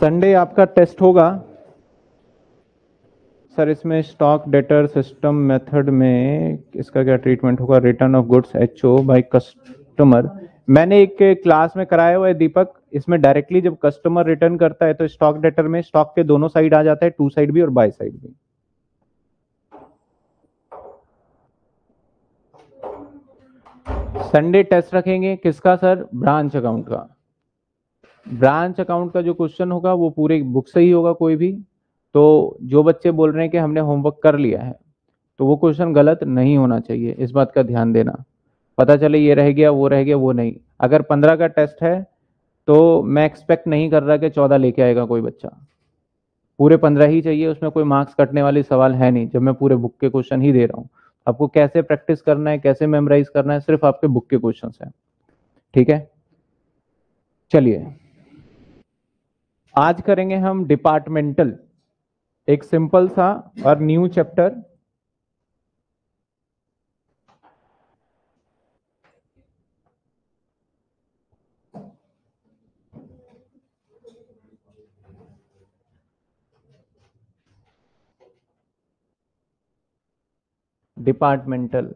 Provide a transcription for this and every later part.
Sunday आपका test होगा sir इसमें स्टॉक डेटर सिस्टम मेथड में इसका क्या ट्रीटमेंट होगा return of goods HO by customer मैंने एक क्लास में कराया हुआ है दीपक इसमें डायरेक्टली जब कस्टमर रिटर्न करता है तो स्टॉक डेटर में स्टॉक के दोनों साइड आ जाता है टू साइड भी और बाय साइड भी संडे टेस्ट रखेंगे किसका सर ब्रांच अकाउंट का ब्रांच अकाउंट का जो क्वेश्चन होगा वो पूरे बुक से ही होगा कोई भी तो जो बच्चे बोल रहे हैं कि हमने होमवर्क कर लिया है तो वो क्वेश्चन गलत नहीं होना चाहिए इस बात का ध्यान देना पता चले ये रह गया वो रह गया वो नहीं अगर पंद्रह का टेस्ट है तो मैं एक्सपेक्ट नहीं कर रहा कि चौदह लेके आएगा कोई बच्चा पूरे पंद्रह ही चाहिए उसमें कोई मार्क्स कटने वाले सवाल है नहीं जब मैं पूरे बुक के क्वेश्चन ही दे रहा हूँ आपको कैसे प्रैक्टिस करना है कैसे मेमोराइज करना है सिर्फ आपके बुक के क्वेश्चन हैं ठीक है चलिए आज करेंगे हम डिपार्टमेंटल एक सिंपल सा और न्यू चैप्टर डिपार्टमेंटल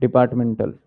departmental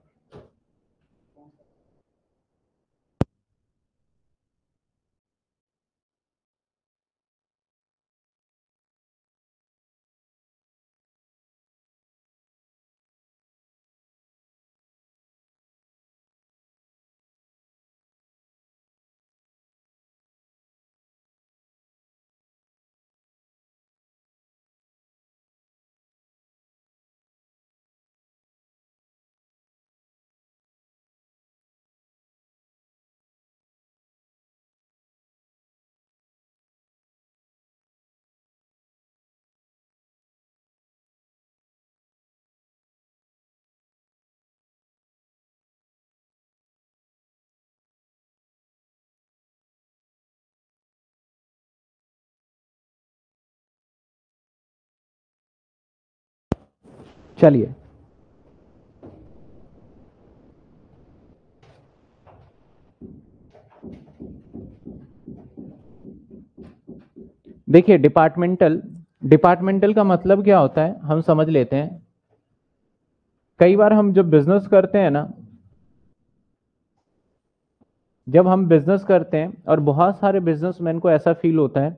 चलिए देखिए डिपार्टमेंटल डिपार्टमेंटल का मतलब क्या होता है हम समझ लेते हैं कई बार हम जब बिजनेस करते हैं ना जब हम बिजनेस करते हैं और बहुत सारे बिजनेसमैन को ऐसा फील होता है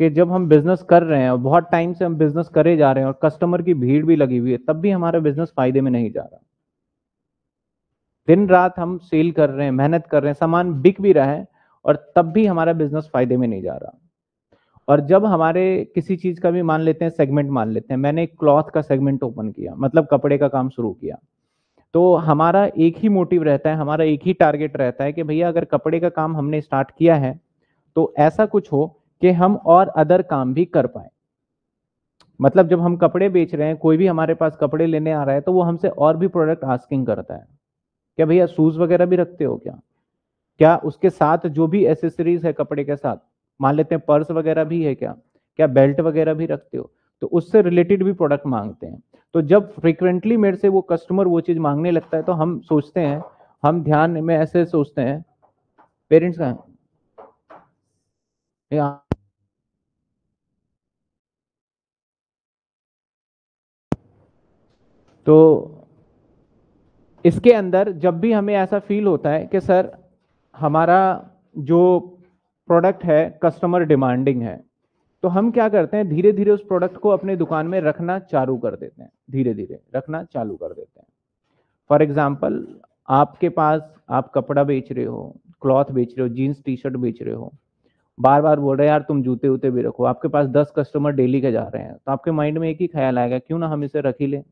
कि जब हम बिजनेस कर रहे हैं और बहुत टाइम से हम बिजनेस करे जा रहे हैं और कस्टमर की भीड़ भी लगी हुई है तब भी हमारा बिजनेस फायदे में नहीं जा रहा दिन रात हम सेल कर रहे हैं मेहनत कर रहे हैं सामान बिक भी रहा है और तब भी हमारा बिजनेस फायदे में नहीं जा रहा और जब हमारे किसी चीज का भी मान लेते हैं सेगमेंट मान लेते हैं मैंने एक क्लॉथ का सेगमेंट ओपन किया मतलब कपड़े का काम शुरू किया तो हमारा एक ही मोटिव रहता है हमारा एक ही टारगेट रहता है कि भैया अगर कपड़े का काम हमने स्टार्ट किया है तो ऐसा कुछ हो कि हम और अदर काम भी कर पाए मतलब जब हम कपड़े बेच रहे हैं कोई भी हमारे पास कपड़े लेने आ रहा है तो वो हमसे और भी प्रोडक्ट आस्किंग करता है क्या भैया शूज वगैरह भी रखते हो क्या क्या उसके साथ जो भी एसेसरीज है कपड़े के साथ मान लेते हैं पर्स वगैरह भी है क्या क्या बेल्ट वगैरह भी रखते हो तो उससे रिलेटेड भी प्रोडक्ट मांगते हैं तो जब फ्रिक्वेंटली मेरे से वो कस्टमर वो चीज़ मांगने लगता है तो हम सोचते हैं हम ध्यान में ऐसे सोचते हैं पेरेंट्स का तो इसके अंदर जब भी हमें ऐसा फील होता है कि सर हमारा जो प्रोडक्ट है कस्टमर डिमांडिंग है तो हम क्या करते हैं धीरे धीरे उस प्रोडक्ट को अपने दुकान में रखना चालू कर देते हैं धीरे धीरे रखना चालू कर देते हैं फॉर एग्जाम्पल आपके पास आप कपड़ा बेच रहे हो क्लॉथ बेच रहे हो जीन्स टी शर्ट बेच रहे हो बार बार बोल रहे हैं यार तुम जूते उते भी रखो आपके पास दस कस्टमर डेली के जा रहे हैं तो आपके माइंड में एक ही ख्याल आएगा क्यों ना हम इसे रख ही लें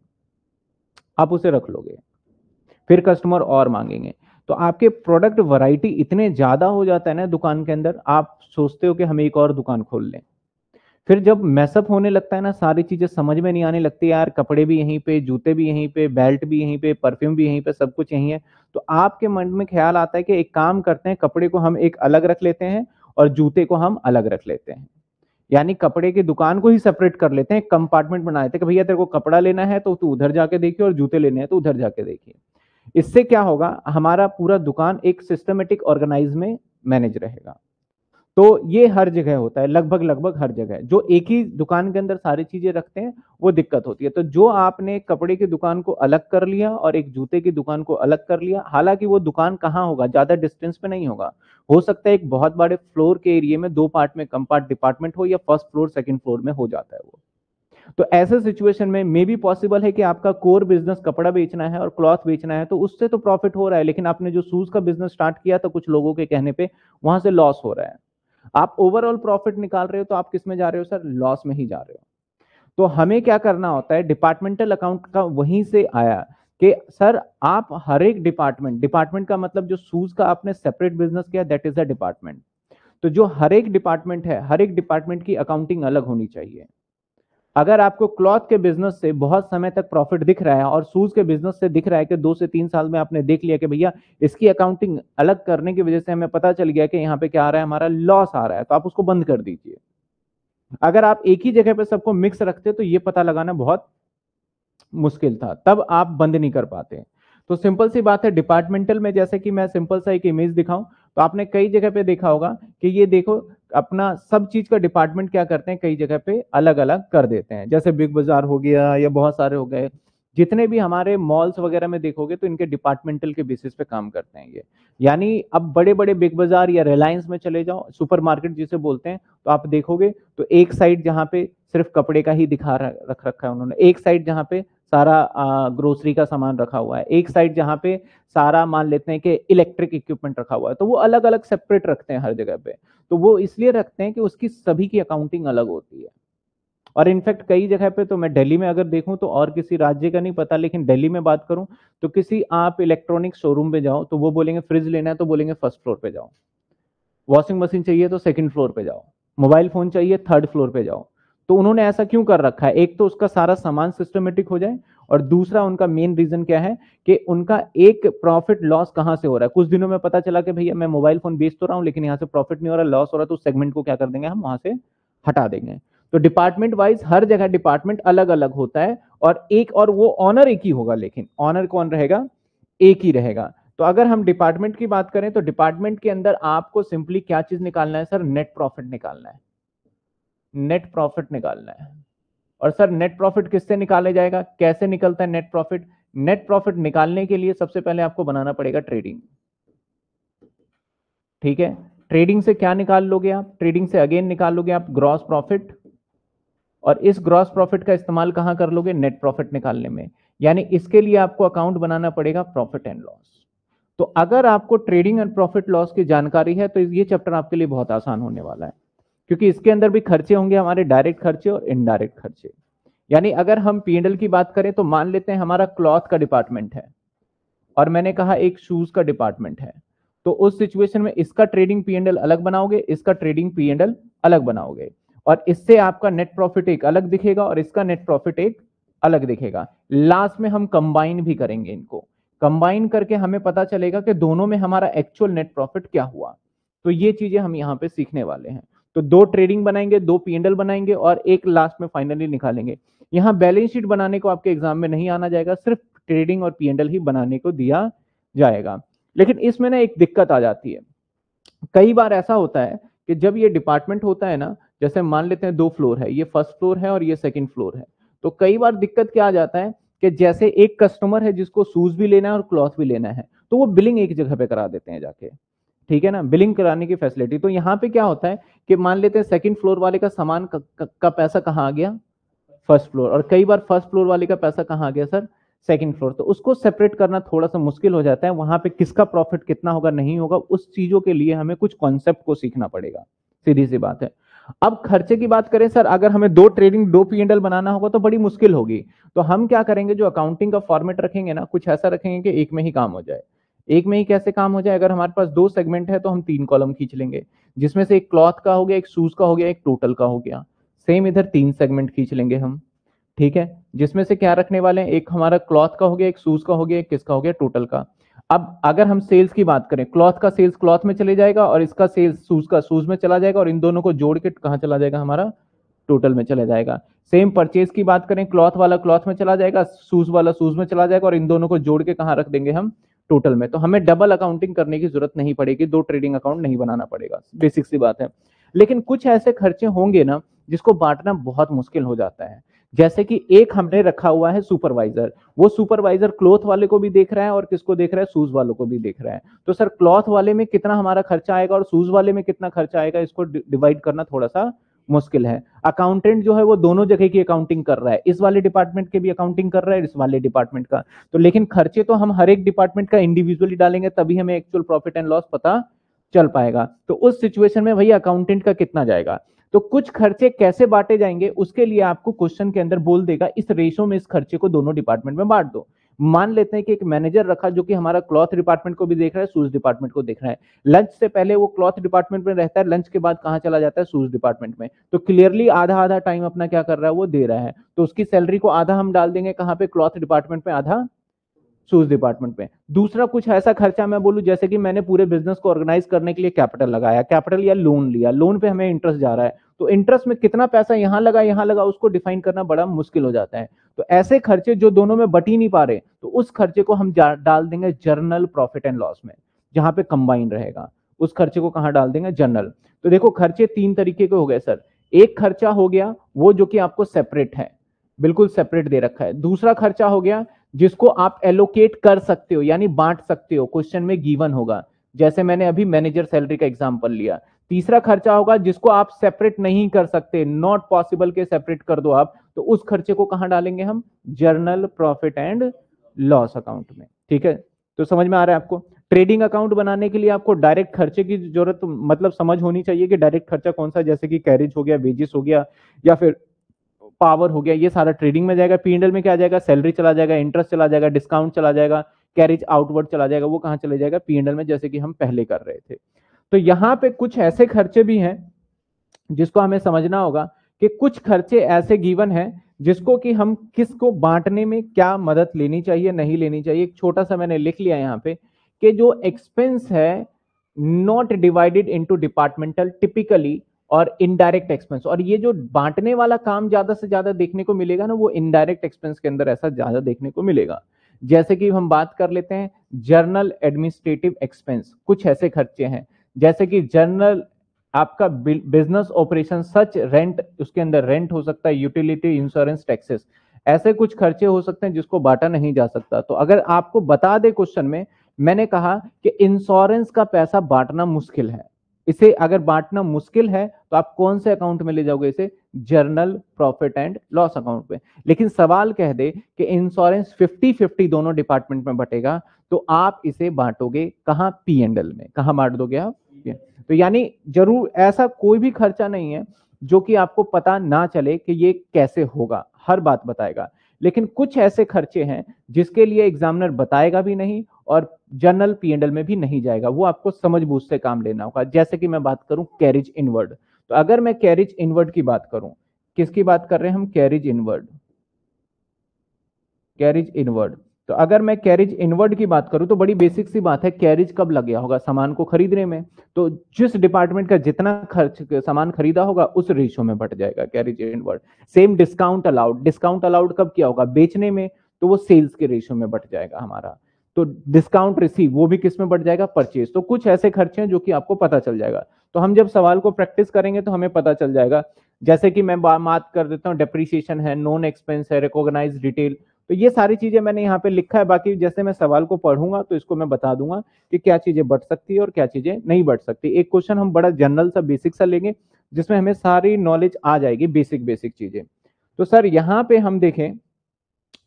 आप उसे रख लोगे फिर कस्टमर और मांगेंगे तो आपके प्रोडक्ट वैरायटी इतने ज़्यादा हो जाता है ना दुकान के अंदर आप सोचते हो कि हम एक और दुकान खोल लें फिर जब मैसअप होने लगता है ना सारी चीज़ें समझ में नहीं आने लगती यार कपड़े भी यहीं पे जूते भी यहीं पे बेल्ट भी यहीं पे परफ्यूम भी यहीं पे सब कुछ यहीं है तो आपके मन में ख्याल आता है कि एक काम करते हैं कपड़े को हम एक अलग रख लेते हैं और जूते को हम अलग रख लेते हैं यानी कपड़े की दुकान को ही सेपरेट कर लेते हैं कंपार्टमेंट बना लेते हैं कि भैया तेरे को कपड़ा लेना है तो तू उधर जाके देखिए और जूते लेने हैं तो उधर जाके देखिए इससे क्या होगा हमारा पूरा दुकान एक सिस्टमेटिक ऑर्गेनाइज में मैनेज रहेगा तो ये हर जगह होता है लगभग लगभग हर जगह जो एक ही दुकान के अंदर सारी चीजें रखते हैं वो दिक्कत होती है तो जो आपने कपड़े की दुकान को अलग कर लिया और एक जूते की दुकान को अलग कर लिया हालांकि वो दुकान कहाँ होगा ज्यादा डिस्टेंस पे नहीं होगा हो सकता है एक बहुत बड़े फ्लोर के एरिया में दो पार्ट में कम पार्ट डिपार्टमेंट हो या फर्स्ट फ्लोर सेकेंड फ्लोर में हो जाता है वो तो ऐसे सिचुएशन में मे बी पॉसिबल है कि आपका कोर बिजनेस कपड़ा बेचना है और क्लॉथ बेचना है तो उससे तो प्रॉफिट हो रहा है लेकिन आपने जो शूज का बिजनेस स्टार्ट किया तो कुछ लोगों के कहने पे वहां से लॉस हो रहा है आप ओवरऑल प्रॉफिट निकाल रहे हो तो आप किस में जा रहे हो सर लॉस में ही जा रहे हो तो हमें क्या करना होता है डिपार्टमेंटल अकाउंट का वहीं से आया कि सर आप हर एक डिपार्टमेंट डिपार्टमेंट का मतलब जो शूज का आपने सेपरेट बिजनेस किया दैट इज अ डिपार्टमेंट तो जो हर एक डिपार्टमेंट है हर एक डिपार्टमेंट की अकाउंटिंग अलग होनी चाहिए अगर आपको क्लॉथ के बिजनेस से बहुत समय तक प्रॉफिट दिख रहा है और शूज के बिजनेस से दिख रहा है कि दो से तीन साल में आपने देख लिया कि भैया इसकी अकाउंटिंग अलग करने की वजह से हमें पता चल गया कि यहाँ पे क्या आ रहा है हमारा लॉस आ रहा है तो आप उसको बंद कर दीजिए अगर आप एक ही जगह पर सबको मिक्स रखते तो ये पता लगाना बहुत मुश्किल था तब आप बंद नहीं कर पाते तो सिंपल सी बात है डिपार्टमेंटल में जैसे कि मैं सिंपल सा एक इमेज दिखाऊं तो आपने कई जगह पे देखा होगा कि ये देखो अपना सब चीज का डिपार्टमेंट क्या करते हैं कई जगह पे अलग अलग कर देते हैं जैसे बिग बाजार हो गया या बहुत सारे हो गए जितने भी हमारे मॉल्स वगैरह में देखोगे तो इनके डिपार्टमेंटल के बेसिस पे काम करते हैं ये यानी अब बड़े बड़े बिग बाजार या रिलायंस में चले जाओ सुपरमार्केट जिसे बोलते हैं तो आप देखोगे तो एक साइड जहाँ पे सिर्फ कपड़े का ही दिखा रख रखा है उन्होंने एक साइड जहाँ पे सारा ग्रोसरी का सामान रखा हुआ है एक साइड जहाँ पे सारा मान लेते हैं कि इलेक्ट्रिक इक्विपमेंट रखा हुआ है तो वो अलग अलग सेपरेट रखते हैं हर जगह पे तो वो इसलिए रखते हैं कि उसकी सभी की अकाउंटिंग अलग होती है और इनफैक्ट कई जगह पे तो मैं दिल्ली में अगर देखूं तो और किसी राज्य का नहीं पता लेकिन दिल्ली में बात करूं तो किसी आप इलेक्ट्रॉनिक शोरूम पे जाओ तो वो बोलेंगे फ्रिज लेना है तो बोलेंगे फर्स्ट फ्लोर पे जाओ वॉशिंग मशीन चाहिए तो सेकंड फ्लोर पे जाओ मोबाइल फोन चाहिए थर्ड फ्लोर पे जाओ तो उन्होंने ऐसा क्यों कर रखा है एक तो उसका सारा सामान सिस्टमेटिक हो जाए और दूसरा उनका मेन रीजन क्या है कि उनका एक प्रॉफिट लॉस कहां से हो रहा है कुछ दिनों में पता चला कि भैया मैं मोबाइल फोन बेच तो रहा हूं लेकिन यहां से प्रॉफिट नहीं हो रहा लॉस हो रहा तो उस सेगमेंट को क्या कर देंगे हम वहां से हटा देंगे तो डिपार्टमेंट वाइज हर जगह डिपार्टमेंट अलग अलग होता है और एक और वो ऑनर एक ही होगा लेकिन ऑनर कौन रहेगा एक ही रहेगा तो अगर हम डिपार्टमेंट की बात करें तो डिपार्टमेंट के अंदर आपको सिंपली क्या चीज निकालना है सर नेट प्रॉफिट निकालना है नेट प्रॉफिट निकालना है और सर नेट प्रॉफिट किससे निकाले जाएगा कैसे निकलता है नेट प्रॉफिट नेट प्रॉफिट निकालने के लिए सबसे पहले आपको बनाना पड़ेगा ट्रेडिंग ठीक है ट्रेडिंग से क्या निकाल लोगे आप ट्रेडिंग से अगेन निकाल लोगे आप ग्रॉस प्रॉफिट और इस ग्रॉस प्रॉफिट का इस्तेमाल कहां कर लोगे नेट प्रॉफिट निकालने में यानी इसके लिए आपको अकाउंट बनाना पड़ेगा प्रॉफिट एंड लॉस तो अगर आपको ट्रेडिंग एंड प्रॉफिट लॉस की जानकारी है तो ये चैप्टर आपके लिए बहुत आसान होने वाला है क्योंकि इसके अंदर भी खर्चे होंगे हमारे डायरेक्ट खर्चे और इनडायरेक्ट खर्चे यानी अगर हम पीएनएल की बात करें तो मान लेते हैं हमारा क्लॉथ का डिपार्टमेंट है और मैंने कहा एक शूज का डिपार्टमेंट है तो उस सिचुएशन में इसका ट्रेडिंग पीएनएल अलग बनाओगे इसका ट्रेडिंग पीएनएल अलग बनाओगे और इससे आपका नेट प्रॉफिट एक अलग दिखेगा और इसका नेट प्रॉफिट एक अलग दिखेगा लास्ट में हम कंबाइन भी करेंगे इनको कंबाइन करके हमें पता चलेगा कि दोनों में हमारा एक्चुअल नेट प्रॉफिट क्या हुआ तो ये चीजें हम यहाँ पे सीखने वाले हैं तो दो ट्रेडिंग बनाएंगे दो पी बनाएंगे और एक लास्ट में फाइनली निकालेंगे यहाँ बैलेंस शीट बनाने को आपके एग्जाम में नहीं आना जाएगा सिर्फ ट्रेडिंग और पी ही बनाने को दिया जाएगा लेकिन इसमें ना एक दिक्कत आ जाती है कई बार ऐसा होता है कि जब ये डिपार्टमेंट होता है ना जैसे मान लेते हैं दो फ्लोर है ये फर्स्ट फ्लोर है और ये सेकंड फ्लोर है तो कई बार दिक्कत क्या आ जाता है कि जैसे एक कस्टमर है जिसको शूज भी लेना है और क्लॉथ भी लेना है तो वो बिलिंग एक जगह पे करा देते हैं जाके ठीक है ना बिलिंग कराने की फैसिलिटी तो यहाँ पे क्या होता है कि मान लेते हैं सेकंड फ्लोर वाले का सामान का, का, का पैसा कहाँ आ गया फर्स्ट फ्लोर और कई बार फर्स्ट फ्लोर वाले का पैसा कहाँ आ गया सर सेकंड फ्लोर तो उसको सेपरेट करना थोड़ा सा मुश्किल हो जाता है वहां पे किसका प्रॉफिट कितना होगा नहीं होगा उस चीजों के लिए हमें कुछ कॉन्सेप्ट को सीखना पड़ेगा सीधी सी बात है अब खर्चे की बात करें सर अगर हमें दो ट्रेडिंग दो पी एंडल बनाना होगा तो बड़ी मुश्किल होगी तो हम क्या करेंगे जो अकाउंटिंग का फॉर्मेट रखेंगे ना कुछ ऐसा रखेंगे कि एक में ही काम हो जाए एक में ही कैसे काम हो जाए अगर हमारे पास दो सेगमेंट है तो हम तीन कॉलम खींच लेंगे जिसमें से एक क्लॉथ का हो गया एक शूज का हो गया एक टोटल का हो गया सेम इधर तीन सेगमेंट खींच लेंगे हम ठीक है जिसमें से क्या रखने वाले हैं एक हमारा क्लॉथ का हो गया एक शूज का हो गया किसका हो गया टोटल का अब अगर हम सेल्स की बात करें क्लॉथ का सेल्स क्लॉथ में चले जाएगा और इसका सेल्स शूज का शूज में चला जाएगा और इन दोनों को जोड़ के कहा चला जाएगा हमारा टोटल में चला जाएगा सेम परचेज की बात करें क्लॉथ वाला क्लॉथ में चला जाएगा शूज वाला शूज में चला जाएगा और इन दोनों को जोड़ के कहाँ रख देंगे हम टोटल में तो हमें डबल अकाउंटिंग करने की जरूरत नहीं पड़ेगी दो ट्रेडिंग अकाउंट नहीं बनाना पड़ेगा बेसिक सी बात है लेकिन कुछ ऐसे खर्चे होंगे ना जिसको बांटना बहुत मुश्किल हो जाता है जैसे कि एक हमने रखा हुआ है सुपरवाइजर वो सुपरवाइजर क्लॉथ वाले को भी देख रहा है और किसको देख रहा है शूज वालों को भी देख रहा है तो सर क्लॉथ वाले में कितना हमारा खर्चा आएगा और शूज वाले में कितना खर्चा आएगा इसको डिवाइड करना थोड़ा सा मुश्किल है अकाउंटेंट जो है वो दोनों जगह की अकाउंटिंग कर रहा है इस वाले डिपार्टमेंट के भी अकाउंटिंग कर रहा है इस वाले डिपार्टमेंट का तो लेकिन खर्चे तो हम हर एक डिपार्टमेंट का इंडिविजुअली डालेंगे तभी हमें एक्चुअल प्रॉफिट एंड लॉस पता चल पाएगा तो उस सिचुएशन में भाई अकाउंटेंट का कितना जाएगा तो कुछ खर्चे कैसे बांटे जाएंगे उसके लिए आपको क्वेश्चन के अंदर बोल देगा इस रेशो में इस खर्चे को दोनों डिपार्टमेंट में बांट दो मान लेते हैं कि एक मैनेजर रखा जो कि हमारा क्लॉथ डिपार्टमेंट को भी देख रहा है शूज डिपार्टमेंट को देख रहा है लंच से पहले वो क्लॉथ डिपार्टमेंट में रहता है लंच के बाद कहाँ चला जाता है शूज डिपार्टमेंट में तो क्लियरली आधा आधा टाइम अपना क्या कर रहा है वो दे रहा है तो उसकी सैलरी को आधा हम डाल देंगे कहाँ पे क्लॉथ डिपार्टमेंट में आधा शूज डिपार्टमेंट में दूसरा कुछ ऐसा खर्चा मैं बोलूँ जैसे कि मैंने पूरे बिजनेस को ऑर्गेनाइज करने के लिए कैपिटल लगाया कैपिटल या लोन लिया लोन पे हमें इंटरेस्ट जा रहा है तो इंटरेस्ट में कितना पैसा यहाँ लगा यहाँ लगा उसको डिफाइन करना बड़ा मुश्किल हो जाता है तो ऐसे खर्चे जो दोनों में बट ही नहीं पा रहे तो उस खर्चे को हम डाल देंगे जर्नल प्रॉफिट एंड लॉस में जहां पे कंबाइन रहेगा उस खर्चे को कहाँ डाल देंगे जर्नल तो देखो खर्चे तीन तरीके के हो गए सर एक खर्चा हो गया वो जो कि आपको सेपरेट है बिल्कुल सेपरेट दे रखा है दूसरा खर्चा हो गया जिसको आप एलोकेट कर सकते हो यानी बांट सकते हो क्वेश्चन में गीवन होगा जैसे मैंने अभी मैनेजर सैलरी का एग्जाम्पल लिया तीसरा खर्चा होगा जिसको आप सेपरेट नहीं कर सकते नॉट पॉसिबल के सेपरेट कर दो आप तो उस खर्चे को कहाँ डालेंगे हम general profit and loss account में ठीक है तो समझ में आ रहा है आपको ट्रेडिंग अकाउंट बनाने के लिए आपको डायरेक्ट खर्चे की जरूरत मतलब समझ होनी चाहिए कि डायरेक्ट खर्चा कौन सा जैसे कि कैरेज हो गया वेजिस हो गया या फिर पावर हो गया ये सारा ट्रेडिंग में जाएगा पीएनएल में क्या जाएगा सैलरी चला जाएगा इंटरेस्ट चला जाएगा डिस्काउंट चला जाएगा कैरेज आउटवर्ड चला जाएगा वो कहाँ चले जाएगा पीएनएल में जैसे कि हम पहले कर रहे थे तो यहाँ पे कुछ ऐसे खर्चे भी हैं जिसको हमें समझना होगा कि कुछ खर्चे ऐसे गिवन हैं जिसको कि हम किसको बांटने में क्या मदद लेनी चाहिए नहीं लेनी चाहिए एक छोटा सा मैंने लिख लिया यहाँ पे कि जो एक्सपेंस है not divided to departmental typically और इनडायरेक्ट एक्सपेंस और ये जो बांटने वाला काम ज्यादा से ज्यादा देखने को मिलेगा ना वो इनडायरेक्ट एक्सपेंस के अंदर ऐसा ज्यादा देखने को मिलेगा जैसे कि हम बात कर लेते हैं जर्नल एडमिनिस्ट्रेटिव एक्सपेंस कुछ ऐसे खर्चे हैं जैसे कि जर्नल आपका बिजनेस ऑपरेशन सच रेंट उसके अंदर रेंट हो सकता है यूटिलिटी इंश्योरेंस टैक्सेस ऐसे कुछ खर्चे हो सकते हैं जिसको बांटा नहीं जा सकता तो अगर आपको बता दे क्वेश्चन में मैंने कहा कि इंश्योरेंस का पैसा बांटना मुश्किल है इसे अगर बांटना मुश्किल है तो आप कौन से अकाउंट में ले जाओगे इसे general profit and loss account में लेकिन सवाल कह दे कि इंश्योरेंस 50 50 दोनों डिपार्टमेंट में बटेगा तो आप इसे बांटोगे कहा पी एंड एल में कहा बांट दोगे आप ठीक है तो यानी जरूर ऐसा कोई भी खर्चा नहीं है जो कि आपको पता ना चले कि ये कैसे होगा हर बात बताएगा लेकिन कुछ ऐसे खर्चे हैं जिसके लिए एग्जामिनर बताएगा भी नहीं और जनरल पीएनडल में भी नहीं जाएगा वो आपको समझबूझ से काम लेना होगा जैसे कि मैं बात करूं कैरिज इनवर्ड तो अगर मैं कैरिज इनवर्ड की बात करूं किसकी बात कर रहे हैं हम कैरिज इनवर्ड कैरिज इनवर्ड तो अगर मैं कैरिज इनवर्ड की बात करूं तो बड़ी बेसिक सी बात है कैरिज कब लग गया होगा सामान को खरीदने में तो जिस डिपार्टमेंट का जितना खर्च सामान खरीदा होगा उस रेशो में बट जाएगा carriage inward same discount allowed discount allowed कब किया होगा बेचने में तो वो सेल्स के रेशो में बट जाएगा हमारा तो डिस्काउंट रिसीव वो भी किस में बढ़ जाएगा परचेज तो कुछ ऐसे खर्चे हैं जो कि आपको पता चल जाएगा तो हम जब सवाल को प्रैक्टिस करेंगे तो हमें पता चल जाएगा जैसे कि मैं बात कर देता हूँ डेप्रिसिएशन है नॉन एक्सपेंस है रिकॉग्नाइज डिटेल तो ये सारी चीजें मैंने यहाँ पे लिखा है बाकी जैसे मैं सवाल को पढ़ूंगा तो इसको मैं बता दूंगा कि क्या चीजें बढ़ सकती है और क्या चीजें नहीं बढ़ सकती एक क्वेश्चन हम बड़ा जनरल सा बेसिक सा लेंगे जिसमें हमें सारी नॉलेज आ जाएगी बेसिक बेसिक चीजें तो सर यहाँ पे हम देखें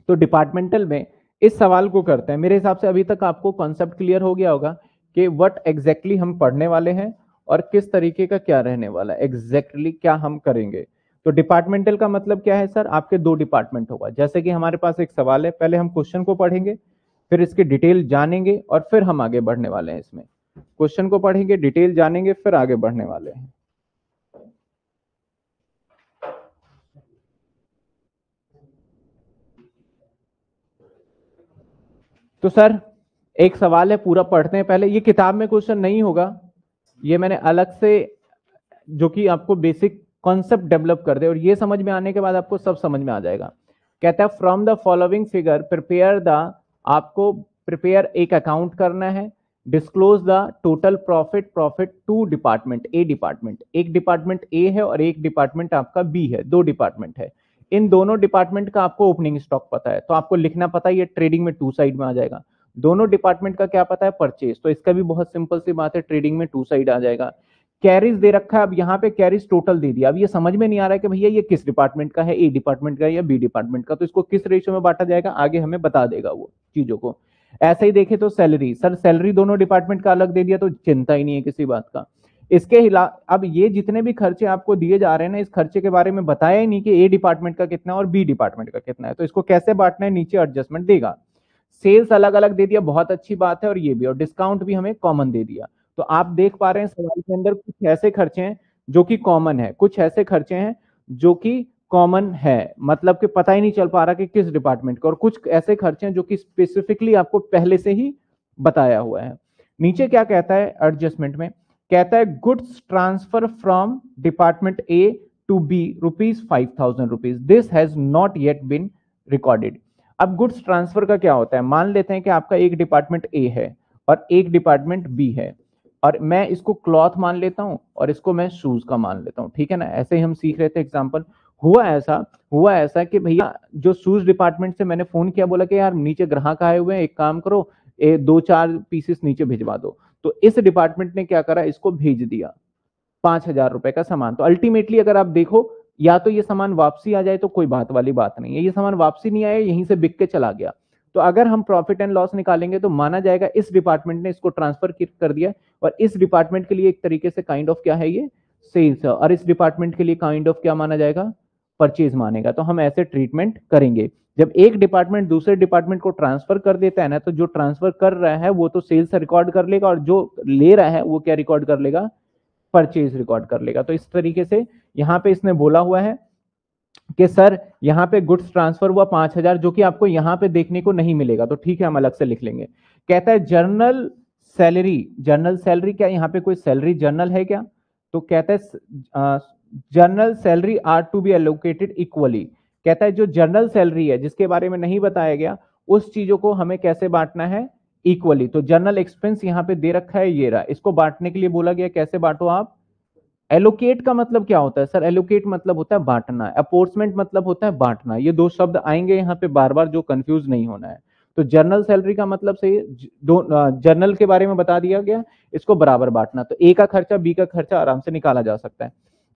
तो डिपार्टमेंटल में इस सवाल को करते हैं मेरे हिसाब से अभी तक आपको कॉन्सेप्ट क्लियर हो गया होगा कि वट एग्जैक्टली exactly हम पढ़ने वाले हैं और किस तरीके का क्या रहने वाला है एग्जैक्टली क्या हम करेंगे तो डिपार्टमेंटल का मतलब क्या है सर आपके दो डिपार्टमेंट होगा जैसे कि हमारे पास एक सवाल है पहले हम क्वेश्चन को पढ़ेंगे फिर इसके डिटेल जानेंगे और फिर हम आगे बढ़ने वाले हैं इसमें क्वेश्चन को पढ़ेंगे डिटेल जानेंगे फिर आगे बढ़ने वाले हैं तो सर एक सवाल है पूरा पढ़ते हैं पहले ये किताब में क्वेश्चन नहीं होगा ये मैंने अलग से जो कि आपको बेसिक कॉन्सेप्ट डेवलप कर दे और ये समझ में आने के बाद आपको सब समझ में आ जाएगा कहता है from the following figure prepare the आपको प्रिपेयर एक अकाउंट करना है disclose the total profit profit to department A department एक डिपार्टमेंट ए है और एक डिपार्टमेंट आपका बी है दो डिपार्टमेंट है इन दोनों डिपार्टमेंट का आपको ओपनिंग स्टॉक पता है तो आपको लिखना पता है ये ट्रेडिंग में टू साइड में आ जाएगा दोनों डिपार्टमेंट का क्या पता है परचेज तो इसका भी बहुत सिंपल सी बात है ट्रेडिंग में टू साइड आ जाएगा कैरीज दे रखा है अब यहाँ पे कैरीज टोटल दे दिया अब ये समझ में नहीं आ रहा है कि भैया ये किस डिपार्टमेंट का है ए डिपार्टमेंट का या बी डिपार्टमेंट का तो इसको किस रेशियो में बांटा जाएगा आगे हमें बता देगा वो चीजों को ऐसे ही देखे तो सैलरी सर सैलरी दोनों डिपार्टमेंट का अलग दे दिया तो चिंता ही नहीं है किसी बात का इसके हिला अब ये जितने भी खर्चे आपको दिए जा रहे हैं ना इस खर्चे के बारे में बताया ही नहीं कि ए डिपार्टमेंट का कितना और बी डिपार्टमेंट का कितना है तो इसको कैसे बांटना है नीचे एडजस्टमेंट देगा सेल्स अलग अलग दे दिया बहुत अच्छी बात है और ये भी और डिस्काउंट भी हमें कॉमन दे दिया तो आप देख पा रहे हैं सवाल के अंदर कुछ ऐसे खर्चे हैं जो कि कॉमन है कुछ ऐसे खर्चे हैं जो कि कॉमन है मतलब कि पता ही नहीं चल पा रहा कि किस डिपार्टमेंट का और कुछ ऐसे खर्चे हैं जो कि स्पेसिफिकली आपको पहले से ही बताया हुआ है नीचे क्या कहता है एडजस्टमेंट में कहता है goods transfer from department A to B rupees five thousand rupees this has not yet been recorded अब गुड्स ट्रांसफर का क्या होता है मान लेते हैं कि आपका एक डिपार्टमेंट ए है और एक डिपार्टमेंट बी है और मैं इसको क्लॉथ मान लेता हूँ और इसको मैं शूज का मान लेता हूँ ठीक है ना ऐसे ही हम सीख रहे थे एग्जाम्पल हुआ ऐसा हुआ ऐसा कि भैया जो शूज डिपार्टमेंट से मैंने फोन किया बोला कि यार नीचे ग्राहक आए हुए हैं एक काम करो ए, दो चार पीसेस नीचे भिजवा दो तो इस डिपार्टमेंट ने क्या करा इसको भेज दिया पांच हजार रुपए का सामान तो अल्टीमेटली अगर आप देखो या तो ये सामान वापसी आ जाए तो कोई बात वाली बात नहीं है ये सामान वापसी नहीं आया यहीं से बिक के चला गया तो अगर हम प्रॉफिट एंड लॉस निकालेंगे तो माना जाएगा इस डिपार्टमेंट ने इसको ट्रांसफर कर दिया और इस डिपार्टमेंट के लिए एक तरीके से काइंड ऑफ क्या है ये सेल्स और इस डिपार्टमेंट के लिए काइंड ऑफ क्या माना जाएगा परचेज मानेगा तो हम ऐसे ट्रीटमेंट करेंगे जब एक डिपार्टमेंट दूसरे डिपार्टमेंट को ट्रांसफर कर देता है ना तो जो ट्रांसफर कर रहा है वो तो सेल्स रिकॉर्ड कर लेगा और जो ले रहा है वो क्या रिकॉर्ड कर लेगा परचेज रिकॉर्ड कर लेगा तो इस तरीके से यहाँ पे इसने बोला हुआ है कि सर यहाँ पे गुड्स ट्रांसफर हुआ पांच हजार जो कि आपको यहाँ पे देखने को नहीं मिलेगा तो ठीक है हम अलग से लिख लेंगे कहता है जर्नल सैलरी जर्नल सैलरी क्या यहाँ पे कोई सैलरी जर्नल है क्या तो कहता है general salary are to be allocated equally कहता है जो जर्नल सैलरी है जिसके बारे में नहीं बताया गया उस चीजों को हमें कैसे बांटना है इक्वली तो जर्नल एक्सपेंस यहाँ पे दे रखा है ये रहा इसको बांटने के लिए बोला गया कैसे बांटो आप एलोकेट का मतलब क्या होता है सर एलोकेट मतलब होता है बांटना अपोर्समेंट मतलब होता है बांटना ये दो शब्द आएंगे यहाँ पे बार बार जो कंफ्यूज नहीं होना है तो जर्नल सैलरी का मतलब सही दो जर्नल के बारे में बता दिया गया इसको बराबर बांटना तो ए का खर्चा बी का खर्चा आराम से निकाला जा सकता है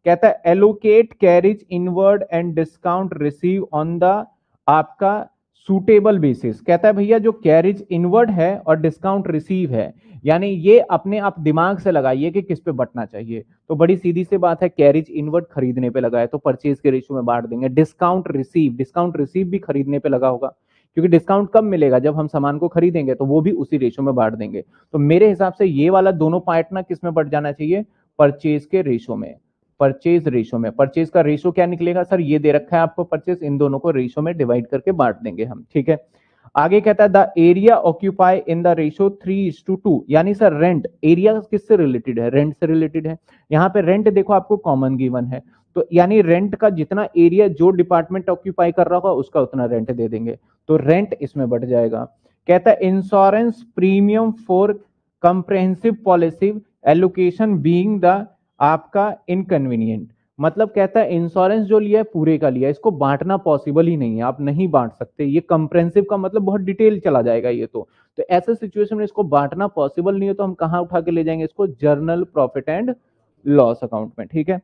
कहता है allocate carriage inward and discount receive on the आपका सूटेबल बेसिस कहता है भैया जो कैरिज इनवर्ड है और डिस्काउंट रिसीव है यानी ये अपने आप दिमाग से लगाइए कि किस पे बटना चाहिए तो बड़ी सीधी सी बात है कैरिज इनवर्ट खरीदने पे लगा है तो परचेज के रेशियो में बांट देंगे डिस्काउंट रिसीव डिस्काउंट रिसीव भी खरीदने पे लगा होगा क्योंकि डिस्काउंट कब मिलेगा जब हम सामान को खरीदेंगे तो वो भी उसी रेशियो में बांट देंगे तो मेरे हिसाब से ये वाला दोनों पार्ट ना किस में बट जाना चाहिए परचेज के रेशो में परचेज रेशो में परचेज का रेशो क्या निकलेगा सर ये दे रखा है आपको परचेज इन दोनों को रेशो में डिवाइड करके बांट देंगे हम ठीक है आगे कहता है the area occupy in the ratio three is to two यानी सर रेंट एरिया किससे रिलेटेड है रेंट से रिलेटेड है यहाँ पे रेंट देखो आपको कॉमन गिवन है तो यानी रेंट का जितना एरिया जो डिपार्टमेंट ऑक्यूपाई कर रहा होगा उसका उतना रेंट दे देंगे तो रेंट इसमें बढ़ जाएगा कहता है insurance premium for comprehensive policy allocation being the आपका इनकन्वीनियंट मतलब कहता है इंश्योरेंस जो लिया है पूरे का लिया इसको बांटना पॉसिबल ही नहीं है आप नहीं बांट सकते ये कंप्रेंसिव का मतलब बहुत डिटेल चला जाएगा ये तो तो ऐसे सिचुएशन में इसको बांटना पॉसिबल नहीं है तो हम कहाँ उठा के ले जाएंगे इसको general profit and loss account में ठीक है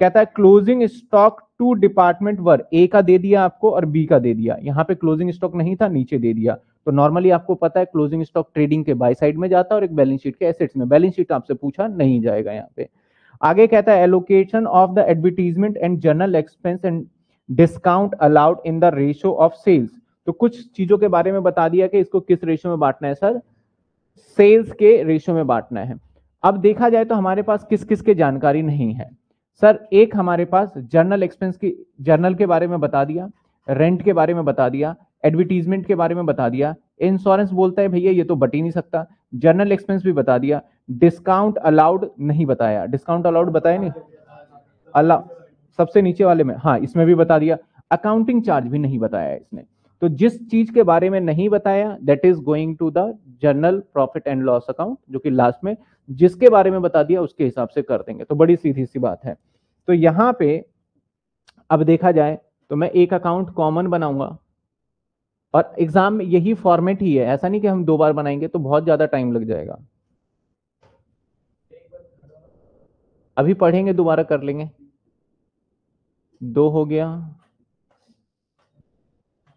कहता है क्लोजिंग स्टॉक टू डिपार्टमेंट वर ए का दे दिया आपको और बी का दे दिया यहाँ पे क्लोजिंग स्टॉक नहीं था नीचे दे दिया तो नॉर्मली आपको पता है क्लोजिंग स्टॉक ट्रेडिंग के बाय साइड में जाता है और एक बैलेंस शीट के एसेट्स में बैलेंस शीट आपसे पूछा नहीं जाएगा यहाँ पे आगे कहता है allocation of the advertisement and general expense and discount allowed in the ratio of sales तो कुछ चीजों के बारे में बता दिया कि इसको किस रेशियो में बांटना है सर सेल्स के रेशियो में बांटना है अब देखा जाए तो हमारे पास किस किस के जानकारी नहीं है सर एक हमारे पास जर्नल एक्सपेंस की जर्नल के बारे में बता दिया रेंट के बारे में बता दिया एडवर्टीजमेंट के बारे में बता दिया इंश्योरेंस बोलता है भैया ये तो बट ही नहीं सकता जर्नल एक्सपेंस भी बता दिया डिस्काउंट अलाउड नहीं बताया डिस्काउंट अलाउड बताया नहीं अल्लाह सबसे नीचे वाले में हाँ इसमें भी बता दिया अकाउंटिंग चार्ज भी नहीं बताया इसने तो जिस चीज के बारे में नहीं बताया that is going to the general profit and loss account जो कि लास्ट में जिसके बारे में बता दिया उसके हिसाब से कर देंगे तो बड़ी सीधी सी बात है तो यहां पे अब देखा जाए तो मैं एक अकाउंट कॉमन बनाऊंगा और एग्जाम में यही फॉर्मेट ही है ऐसा नहीं कि हम दो बार बनाएंगे तो बहुत ज्यादा टाइम लग जाएगा अभी पढ़ेंगे दोबारा कर लेंगे दो हो गया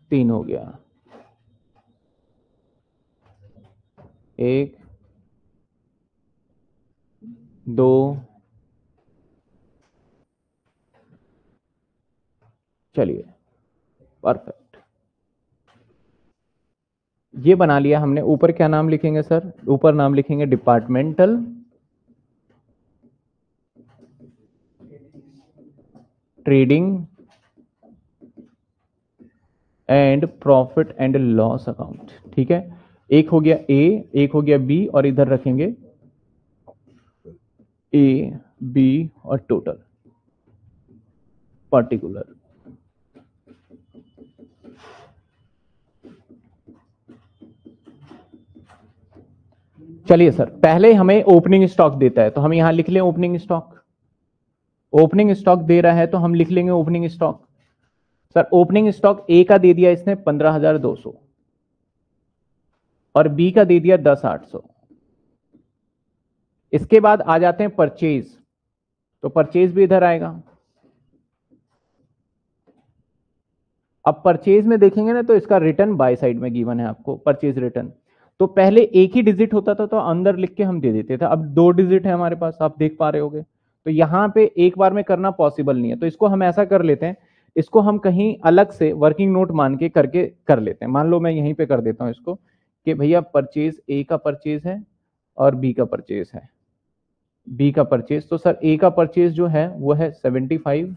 तीन हो गया एक दो चलिए परफेक्ट ये बना लिया हमने ऊपर क्या नाम लिखेंगे सर ऊपर नाम लिखेंगे departmental trading and profit and loss account ठीक है एक हो गया ए एक हो गया बी और इधर रखेंगे ए बी और टोटल पर्टिकुलर चलिए सर पहले हमें ओपनिंग स्टॉक देता है तो हम यहां लिख लें ओपनिंग स्टॉक ओपनिंग स्टॉक दे रहा है तो हम लिख लेंगे opening stock sir opening stock A का दे दिया इसने पंद्रह हजार दो सौ और बी का दे दिया दस आठ सौ इसके बाद आ जाते हैं परचेज तो परचेज भी इधर आएगा अब परचेज में देखेंगे ना तो इसका रिटर्न बाय साइड में गिवन है आपको परचेज रिटर्न तो पहले एक ही डिजिट होता था तो अंदर लिख के हम दे देते थे अब दो डिजिट है हमारे पास आप देख पा रहे होगे तो यहाँ पे एक बार में करना पॉसिबल नहीं है तो इसको हम ऐसा कर लेते हैं इसको हम कहीं अलग से वर्किंग नोट मान के करके कर लेते हैं मान लो मैं यहीं पे कर देता हूँ इसको कि भैया परचेज ए का परचेज है और बी का परचेज है बी का परचेज तो सर ए का परचेज जो है वो है सेवेंटी फाइव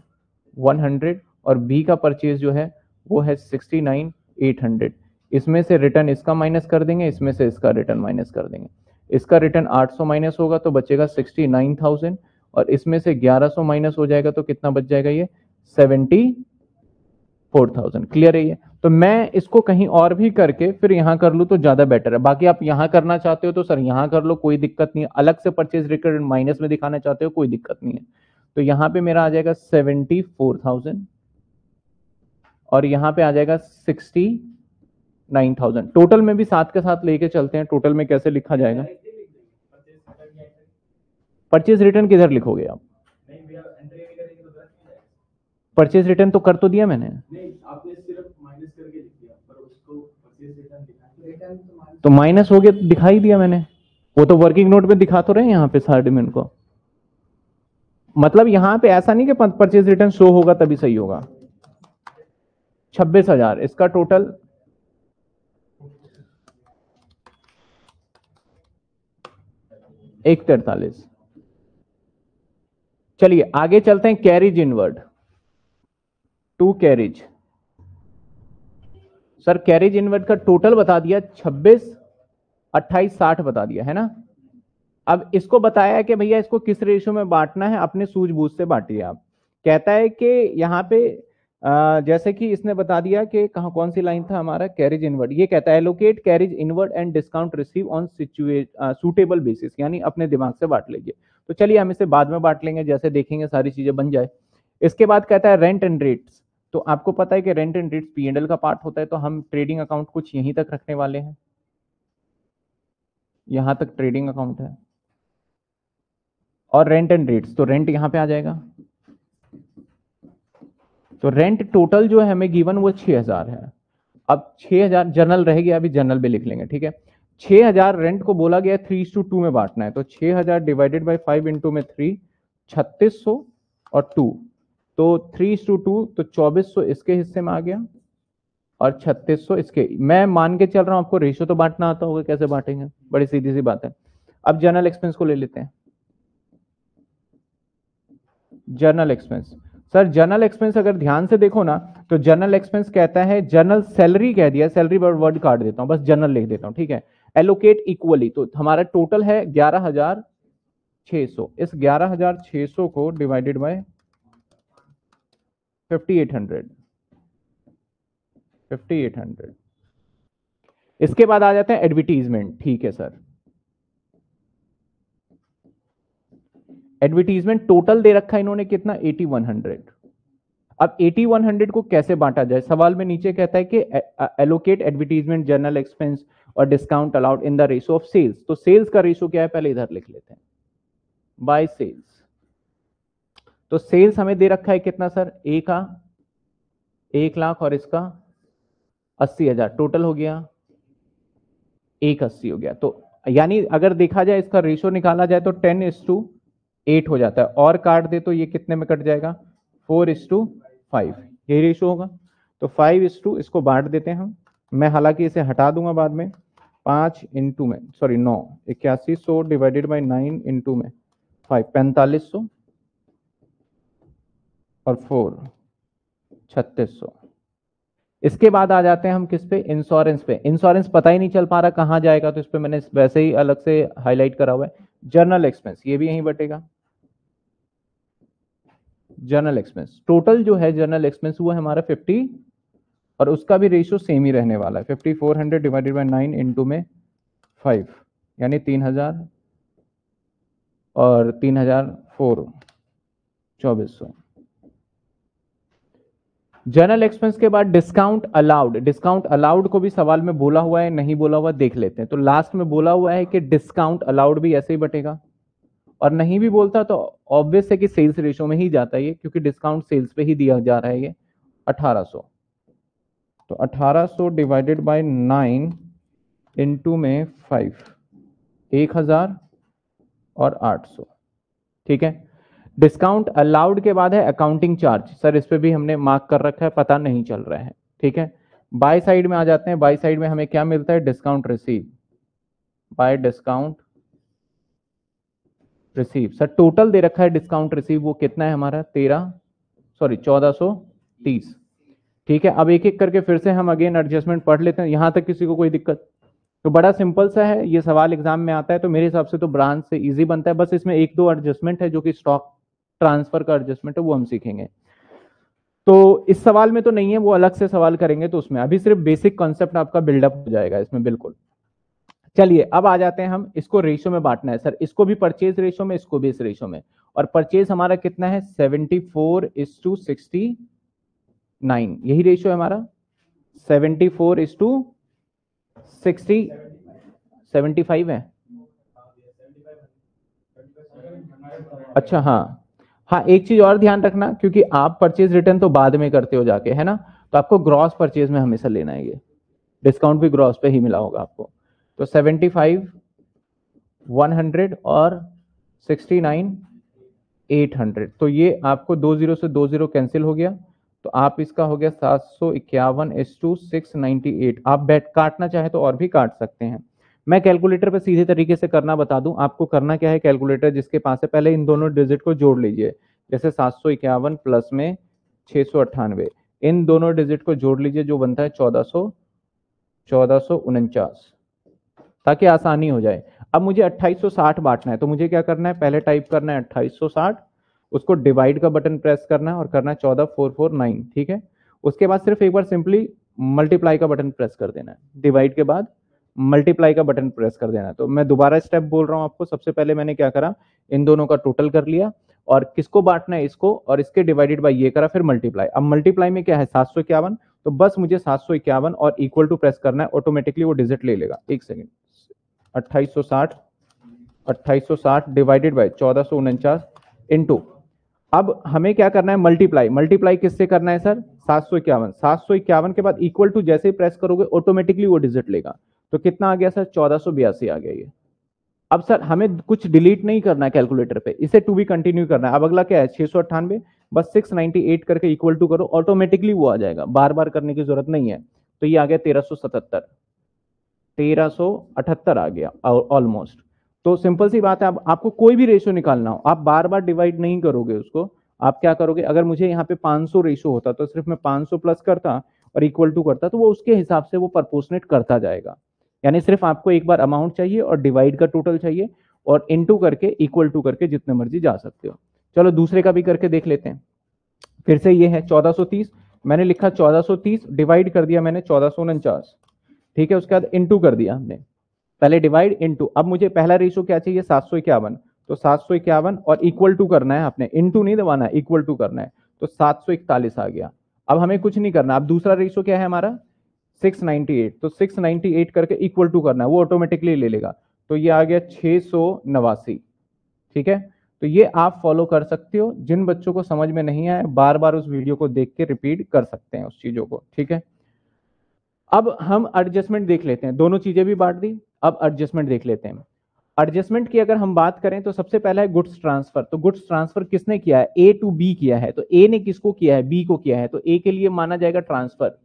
वन हंड्रेड और बी का परचेज जो है वो है सिक्सटी नाइन एट हंड्रेड इसमें से रिटर्न इसका माइनस कर देंगे इसमें से इसका रिटर्न माइनस कर देंगे इसका रिटर्न आठ सौ माइनस होगा तो बचेगा सिक्सटी नाइन थाउजेंड और इसमें से 1100 माइनस हो जाएगा तो कितना बच जाएगा ये 74,000 क्लियर है ये तो मैं इसको कहीं और भी करके फिर यहां कर लू तो ज्यादा बेटर है बाकी आप यहां करना चाहते हो तो सर यहां कर लो कोई दिक्कत नहीं है अलग से परचेज रिकॉर्ड माइनस में दिखाना चाहते हो कोई दिक्कत नहीं है तो यहां पे मेरा आ जाएगा 74,000 और यहां पे आ जाएगा 69,000 टोटल में भी साथ के साथ लेके चलते हैं टोटल में कैसे लिखा जाएगा परचेज रिटर्न किधर लिखोगे आप परचेज रिटर्न तो, तो कर तो दिया मैंने तो माइनस तो हो गया दिखाई दिया मैंने वो तो वर्किंग नोट में दिखा तो रहे हैं यहाँ पे सारे डिमेंट को मतलब यहाँ पे ऐसा नहीं कि परचेज रिटर्न शो होगा तभी सही होगा छब्बीस हजार इसका टोटल एक तैतालीस चलिए आगे चलते हैं carriage inward to carriage sir carriage inward का टोटल बता दिया 26 28 60 बता दिया है ना अब इसको बताया कि भैया इसको किस रेशो में बांटना है अपने सूझबूझ से बांटिए आप कहता है कि यहाँ पे जैसे कि इसने बता दिया कि कहा कौन सी लाइन था हमारा कैरिज इनवर्ड ये कहता है allocate carriage inward and discount receive on situate suitable basis यानी अपने दिमाग से बांट लीजिए तो चलिए हम इसे बाद में बांट लेंगे जैसे देखेंगे सारी चीजें बन जाए इसके बाद कहता है रेंट एंड रेट्स तो आपको पता है कि रेंट एंड रेट्स पी का पार्ट होता है तो हम ट्रेडिंग अकाउंट कुछ यहीं तक रखने वाले हैं यहां तक ट्रेडिंग अकाउंट है और रेंट एंड रेट्स तो रेंट यहां पे आ जाएगा तो रेंट टोटल जो है हमें गिवन वो 6000 है अब 6000 जनरल रहेगी अभी जनरल भी लिख लेंगे ठीक है छह हजार रेंट को बोला गया थ्री टू टू में बांटना है तो छह हजार डिवाइडेड बाई फाइव इंटू में थ्री छत्तीस सौ और टू तो थ्री टू टू तो चौबीस सौ इसके हिस्से में आ गया और छत्तीस सौ इसके मैं मान के चल रहा हूं आपको रेशो तो बांटना आता होगा कैसे बांटेंगे बड़ी सीधी सी बात है अब जर्नल एक्सपेंस को ले लेते हैं general expense sir general expense अगर ध्यान से देखो ना तो जर्नल एक्सपेंस कहता है जर्नल सैलरी कह दिया सैलरी वर्ड काट देता हूं बस जर्नल लिख देता हूं ठीक है एलोकेट इक्वली तो हमारा टोटल है ग्यारह हजार छह सौ इस ग्यारह हजार छह सौ को divided by fifty eight hundred fifty eight hundred इसके बाद आ जाते हैं एडवर्टीजमेंट ठीक है सर एडवर्टीजमेंट टोटल दे रखा है इन्होंने कितना एटी वन हंड्रेड अब 8100 को कैसे बांटा जाए सवाल में नीचे कहता है कि एलोकेट एडवर्टीजमेंट जर्नल एक्सपेंस और discount allowed in the ratio of sales तो सेल्स का रेशो क्या है पहले इधर लिख लेते हैं बाय सेल्स तो सेल्स हमें दे रखा है कितना सर ए का एक लाख और इसका अस्सी हजार टोटल हो गया एक अस्सी हो गया तो यानी अगर देखा जाए इसका रेशो निकाला जाए तो टेन इज टू एट हो जाता है और काट दे तो ये कितने में कट जाएगा फोर इज टू फाइव यही रेशो होगा तो फाइव इज टू इसको बांट देते हैं हम मैं हालांकि इसे हटा दूंगा बाद में पाँच इंटू में सॉरी नौ इक्यासी सौ डिवाइडेड बाई नाइन इंटू में फाइव पैंतालीस सौ और फोर छत्तीस सौ इसके बाद आ जाते हैं हम किस पे इंश्योरेंस पे इंश्योरेंस पता ही नहीं चल पा रहा कहाँ जाएगा तो इस पर मैंने वैसे ही अलग से हाईलाइट करा हुआ है जर्नल एक्सपेंस ये भी यहीं बटेगा जर्नल एक्सपेंस टोटल जो है जर्नल एक्सपेंस हुआ हमारा फिफ्टी और उसका भी रेशियो सेम ही रहने वाला है fifty four hundred divided by nine into में फाइव यानी तीन हज़ार और तीन हज़ार फोर चौबीस सौ जनरल एक्सपेंस के बाद डिस्काउंट अलाउड डिस्काउंट अलाउड को भी सवाल में बोला हुआ है नहीं बोला हुआ देख लेते हैं तो लास्ट में बोला हुआ है कि डिस्काउंट अलाउड भी ऐसे ही बटेगा और नहीं भी बोलता तो ऑब्वियस है कि सेल्स रेशो में ही जाता है ये क्योंकि डिस्काउंट सेल्स पे ही दिया जा रहा है ये 1800 तो 1800 डिवाइडेड बाय नाइन इनटू में फाइव एक हज़ार और 800 ठीक है डिस्काउंट अलाउड के बाद है अकाउंटिंग चार्ज सर इस पर भी हमने मार्क कर रखा है पता नहीं चल रहा है ठीक है बाय साइड में आ जाते हैं बाय साइड में हमें क्या मिलता है discount receive by discount receive sir total दे रखा है डिस्काउंट रिसीव वो कितना है हमारा तेरह सॉरी चौदह सौ तीस ठीक है अब एक एक करके फिर से हम अगेन एडजस्टमेंट पढ़ लेते हैं यहाँ तक किसी को कोई दिक्कत तो बड़ा सिंपल सा है ये सवाल एग्जाम में आता है तो मेरे हिसाब से तो ब्रांच से इजी बनता है बस इसमें एक दो एडजस्टमेंट है जो कि स्टॉक ट्रांसफर का एडजस्टमेंट है वो हम सीखेंगे तो इस सवाल में तो नहीं है वो अलग से सवाल करेंगे तो उसमें अभी सिर्फ बेसिक कॉन्सेप्ट आपका बिल्डअप हो जाएगा इसमें बिल्कुल चलिए अब आ जाते हैं हम इसको रेशो में बांटना है सर इसको भी परचेज रेशो में इसको भी इस रेशो में और परचेज हमारा कितना है seventy four is to sixty nine यही रेशियो है हमारा seventy four is to sixty seventy five है अच्छा हाँ हाँ एक चीज और ध्यान रखना क्योंकि आप परचेज रिटर्न तो बाद में करते हो जाके है ना तो आपको ग्रॉस परचेज में हमेशा लेना है ये डिस्काउंट भी ग्रॉस पे ही मिला होगा आपको तो सेवेंटी फाइव वन हंड्रेड और सिक्सटी नाइन एट हंड्रेड तो ये आपको दो जीरो से दो जीरो कैंसिल हो गया तो आप इसका हो गया सात सौ इक्यावन as to six ninety eight आप बैठ काटना चाहे तो और भी काट सकते हैं मैं कैलकुलेटर पर सीधे तरीके से करना बता दूं आपको करना क्या है कैलकुलेटर जिसके पास है पहले इन दोनों डिजिट को जोड़ लीजिए जैसे सात सौ इक्यावन प्लस में छः सौ अट्ठानवे इन दोनों डिजिट को जोड़ लीजिए जो बनता है चौदह सौ चौदह सौ उनचास ताकि आसानी हो जाए अब मुझे अट्ठाईस सौ साठ बांटना है तो मुझे क्या करना है पहले टाइप करना है अट्ठाईस सौ साठ उसको डिवाइड का बटन प्रेस करना है और करना है चौदह फोर फोर नाइन ठीक है उसके बाद सिर्फ एक बार सिंपली मल्टीप्लाई का बटन प्रेस कर देना है डिवाइड के बाद मल्टीप्लाई का बटन प्रेस कर देना है तो मैं दोबारा स्टेप बोल रहा हूँ आपको सबसे पहले मैंने क्या करा इन दोनों का टोटल कर लिया और किसको बांटना है इसको और इसके डिवाइडेड बाई ये करा फिर मल्टीप्लाई अब मल्टीप्लाई में क्या है सात सौ इक्यावन तो बस मुझे सात सौ इक्यावन और इक्वल टू प्रेस करना है ऑटोमेटिकली वो डिजिट ले लेगा एक सेकेंड अट्ठाईस सौ साठ अट्ठाईस सौ साठ डिवाइडेड बाई चौदह सौ उनचास इंटू अब हमें क्या करना है मल्टीप्लाई मल्टीप्लाई किससे करना है सर सात सौ इक्यावन सात सौ इक्यावन के बाद इक्वल टू जैसे ही प्रेस करोगे ऑटोमेटिकली वो डिजिट लेगा तो कितना आ गया सर चौदह सौ बयासी आ गया ये अब सर हमें कुछ डिलीट नहीं करना है कैलकुलेटर पे इसे टू भी कंटिन्यू करना है अब अगला क्या है छह सौ अट्ठानवे बस सिक्स नाइनटी एट करके इक्वल टू करो ऑटोमेटिकली वो आ जाएगा बार बार करने की जरूरत नहीं है तो ये आ गया तेरह सौ सतहत्तर तेरह सौ अठहत्तर आ गया ऑलमोस्ट तो सिंपल सी बात है आप, आपको कोई भी रेशो निकालना हो आप बार बार डिवाइड नहीं करोगे उसको आप क्या करोगे अगर मुझे यहाँ पे 500 रेशो होता तो सिर्फ मैं 500 प्लस करता और इक्वल टू करता तो वो उसके हिसाब से वो परपोसनेट करता जाएगा यानी सिर्फ आपको एक बार अमाउंट चाहिए और डिवाइड का टोटल चाहिए और इनटू करके इक्वल टू करके जितने मर्जी जा सकते हो चलो दूसरे का भी करके देख लेते हैं फिर से ये है 1430 मैंने लिखा 1430 डिवाइड कर दिया मैंने चौदह ठीक है उसके बाद इनटू कर दिया हमने पहले डिवाइड इनटू अब मुझे पहला रेशियो क्या चाहिए सात सौ इक्यावन तो सात सौ इक्यावन और इक्वल टू करना है आपने इनटू नहीं दबाना इक्वल टू करना है तो सात सौ इकतालीस आ गया अब हमें कुछ नहीं करना अब दूसरा रेशियो क्या है हमारा 698 तो 698 करके इक्वल टू करना है वो ऑटोमेटिकली ले लेगा तो ये आ गया छः ठीक है तो ये आप फॉलो कर सकते हो जिन बच्चों को समझ में नहीं आया बार बार उस वीडियो को देख के रिपीट कर सकते हैं उस चीज़ों को ठीक है अब हम एडजस्टमेंट देख लेते हैं दोनों चीज़ें भी बांट दी अब एडजस्टमेंट देख लेते हैं एडजस्टमेंट की अगर हम बात करें तो सबसे पहला है गुड्स ट्रांसफर तो गुड्स ट्रांसफर किसने किया है ए टू बी किया है तो ए ने किसको किया है बी को किया है तो ए के लिए माना जाएगा ट्रांसफर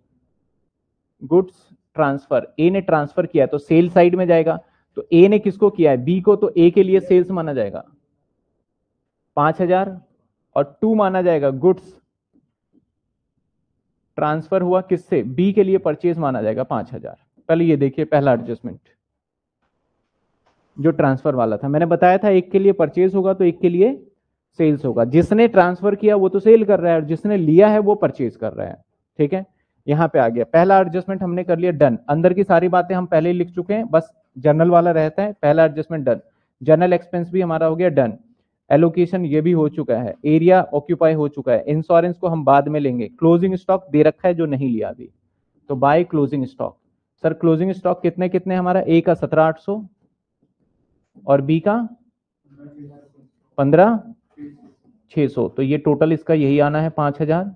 गुड्स ट्रांसफर ए ने ट्रांसफर किया है तो सेल साइड में जाएगा तो ए ने किसको किया है बी को तो ए के लिए सेल्स माना जाएगा पांच हजार और टू माना जाएगा गुड्स ट्रांसफर हुआ किससे बी के लिए परचेज माना जाएगा पांच हजार पहले ये देखिए पहला एडजस्टमेंट जो ट्रांसफर वाला था मैंने बताया था एक के लिए परचेज होगा तो एक के लिए सेल्स होगा जिसने ट्रांसफर किया वो तो सेल कर रहा है और जिसने लिया है वो परचेज कर रहा है ठीक है यहाँ पे आ गया पहला एडजस्टमेंट हमने कर लिया डन अंदर की सारी बातें हम पहले ही लिख चुके हैं बस जनरल वाला रहता है पहला एडजस्टमेंट डन जनरल एक्सपेंस भी हमारा हो गया डन एलोकेशन ये भी हो चुका है एरिया ऑक्यूपाई हो चुका है इंश्योरेंस को हम बाद में लेंगे क्लोजिंग स्टॉक दे रखा है जो नहीं लिया अभी तो by closing stock sir closing stock कितने कितने हमारा ए का सत्रह आठ सौ और बी का पंद्रह छ सौ तो ये टोटल इसका यही आना है पांच हजार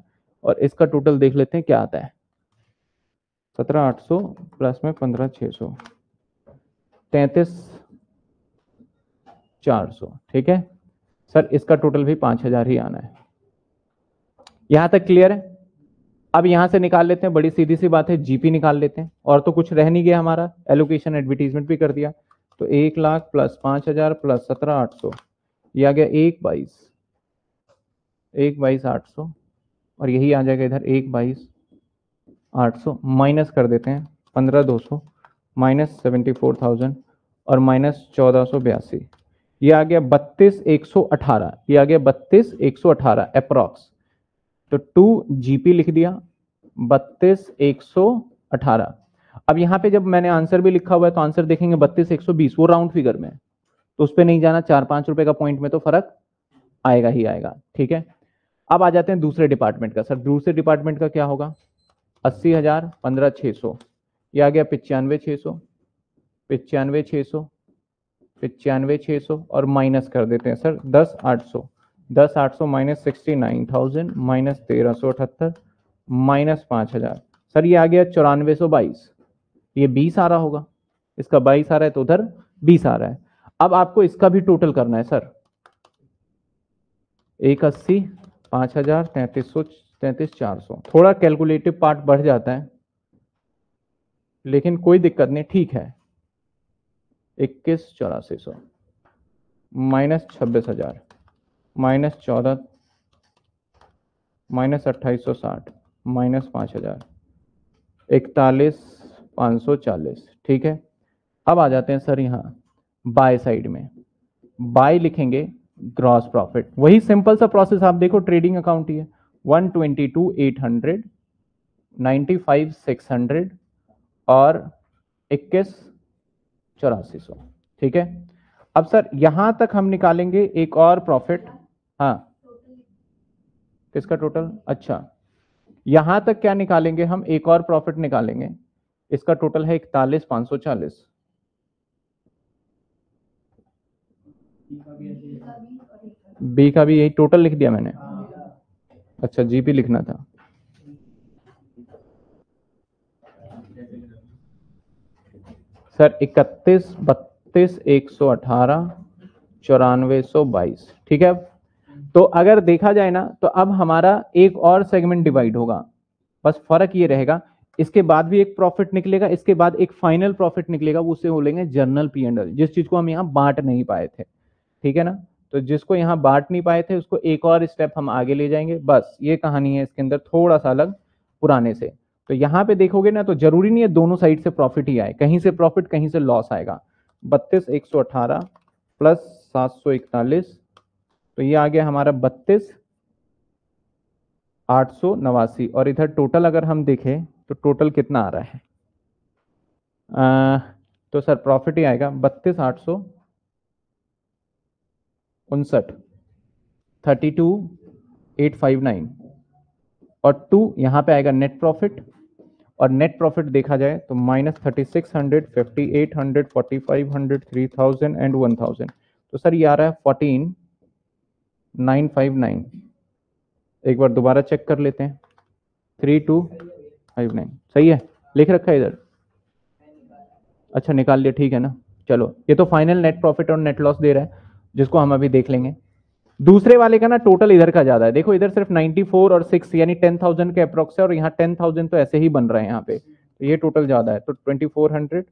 और इसका टोटल देख लेते हैं क्या आता है सत्रह आठ सौ प्लस में पंद्रह छ सौ तैतीस चार सौ ठीक है सर इसका टोटल भी पांच हजार ही आना है यहां तक क्लियर है अब यहां से निकाल लेते हैं बड़ी सीधी सी बात है जीपी निकाल लेते हैं और तो कुछ रह नहीं गया हमारा एलोकेशन एडवर्टीजमेंट भी कर दिया तो एक लाख प्लस पाँच हजार प्लस सत्रह आठ सौ यह आ गया एक बाईस एक बाईस आठ सौ और यही आ जाएगा इधर एक बाईस आठ सौ माइनस कर देते हैं पंद्रह दो सौ माइनस सेवेंटी फोर थाउजेंड और माइनस चौदह सौ बयासी ये आ गया बत्तीस एक सौ अठारह ये आ गया बत्तीस एक सौ अठारह अप्रॉक्स तो टू जीपी लिख दिया बत्तीस एक सौ अठारह अब यहाँ पे जब मैंने आंसर भी लिखा हुआ है तो आंसर देखेंगे बत्तीस एक सौ बीस वो राउंड फिगर में तो उस पर नहीं जाना चार पांच रुपए का पॉइंट में तो फर्क आएगा ही आएगा ठीक है अब आ जाते हैं दूसरे डिपार्टमेंट का सर दूसरे डिपार्टमेंट का क्या होगा अस्सी हजार पंद्रह छह सौ ये आ गया पिचानवे छह सौ पिचानवे छह सौ पिचानवे छह सौ और माइनस कर देते हैं सर दस आठ सौ दस आठ सौ minus sixty nine thousand minus तेरह सौ अठहत्तर माइनस पांच हजार सर ये आ गया चौरानवे सौ बाईस ये बीस आ रहा होगा इसका बाईस आ रहा है तो उधर बीस आ रहा है अब आपको इसका भी टोटल करना है सर एक अस्सी पांच हजार तैतीस सौ तैतीस चार सौ थोड़ा कैलकुलेटिव पार्ट बढ़ जाता है लेकिन कोई दिक्कत नहीं ठीक है इक्कीस चौरासी सौ माइनस छब्बीस हजार माइनस चौदह माइनस अट्ठाईस सौ साठ माइनस पांच हजार इकतालीस 540 ठीक है अब आ जाते हैं सर यहाँ बाय साइड में बाय लिखेंगे ग्रॉस प्रॉफिट वही सिंपल सा प्रोसेस आप देखो ट्रेडिंग अकाउंट ही है one twenty two eight hundred ninety five six hundred और इक्कीस चौरासी सौ ठीक है अब सर यहां तक हम निकालेंगे एक और प्रॉफिट हाँ किसका टोटल अच्छा यहां तक क्या निकालेंगे हम एक और प्रॉफिट निकालेंगे इसका टोटल है इकतालीस पांच सौ चालीस बी का भी यही टोटल लिख दिया मैंने अच्छा जी भी लिखना था सर इकतीस बत्तीस एक सौ अठारह चौरानवे सौ बाईस ठीक है तो अगर देखा जाए ना तो अब हमारा एक और सेगमेंट डिवाइड होगा बस फर्क ये रहेगा इसके बाद भी एक प्रॉफिट निकलेगा इसके बाद एक फाइनल प्रॉफिट निकलेगा वो उसे बोलेंगे जर्नल पी एंड एल जिस चीज को हम यहाँ बांट नहीं पाए थे ठीक है ना तो जिसको यहाँ बांट नहीं पाए थे उसको एक और स्टेप हम आगे ले जाएंगे बस ये कहानी है इसके अंदर थोड़ा सा अलग पुराने से तो यहाँ पे देखोगे ना तो जरूरी नहीं है दोनों साइड से प्रॉफिट ही आए कहीं से प्रॉफिट कहीं से लॉस आएगा बत्तीस एक सौ अठारह प्लस सात सौ इकतालीस तो ये आ गया हमारा बत्तीस आठ सौ नवासी और इधर टोटल अगर हम देखें तो टोटल कितना आ रहा है आ, तो सर प्रॉफिट ही आएगा बत्तीस आठ सौ उनसठ thirty two eight five nine और टू यहां पे आएगा नेट प्रॉफिट और नेट प्रॉफिट देखा जाए तो minus thirty six hundred fifty eight hundred forty five hundred three thousand and one thousand तो सर ये आ रहा है फोर्टीन नाइन फाइव नाइन एक बार दोबारा चेक कर लेते हैं थ्री टू फाइव नाइन सही है लिख रखा है इधर अच्छा निकाल लिया ठीक है ना चलो ये तो फाइनल नेट प्रॉफिट और नेट लॉस दे रहा है जिसको हम अभी देख लेंगे दूसरे वाले का ना टोटल इधर का ज्यादा है देखो इधर सिर्फ 94 और 6 यानी 10,000 के अप्रोक्स है और यहाँ 10,000 तो ऐसे ही बन रहे हैं यहाँ पे तो ये टोटल ज्यादा है तो 2400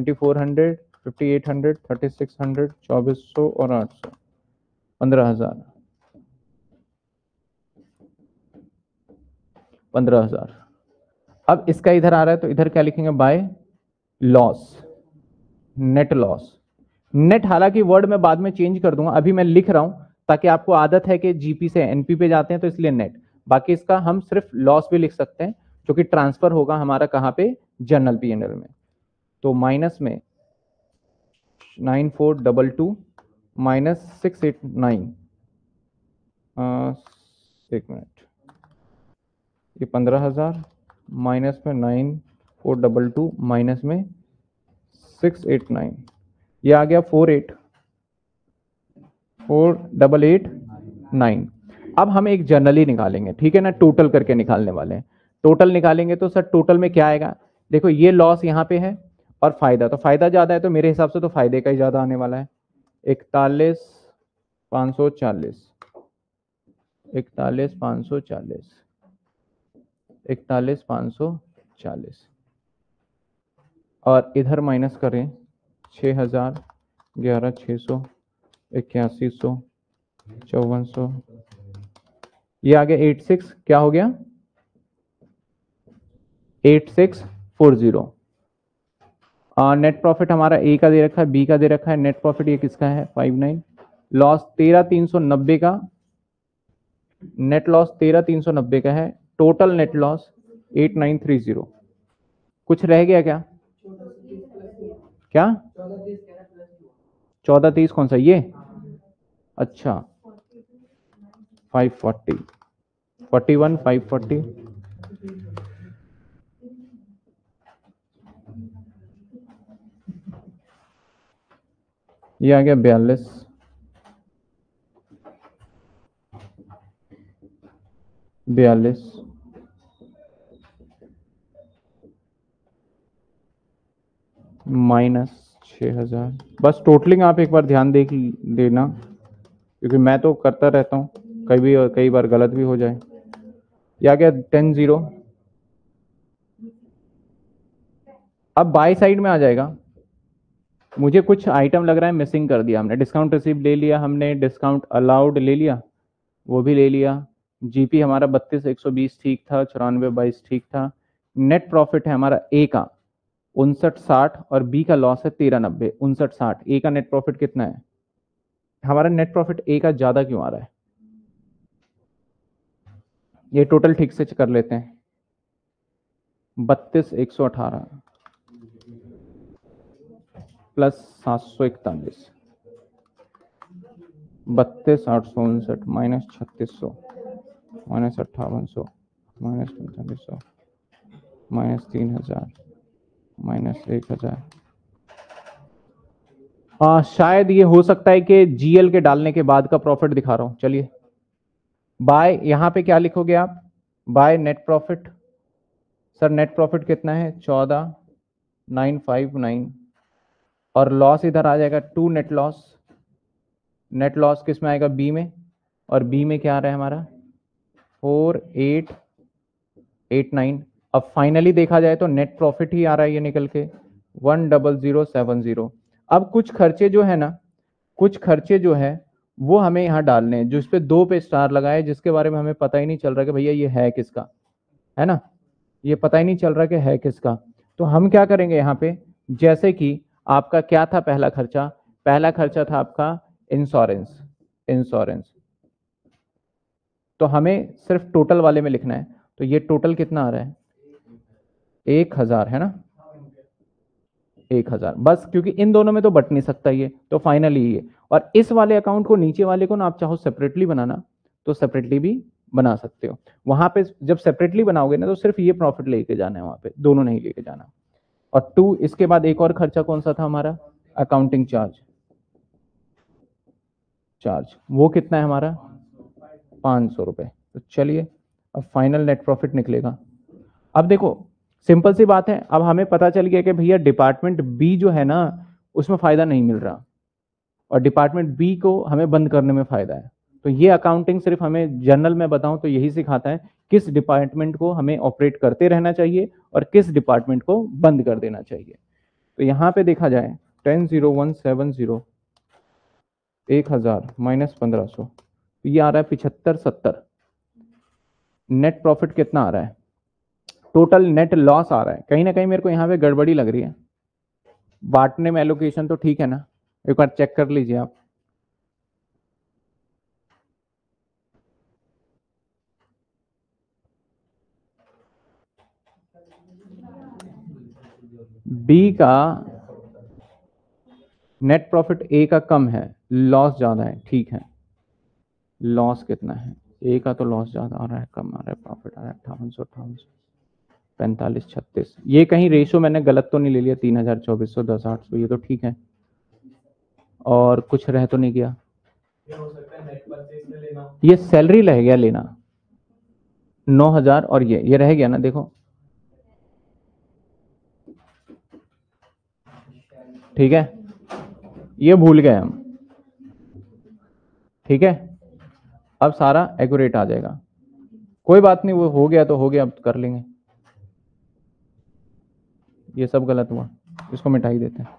2400 5800 3600 2400 और हजार पंद्रह हजार अब इसका इधर आ रहा है तो इधर क्या लिखेंगे by loss net loss net हालांकि वर्ड में बाद में चेंज कर दूंगा अभी मैं लिख रहा हूं ताकि आपको आदत है कि जीपी से एनपी पे जाते हैं तो इसलिए नेट बाकी इसका हम सिर्फ लॉस भी लिख सकते हैं जो कि ट्रांसफर होगा हमारा कहां पे जर्नल पी में तो माइनस में nine four double two minus six eight nine एक मिनट ये पंद्रह हज़ार माइनस में nine four double two minus में सिक्स एट नाइन ये आ गया four eight four double eight nine अब हम एक जनरली निकालेंगे ठीक है ना टोटल करके निकालने वाले हैं टोटल निकालेंगे तो सर टोटल में क्या आएगा देखो ये लॉस यहाँ पे है और फायदा तो फायदा ज्यादा है तो मेरे हिसाब से तो फायदे का ही ज्यादा आने वाला है इकतालीस पाँच सौ चालीस इकतालीस पाँच सौ चालीस इकतालीस पाँच सौ चालीस और इधर माइनस करें छ हज़ार ग्यारह छः सौ इक्यासी सौ चौवन सौ ये गया एट सिक्स क्या हो गया eight six four zero net profit हमारा ए का दे रखा है बी का दे रखा है नेट प्रॉफिट ये किसका है फाइव नाइन लॉस तेरह तीन सौ नब्बे का नेट लॉस तेरह तीन सौ नब्बे का है टोटल नेट लॉस 8930 कुछ रह गया क्या क्या चौदह तीस कौन सा ये अच्छा 540 41 540 ये आ गया बयालीस बयालीस माइनस छ हजार बस टोटलिंग आप एक बार ध्यान देख देना क्योंकि मैं तो करता रहता हूँ कई भी कई बार गलत भी हो जाए या क्या टेन जीरो अब बाई साइड में आ जाएगा मुझे कुछ आइटम लग रहा है मिसिंग कर दिया हमने डिस्काउंट रिसीव ले लिया हमने डिस्काउंट अलाउड ले लिया वो भी ले लिया जीपी हमारा बत्तीस एक सौ बीस ठीक था चौरानवे बाईस ठीक था नेट प्रॉफिट है हमारा ए का उनसठ साठ और बी का लॉस है तेरह नब्बे उनसठ साठ ए का नेट प्रॉफिट कितना है हमारा नेट प्रॉफिट ए का ज़्यादा क्यों आ रहा है ये टोटल ठीक से कर लेते हैं बत्तीस एक सौ अठारह प्लस सात सौ इकतालीस बत्तीस आठ सौ उनसठ माइनस छत्तीस सौ माइनस अट्ठावन सौ माइनस पैंतालीस सौ माइनस तीन हज़ार माइनस एक हज़ार शायद ये हो सकता है कि जीएल के डालने के बाद का प्रॉफिट दिखा रहा हूं चलिए बाय यहाँ पे क्या लिखोगे आप by net profit sir net profit कितना है चौदह नाइन फाइव नाइन और लॉस इधर आ जाएगा to net loss net loss किस में आएगा बी में और बी में क्या आ रहा है हमारा फोर एट एट नाइन अब फाइनली देखा जाए तो नेट प्रॉफिट ही आ रहा है ये निकल के one double zero seven zero अब कुछ खर्चे जो है ना कुछ खर्चे जो है वो हमें यहाँ डालने हैं जिस पे दो पे स्टार लगाए जिसके बारे में हमें पता ही नहीं चल रहा कि भैया ये है किसका है ना ये पता ही नहीं चल रहा कि है किसका तो हम क्या करेंगे यहाँ पे जैसे कि आपका क्या था पहला खर्चा पहला खर्चा था आपका इंश्योरेंस इंश्योरेंस तो हमें सिर्फ टोटल वाले में लिखना है तो ये टोटल कितना आ रहा है एक हज़ार है ना एक हज़ार बस क्योंकि इन दोनों में तो बट नहीं सकता ये तो फाइनली ये और इस वाले अकाउंट को नीचे वाले को ना आप चाहो सेपरेटली बनाना तो सेपरेटली भी बना सकते हो वहां पे जब सेपरेटली बनाओगे ना तो सिर्फ ये प्रॉफिट लेके जाना है वहां पे दोनों नहीं लेके जाना और टू इसके बाद एक और खर्चा कौन सा था हमारा अकाउंटिंग चार्ज चार्ज वो कितना है हमारा पाँच सौ रुपये तो चलिए अब फाइनल नेट प्रॉफिट निकलेगा अब देखो सिंपल सी बात है अब हमें पता चल गया कि भैया डिपार्टमेंट बी जो है ना उसमें फ़ायदा नहीं मिल रहा और डिपार्टमेंट बी को हमें बंद करने में फ़ायदा है तो ये अकाउंटिंग सिर्फ हमें जर्नल में बताऊं तो यही सिखाता है किस डिपार्टमेंट को हमें ऑपरेट करते रहना चाहिए और किस डिपार्टमेंट को बंद कर देना चाहिए तो यहाँ पे देखा जाए ten zero one seven zero एक हज़ार माइनस पंद्रह सौ तो ये आ रहा है पिछहत्तर सत्तर नेट प्रॉफिट कितना आ रहा है टोटल नेट लॉस आ रहा है कहीं ना कहीं मेरे को यहाँ पे गड़बड़ी लग रही है बांटने में एलोकेशन तो ठीक है ना एक बार चेक कर लीजिए आप बी का नेट प्रॉफिट ए का कम है लॉस ज्यादा है ठीक है लॉस कितना है ए का तो लॉस ज़्यादा आ रहा है कम आ रहा है प्रॉफिट आ रहा है अट्ठावन सौ अट्ठावन सौ पैंतालीस छत्तीस ये कहीं रेशो मैंने गलत तो नहीं ले लिया तीन हज़ार चौबीस सौ दस आठ सौ ये तो ठीक है और कुछ रह तो नहीं गया ये सैलरी रह गया लेना नौ हजार और ये ये रह गया ना देखो ठीक है ये भूल गए हम ठीक है अब सारा एक्यूरेट आ जाएगा कोई बात नहीं वो हो गया तो हो गया अब कर लेंगे ये सब गलत हुआ इसको मिटाई देते हैं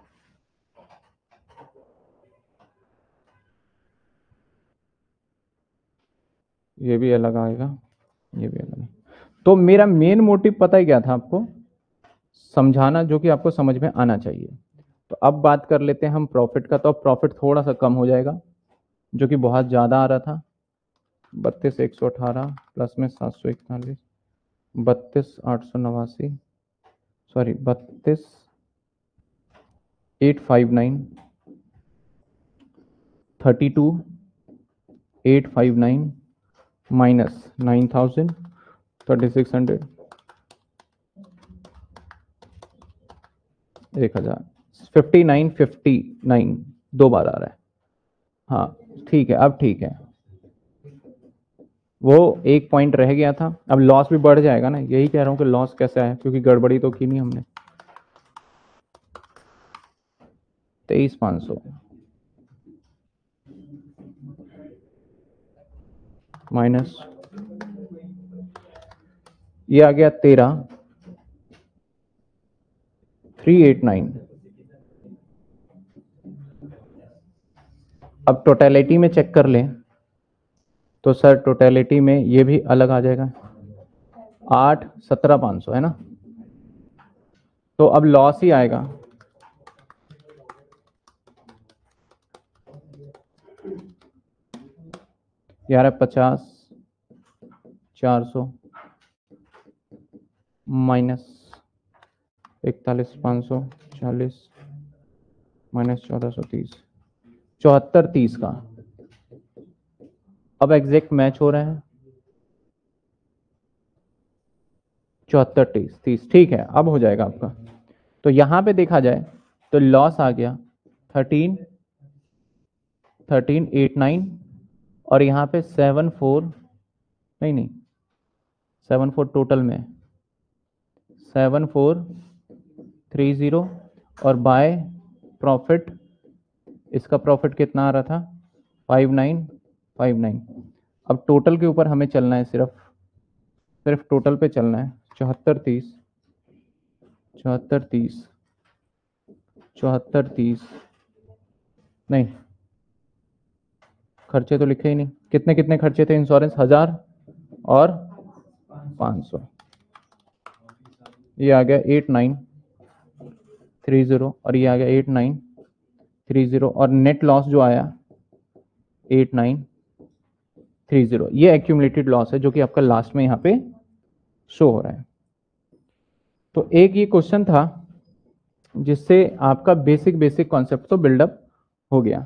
ये भी अलग आएगा ये भी अलग तो मेरा मेन मोटिव पता ही क्या था आपको समझाना जो कि आपको समझ में आना चाहिए तो अब बात कर लेते हैं हम प्रॉफिट का तो अब प्रॉफिट थोड़ा सा कम हो जाएगा जो कि बहुत ज़्यादा आ रहा था बत्तीस एक सौ अठारह प्लस में सात सौ इकतालीस बत्तीस आठ सौ नवासी सॉरी बत्तीस eight five nine thirty two eight five nine minus nine thousand thirty six hundred एक हज़ार फिफ्टी नाइन फिफ्टी नाइन दो बार आ रहा है हाँ ठीक है अब ठीक है वो एक पॉइंट रह गया था अब लॉस भी बढ़ जाएगा ना यही कह रहा हूँ कि लॉस कैसे आया क्योंकि गड़बड़ी तो की नहीं हमने तेईस पाँच सौ माइनस ये आ गया तेरह थ्री एट नाइन अब टोटलिटी में चेक कर लें तो सर टोटलिटी में ये भी अलग आ जाएगा आठ सत्रह पाँच सौ है ना तो अब लॉस ही आएगा ग्यारह पचास चार सौ माइनस इकतालीस पाँच सौ चालीस माइनस चौदह सौ तीस चौहत्तर तीस का अब एग्जैक्ट मैच हो रहे हैं चौहत्तर तीस तीस ठीक है अब हो जाएगा आपका तो यहां पे देखा जाए तो लॉस आ गया थर्टीन थर्टीन एट नाइन और यहां पे सेवन फोर नहीं नहीं सेवन फोर टोटल में सेवन फोर थ्री ज़ीरो और बाय प्रॉफिट इसका प्रॉफिट कितना आ रहा था फाइव नाइन फाइव नाइन अब टोटल के ऊपर हमें चलना है सिर्फ सिर्फ टोटल पे चलना है चौहत्तर तीस चौहत्तर तीस चौहत्तर तीस नहीं खर्चे तो लिखे ही नहीं कितने कितने खर्चे थे इंश्योरेंस हजार और पाँच सौ ये आ गया एट नाइन थ्री ज़ीरो और ये आ गया एट नाइन थ्री ज़ीरो और नेट लॉस जो आया एट नाइन थ्री जीरो ये एक्यूमलेटेड लॉस है जो कि आपका लास्ट में यहाँ पे शो हो रहा है तो एक ये क्वेश्चन था जिससे आपका बेसिक बेसिक कॉन्सेप्ट तो बिल्डअप हो गया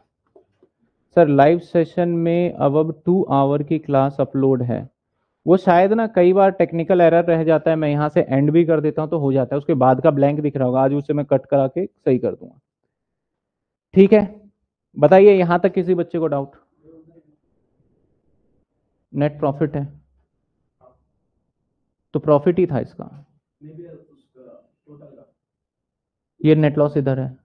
सर लाइव सेशन में अब अब टू आवर की क्लास अपलोड है वो शायद ना कई बार टेक्निकल एरर रह जाता है मैं यहाँ से एंड भी कर देता हूँ तो हो जाता है उसके बाद का ब्लैंक दिख रहा होगा आज उसे मैं कट करा के सही कर दूंगा ठीक है बताइए यहाँ तक किसी बच्चे को डाउट नेट प्रॉफिट है तो प्रॉफिट ही था इसका ये नेट लॉस इधर है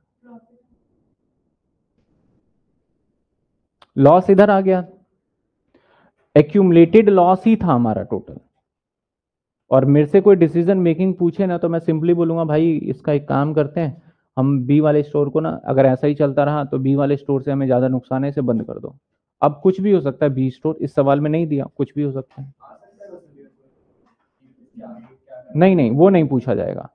लॉस इधर आ गया एक्यूमलेटेड लॉस ही था हमारा टोटल और मेरे से कोई डिसीजन मेकिंग पूछे ना तो मैं सिंपली बोलूंगा भाई इसका एक काम करते हैं हम बी वाले स्टोर को ना अगर ऐसा ही चलता रहा तो बी वाले स्टोर से हमें ज़्यादा नुकसान है इसे बंद कर दो अब कुछ भी हो सकता है बी स्टोर इस सवाल में नहीं दिया कुछ भी हो सकता है नहीं नहीं वो नहीं पूछा जाएगा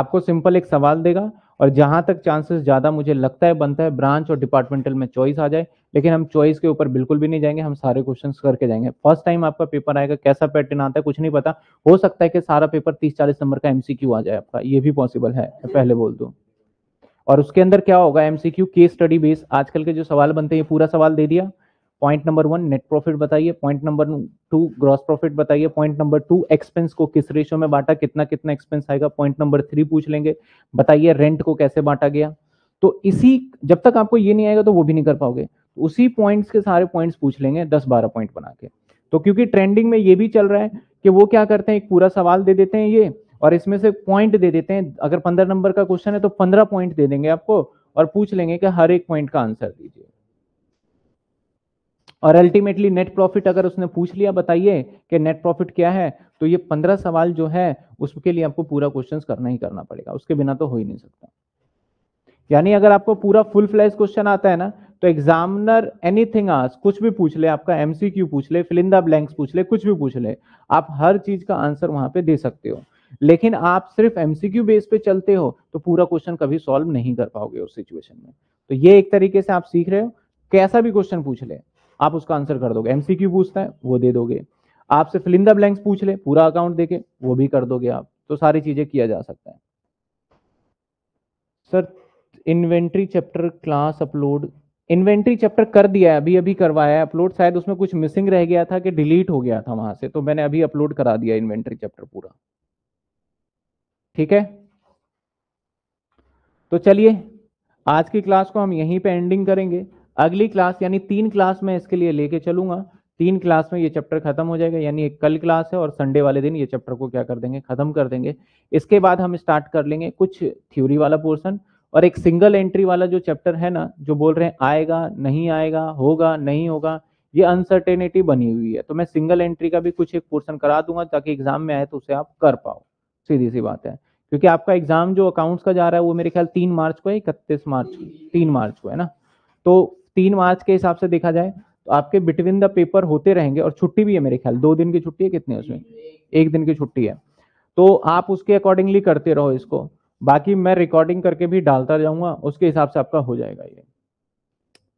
आपको सिंपल एक सवाल देगा और जहां तक चांसेस ज्यादा मुझे लगता है बनता है ब्रांच और डिपार्टमेंटल में चॉइस आ जाए लेकिन हम चॉइस के ऊपर बिल्कुल भी नहीं जाएंगे हम सारे क्वेश्चन करके जाएंगे फर्स्ट टाइम आपका पेपर आएगा कैसा पैटर्न आता है कुछ नहीं पता हो सकता है कि सारा पेपर तीस चालीस नंबर का एमसीक्यू आ जाए आपका ये भी पॉसिबल है पहले बोल दू और उसके अंदर क्या होगा एमसीक्यू केस स्टडी बेस आजकल के जो सवाल बनते हैं ये पूरा सवाल दे दिया point number one net profit बताइए point number two gross profit बताइए पॉइंट नंबर टू एक्सपेंस को किस रेशियो में बांटा कितना कितना एक्सपेंस आएगा पॉइंट नंबर थ्री पूछ लेंगे बताइए रेंट को कैसे बांटा गया तो इसी जब तक आपको ये नहीं आएगा तो वो भी नहीं कर पाओगे तो उसी पॉइंट्स के सारे पॉइंट्स पूछ लेंगे दस बारह पॉइंट बना के तो क्योंकि ट्रेंडिंग में ये भी चल रहा है कि वो क्या करते हैं एक पूरा सवाल दे देते हैं ये और इसमें से पॉइंट दे देते हैं अगर पंद्रह नंबर का क्वेश्चन है तो पंद्रह पॉइंट दे देंगे आपको और पूछ लेंगे कि हर एक पॉइंट का आंसर दीजिए और अल्टीमेटली नेट प्रॉफिट अगर उसने पूछ लिया बताइए कि नेट प्रॉफिट क्या है तो ये पंद्रह सवाल जो है उसके लिए आपको पूरा क्वेश्चन करना ही करना पड़ेगा उसके बिना तो हो ही नहीं सकता यानी अगर आपको पूरा फुल फ्लैश क्वेश्चन आता है ना तो एग्जामिनर एनीथिंग आस कुछ भी पूछ ले आपका एमसीक्यू पूछ ले फिलिंदा ब्लैंक्स पूछ ले कुछ भी पूछ ले आप हर चीज का आंसर वहां पे दे सकते हो लेकिन आप सिर्फ एमसीक्यू बेस पे चलते हो तो पूरा क्वेश्चन कभी सॉल्व नहीं कर पाओगे उस सिचुएशन में तो ये एक तरीके से आप सीख रहे हो कैसा भी क्वेश्चन पूछ ले आप उसका आंसर कर दोगे एमसीक्यू पूछता है वो दे दोगे आपसे फिलिंदा ब्लैंक्स पूछ ले पूरा अकाउंट देके वो भी कर दोगे आप तो सारी चीजें किया जा सकता है sir inventory chapter class upload inventory chapter कर दिया है अभी अभी करवाया है अपलोड शायद उसमें कुछ मिसिंग रह गया था कि डिलीट हो गया था वहां से तो मैंने अभी अपलोड करा दिया इन्वेंट्री चैप्टर पूरा ठीक है तो चलिए आज की क्लास को हम यहीं पे एंडिंग करेंगे अगली क्लास यानी तीन क्लास में इसके लिए लेके चलूंगा तीन क्लास में ये चैप्टर खत्म हो जाएगा यानी एक कल क्लास है और संडे वाले दिन ये चैप्टर को क्या कर देंगे खत्म कर देंगे इसके बाद हम स्टार्ट कर लेंगे कुछ थ्योरी वाला पोर्सन और एक सिंगल एंट्री वाला जो चैप्टर है ना जो बोल रहे हैं आएगा नहीं आएगा होगा नहीं होगा ये अनसर्टेनिटी बनी हुई है तो मैं सिंगल एंट्री का भी कुछ एक पोर्सन करा दूंगा ताकि एग्जाम में आए तो उसे आप कर पाओ सीधी सी बात है क्योंकि आपका एग्जाम जो अकाउंट्स का जा रहा है वो मेरे ख्याल तीन मार्च को है इकतीस मार्च को तीन मार्च को है ना तो तीन मार्च के हिसाब से देखा जाए तो आपके बिटवीन द पेपर होते रहेंगे और छुट्टी भी है मेरे ख्याल दो दिन की छुट्टी है कितने उसमें एक दिन की छुट्टी है तो आप उसके अकॉर्डिंगली करते रहो इसको बाकी मैं रिकॉर्डिंग करके भी डालता जाऊंगा उसके हिसाब से आपका हो जाएगा ये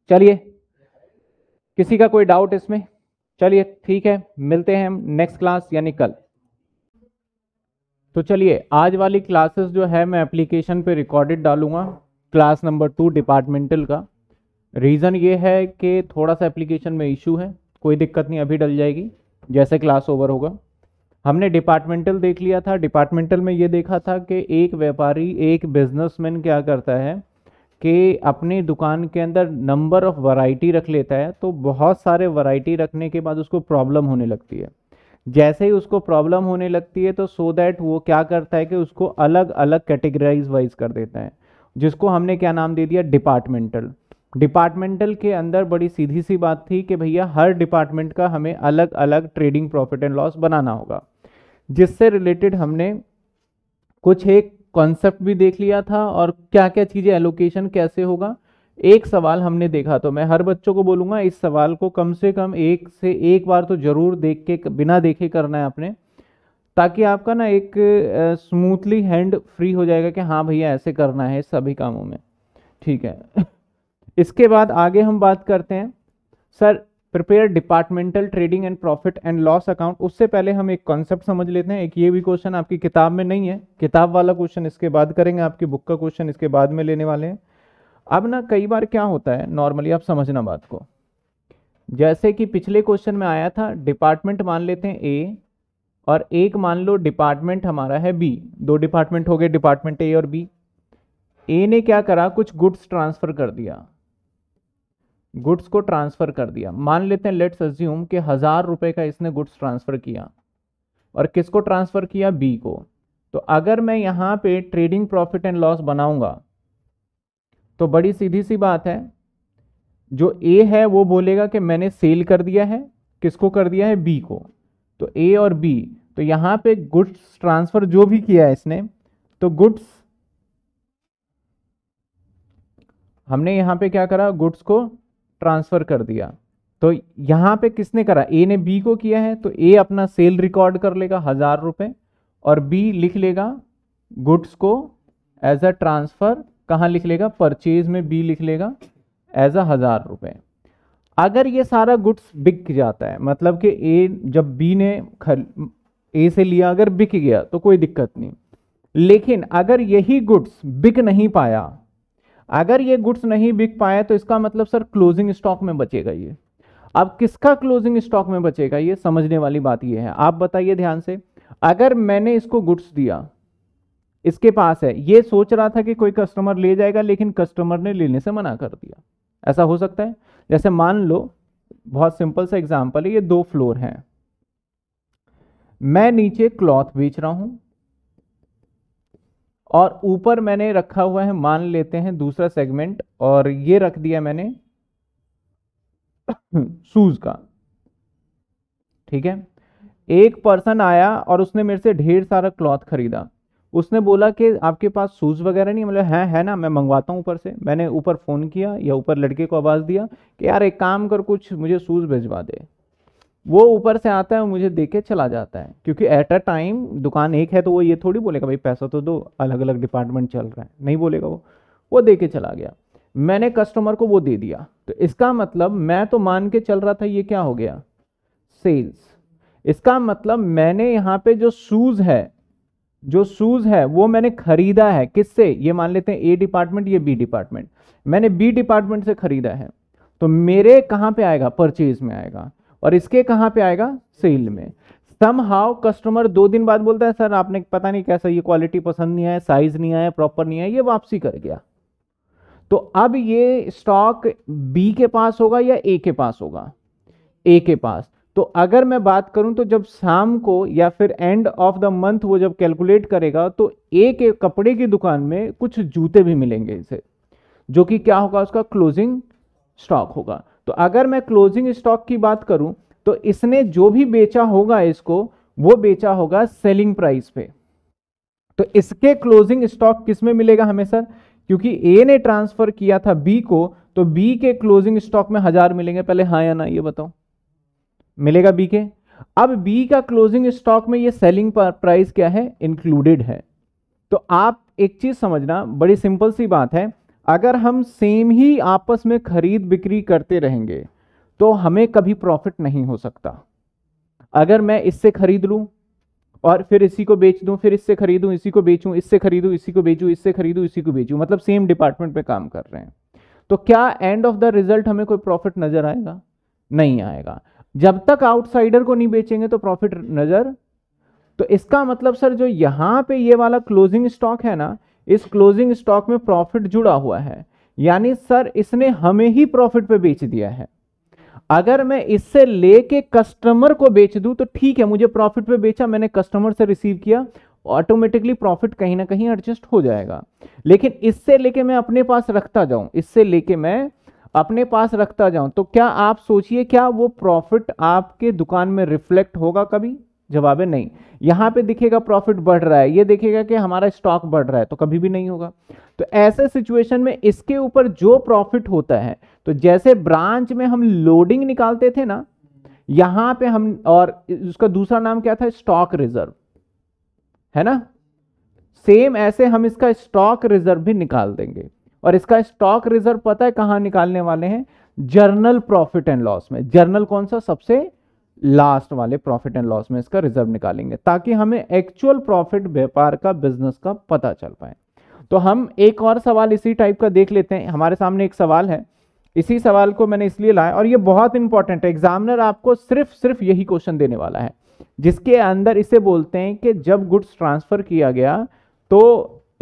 चलिए किसी का कोई डाउट इसमें चलिए ठीक है मिलते हैं हम नेक्स्ट क्लास यानी कल तो चलिए आज वाली क्लासेस जो है मैं एप्लीकेशन पे रिकॉर्डेड डालूंगा क्लास नंबर टू डिपार्टमेंटल का रीज़न ये है कि थोड़ा सा एप्लीकेशन में इशू है कोई दिक्कत नहीं अभी डल जाएगी जैसे क्लास ओवर होगा हमने डिपार्टमेंटल देख लिया था डिपार्टमेंटल में ये देखा था कि एक व्यापारी एक बिजनेसमैन क्या करता है कि अपनी दुकान के अंदर नंबर ऑफ़ वैरायटी रख लेता है तो बहुत सारे वैरायटी रखने के बाद उसको प्रॉब्लम होने लगती है जैसे ही उसको प्रॉब्लम होने लगती है तो सो so दैट वो क्या करता है कि उसको अलग अलग कैटेगराइज वाइज कर देता है जिसको हमने क्या नाम दे दिया डिपार्टमेंटल डिपार्टमेंटल के अंदर बड़ी सीधी सी बात थी कि भैया हर डिपार्टमेंट का हमें अलग अलग ट्रेडिंग प्रॉफिट एंड लॉस बनाना होगा जिससे रिलेटेड हमने कुछ एक कॉन्सेप्ट भी देख लिया था और क्या क्या चीज़ें एलोकेशन कैसे होगा एक सवाल हमने देखा तो मैं हर बच्चों को बोलूँगा इस सवाल को कम से कम एक से एक बार तो ज़रूर देख के बिना देखे करना है आपने ताकि आपका ना एक स्मूथली हैंड फ्री हो जाएगा कि हाँ भैया ऐसे करना है सभी कामों में ठीक है इसके बाद आगे हम बात करते हैं sir prepare departmental trading and profit and loss account उससे पहले हम एक कॉन्सेप्ट समझ लेते हैं एक ये भी क्वेश्चन आपकी किताब में नहीं है किताब वाला क्वेश्चन इसके बाद करेंगे आपकी बुक का क्वेश्चन इसके बाद में लेने वाले हैं अब ना कई बार क्या होता है नॉर्मली आप समझना बात को जैसे कि पिछले क्वेश्चन में आया था डिपार्टमेंट मान लेते हैं ए और एक मान लो डिपार्टमेंट हमारा है बी दो डिपार्टमेंट हो गए डिपार्टमेंट ए और बी ए ने क्या करा कुछ गुड्स ट्रांसफ़र कर दिया गुड्स को ट्रांसफ़र कर दिया मान लेते हैं लेट्स अज्यूम कि हज़ार रुपए का इसने गुड्स ट्रांसफ़र किया और किसको ट्रांसफ़र किया बी को तो अगर मैं यहां पे ट्रेडिंग प्रॉफिट एंड लॉस बनाऊंगा तो बड़ी सीधी सी बात है जो ए है वो बोलेगा कि मैंने सेल कर दिया है किसको कर दिया है बी को तो ए और बी तो यहाँ पे गुड्स ट्रांसफ़र जो भी किया है इसने तो गुड्स हमने यहाँ पे क्या करा गुड्स को ट्रांसफ़र कर दिया तो यहाँ पे किसने करा ए ने बी को किया है तो ए अपना सेल रिकॉर्ड कर लेगा हज़ार रुपये और बी लिख लेगा गुड्स को एज अ ट्रांसफ़र कहाँ लिख लेगा परचेज में बी लिख लेगा एज अ हज़ार रुपये अगर ये सारा गुड्स बिक जाता है मतलब कि ए जब बी ने खर ए से लिया अगर बिक गया तो कोई दिक्कत नहीं लेकिन अगर यही गुड्स बिक नहीं पाया अगर ये गुड्स नहीं बिक पाए तो इसका मतलब सर क्लोजिंग स्टॉक में बचेगा ये अब किसका क्लोजिंग स्टॉक में बचेगा ये समझने वाली बात ये है आप बताइए ध्यान से अगर मैंने इसको गुड्स दिया इसके पास है ये सोच रहा था कि कोई कस्टमर ले जाएगा लेकिन कस्टमर ने लेने से मना कर दिया ऐसा हो सकता है जैसे मान लो बहुत सिंपल सा एग्जाम्पल है ये दो फ्लोर हैं मैं नीचे क्लॉथ बेच रहा हूं और ऊपर मैंने रखा हुआ है मान लेते हैं दूसरा सेगमेंट और ये रख दिया मैंने शूज का ठीक है एक पर्सन आया और उसने मेरे से ढेर सारा क्लॉथ खरीदा उसने बोला कि आपके पास शूज़ वगैरह नहीं मतलब है है ना मैं मंगवाता हूँ ऊपर से मैंने ऊपर फ़ोन किया या ऊपर लड़के को आवाज़ दिया कि यार एक काम कर कुछ मुझे शूज़ भिजवा दे वो ऊपर से आता है और मुझे दे के चला जाता है क्योंकि एट अ टाइम दुकान एक है तो वो ये थोड़ी बोलेगा भाई पैसा तो दो अलग अलग डिपार्टमेंट चल रहा है नहीं बोलेगा वो वो दे के चला गया मैंने कस्टमर को वो दे दिया तो इसका मतलब मैं तो मान के चल रहा था ये क्या हो गया सेल्स इसका मतलब मैंने यहाँ पे जो शूज़ है जो शूज़ है वो मैंने ख़रीदा है किससे ये मान लेते हैं ए डिपार्टमेंट ये बी डिपार्टमेंट मैंने बी डिपार्टमेंट से ख़रीदा है तो मेरे कहाँ पे आएगा परचेज में आएगा और इसके कहाँ पे आएगा सेल में सम हाउ कस्टमर दो दिन बाद बोलता है सर आपने पता नहीं कैसा ये क्वालिटी पसंद नहीं आया साइज नहीं आया प्रॉपर नहीं आया ये वापसी कर गया तो अब ये स्टॉक बी के पास होगा या ए के पास होगा ए के पास तो अगर मैं बात करूं तो जब शाम को या फिर एंड ऑफ द मंथ वो जब कैलकुलेट करेगा तो ए के कपड़े की दुकान में कुछ जूते भी मिलेंगे इसे जो कि क्या होगा उसका क्लोजिंग स्टॉक होगा तो अगर मैं क्लोजिंग स्टॉक की बात करूं तो इसने जो भी बेचा होगा इसको वो बेचा होगा सेलिंग प्राइस पे तो इसके क्लोजिंग स्टॉक किस में मिलेगा हमें सर क्योंकि ए ने ट्रांसफर किया था बी को तो बी के क्लोजिंग स्टॉक में हजार मिलेंगे पहले हाँ या ना ये बताओ मिलेगा बी के अब बी का क्लोजिंग स्टॉक में ये सेलिंग प्राइस क्या है इंक्लूडेड है तो आप एक चीज समझना बड़ी सिंपल सी बात है अगर हम सेम ही आपस में खरीद बिक्री करते रहेंगे तो हमें कभी प्रॉफिट नहीं हो सकता अगर मैं इससे खरीद लूं और फिर इसी को बेच दूं फिर इससे खरीदूं इसी को बेचूं इससे खरीदूं इसी को बेचूं इससे खरीदूं इसी को बेचूं मतलब सेम डिपार्टमेंट पे काम कर रहे हैं तो क्या एंड ऑफ द रिजल्ट हमें कोई प्रॉफिट नज़र आएगा नहीं आएगा जब तक आउटसाइडर को नहीं बेचेंगे तो प्रॉफिट नज़र तो इसका मतलब सर जो यहां पे ये वाला क्लोजिंग स्टॉक है ना इस क्लोजिंग स्टॉक में प्रॉफिट जुड़ा हुआ है यानी सर इसने हमें ही प्रॉफिट पे बेच दिया है अगर मैं इससे लेके कस्टमर को बेच दूं तो ठीक है मुझे प्रॉफिट पे बेचा मैंने कस्टमर से रिसीव किया ऑटोमेटिकली प्रॉफिट कहीं ना कहीं एडजस्ट हो जाएगा लेकिन इससे लेके मैं अपने पास रखता जाऊं इससे लेके मैं अपने पास रखता जाऊं तो क्या आप सोचिए क्या वो प्रॉफिट आपके दुकान में रिफ्लेक्ट होगा कभी जवाब है नहीं यहाँ पे दिखेगा प्रॉफिट बढ़ रहा है ये देखेगा कि हमारा स्टॉक बढ़ रहा है तो कभी भी नहीं होगा तो ऐसे सिचुएशन में इसके ऊपर जो प्रॉफिट होता है तो जैसे ब्रांच में हम लोडिंग निकालते थे ना यहाँ पे हम और उसका दूसरा नाम क्या था स्टॉक रिजर्व है ना सेम ऐसे हम इसका स्टॉक रिजर्व भी निकाल देंगे और इसका स्टॉक रिजर्व पता है कहाँ निकालने वाले हैं जर्नल प्रॉफिट एंड लॉस में जर्नल कौन सा सबसे लास्ट वाले प्रॉफिट एंड लॉस में इसका रिजर्व निकालेंगे ताकि हमें एक्चुअल प्रॉफिट व्यापार का बिजनेस का पता चल पाए तो हम एक और सवाल इसी टाइप का देख लेते हैं हमारे सामने एक सवाल है इसी सवाल को मैंने इसलिए लाया और ये बहुत इंपॉर्टेंट है एग्जामिनर आपको सिर्फ सिर्फ यही क्वेश्चन देने वाला है जिसके अंदर इसे बोलते हैं कि जब गुड्स ट्रांसफ़र किया गया तो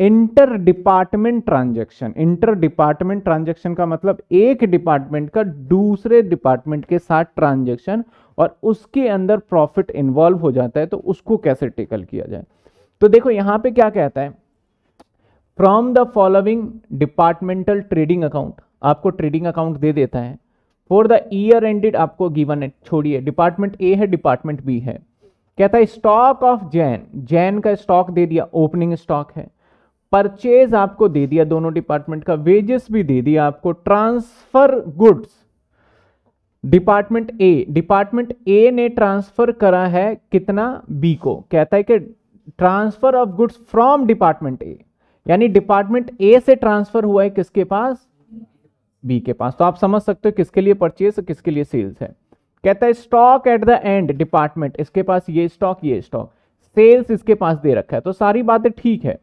inter department transaction inter department transaction का मतलब एक डिपार्टमेंट का दूसरे डिपार्टमेंट के साथ ट्रांजेक्शन और उसके अंदर प्रॉफिट इन्वॉल्व हो जाता है तो उसको कैसे टेकल किया जाए तो देखो यहां पे क्या कहता है from the following departmental trading account आपको ट्रेडिंग अकाउंट दे देता है फॉर द ईयर एंडेड आपको गिवन है छोड़िए डिपार्टमेंट ए है डिपार्टमेंट बी है कहता है स्टॉक ऑफ जैन जैन का स्टॉक दे दिया ओपनिंग स्टॉक है परचेज आपको दे दिया दोनों डिपार्टमेंट का वेजेस भी दे दिया आपको transfer goods department A department A ने ट्रांसफर करा है कितना बी को कहता है कि transfer of goods from department A यानी डिपार्टमेंट ए से ट्रांसफर हुआ है किसके पास बी के पास तो आप समझ सकते हो किसके लिए परचेज और किसके लिए सेल्स है कहता है stock at the end department इसके पास ये स्टॉक ये स्टॉक सेल्स इसके पास दे रखा है तो सारी बातें ठीक है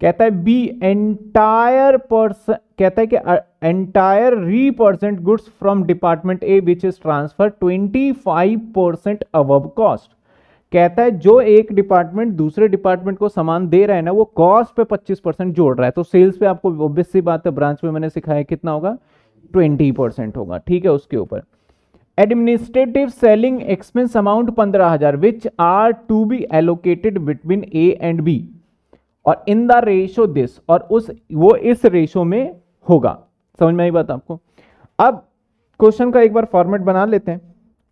कहता है बी एंटायर परसेंट कहता है कि entire represent goods from department A which is transfer twenty five percent अब कॉस्ट कहता है जो एक डिपार्टमेंट दूसरे डिपार्टमेंट को सामान दे रहा है ना वो कॉस्ट पे 25 परसेंट जोड़ रहा है तो सेल्स पे आपको ऑब्वियस सी बात है ब्रांच में मैंने सिखाया कितना होगा 20 परसेंट होगा ठीक है उसके ऊपर एडमिनिस्ट्रेटिव सेलिंग एक्सपेंस अमाउंट पंद्रह हजार which are to be allocated between A and B और इन द रेशो दिस और उस वो इस रेशो में होगा समझ में आई बात आपको अब क्वेश्चन का एक बार फॉर्मेट बना लेते हैं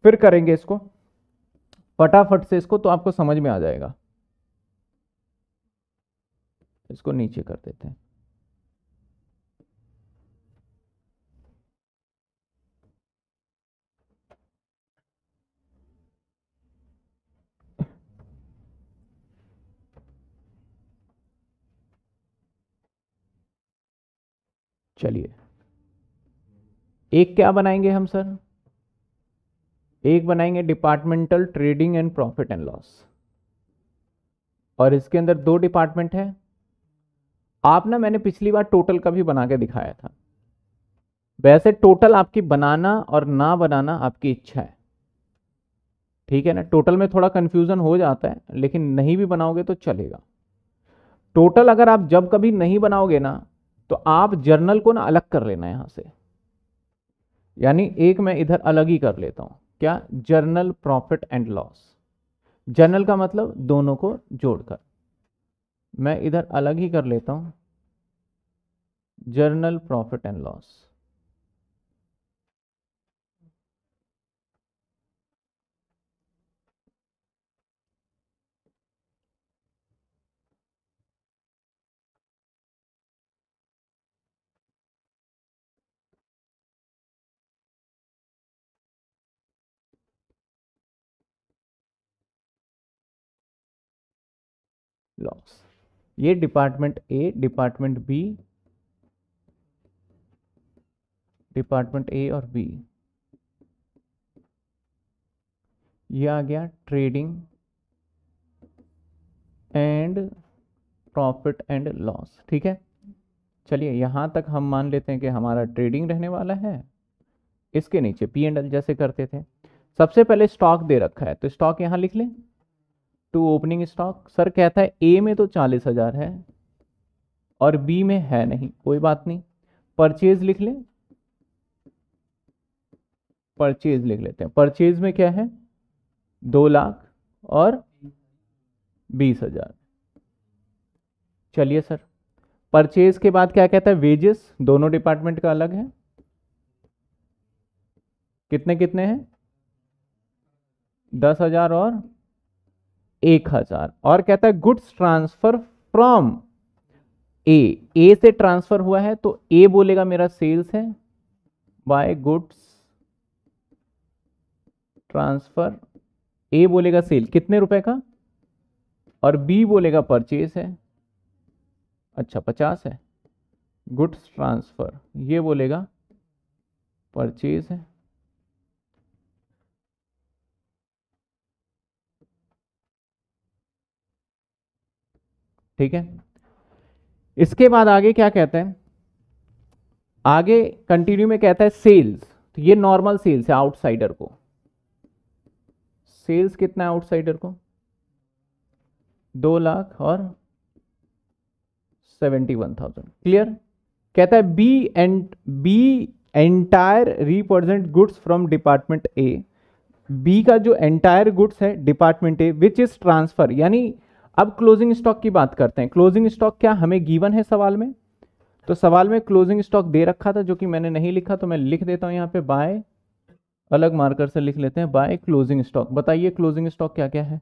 फिर करेंगे इसको फटाफट से इसको तो आपको समझ में आ जाएगा इसको नीचे कर देते हैं चलिए एक क्या बनाएंगे हम सर एक बनाएंगे departmental trading and profit and loss और इसके अंदर दो डिपार्टमेंट है आप ना मैंने पिछली बार टोटल का भी बना के दिखाया था वैसे टोटल आपकी बनाना और ना बनाना आपकी इच्छा है ठीक है ना टोटल में थोड़ा कंफ्यूजन हो जाता है लेकिन नहीं भी बनाओगे तो चलेगा टोटल अगर आप जब कभी नहीं बनाओगे ना तो आप जर्नल को ना अलग कर लेना यहां से यानी एक मैं इधर अलग ही कर लेता हूं क्या general profit and loss general का मतलब दोनों को जोड़कर मैं इधर अलग ही कर लेता हूं general profit and loss loss ये department A department B department A और बी ये आ गया trading and profit and loss ठीक है चलिए यहां तक हम मान लेते हैं कि हमारा ट्रेडिंग रहने वाला है इसके नीचे पी एंड एल जैसे करते थे सबसे पहले स्टॉक दे रखा है तो स्टॉक यहां लिख लें टू ओपनिंग स्टॉक सर कहता है ए में तो चालीस हजार है और बी में है नहीं कोई बात नहीं परचेज लिख लें परचेज लिख लेते हैं परचेज में क्या है दो लाख और बीस हजार चलिए सर परचेज के बाद क्या कहता है वेजेस दोनों डिपार्टमेंट का अलग है कितने कितने हैं दस हजार और एक हजार और कहता है goods transfer from A A से ट्रांसफर हुआ है तो ए बोलेगा मेरा सेल्स है बाय गुड्स ट्रांसफर ए बोलेगा सेल कितने रुपए का और बी बोलेगा परचेज है अच्छा पचास है गुड्स ट्रांसफर ये बोलेगा परचेज है ठीक है इसके बाद आगे क्या कहते हैं आगे कंटिन्यू में कहता है सेल्स तो ये नॉर्मल सेल्स है आउटसाइडर को सेल्स कितना है आउटसाइडर को दो लाख और सेवेंटी वन थाउजेंड क्लियर कहता है B and B entire represent goods from department A B का जो एंटायर गुड्स है department A which is transfer यानी अब क्लोजिंग स्टॉक की बात करते हैं क्लोजिंग स्टॉक क्या हमें गीवन है सवाल में तो सवाल में क्लोजिंग स्टॉक दे रखा था जो कि मैंने नहीं लिखा तो मैं लिख देता हूं यहां पे बाय अलग मार्कर से लिख लेते हैं बाय क्लोजिंग स्टॉक बताइए क्लोजिंग स्टॉक क्या क्या है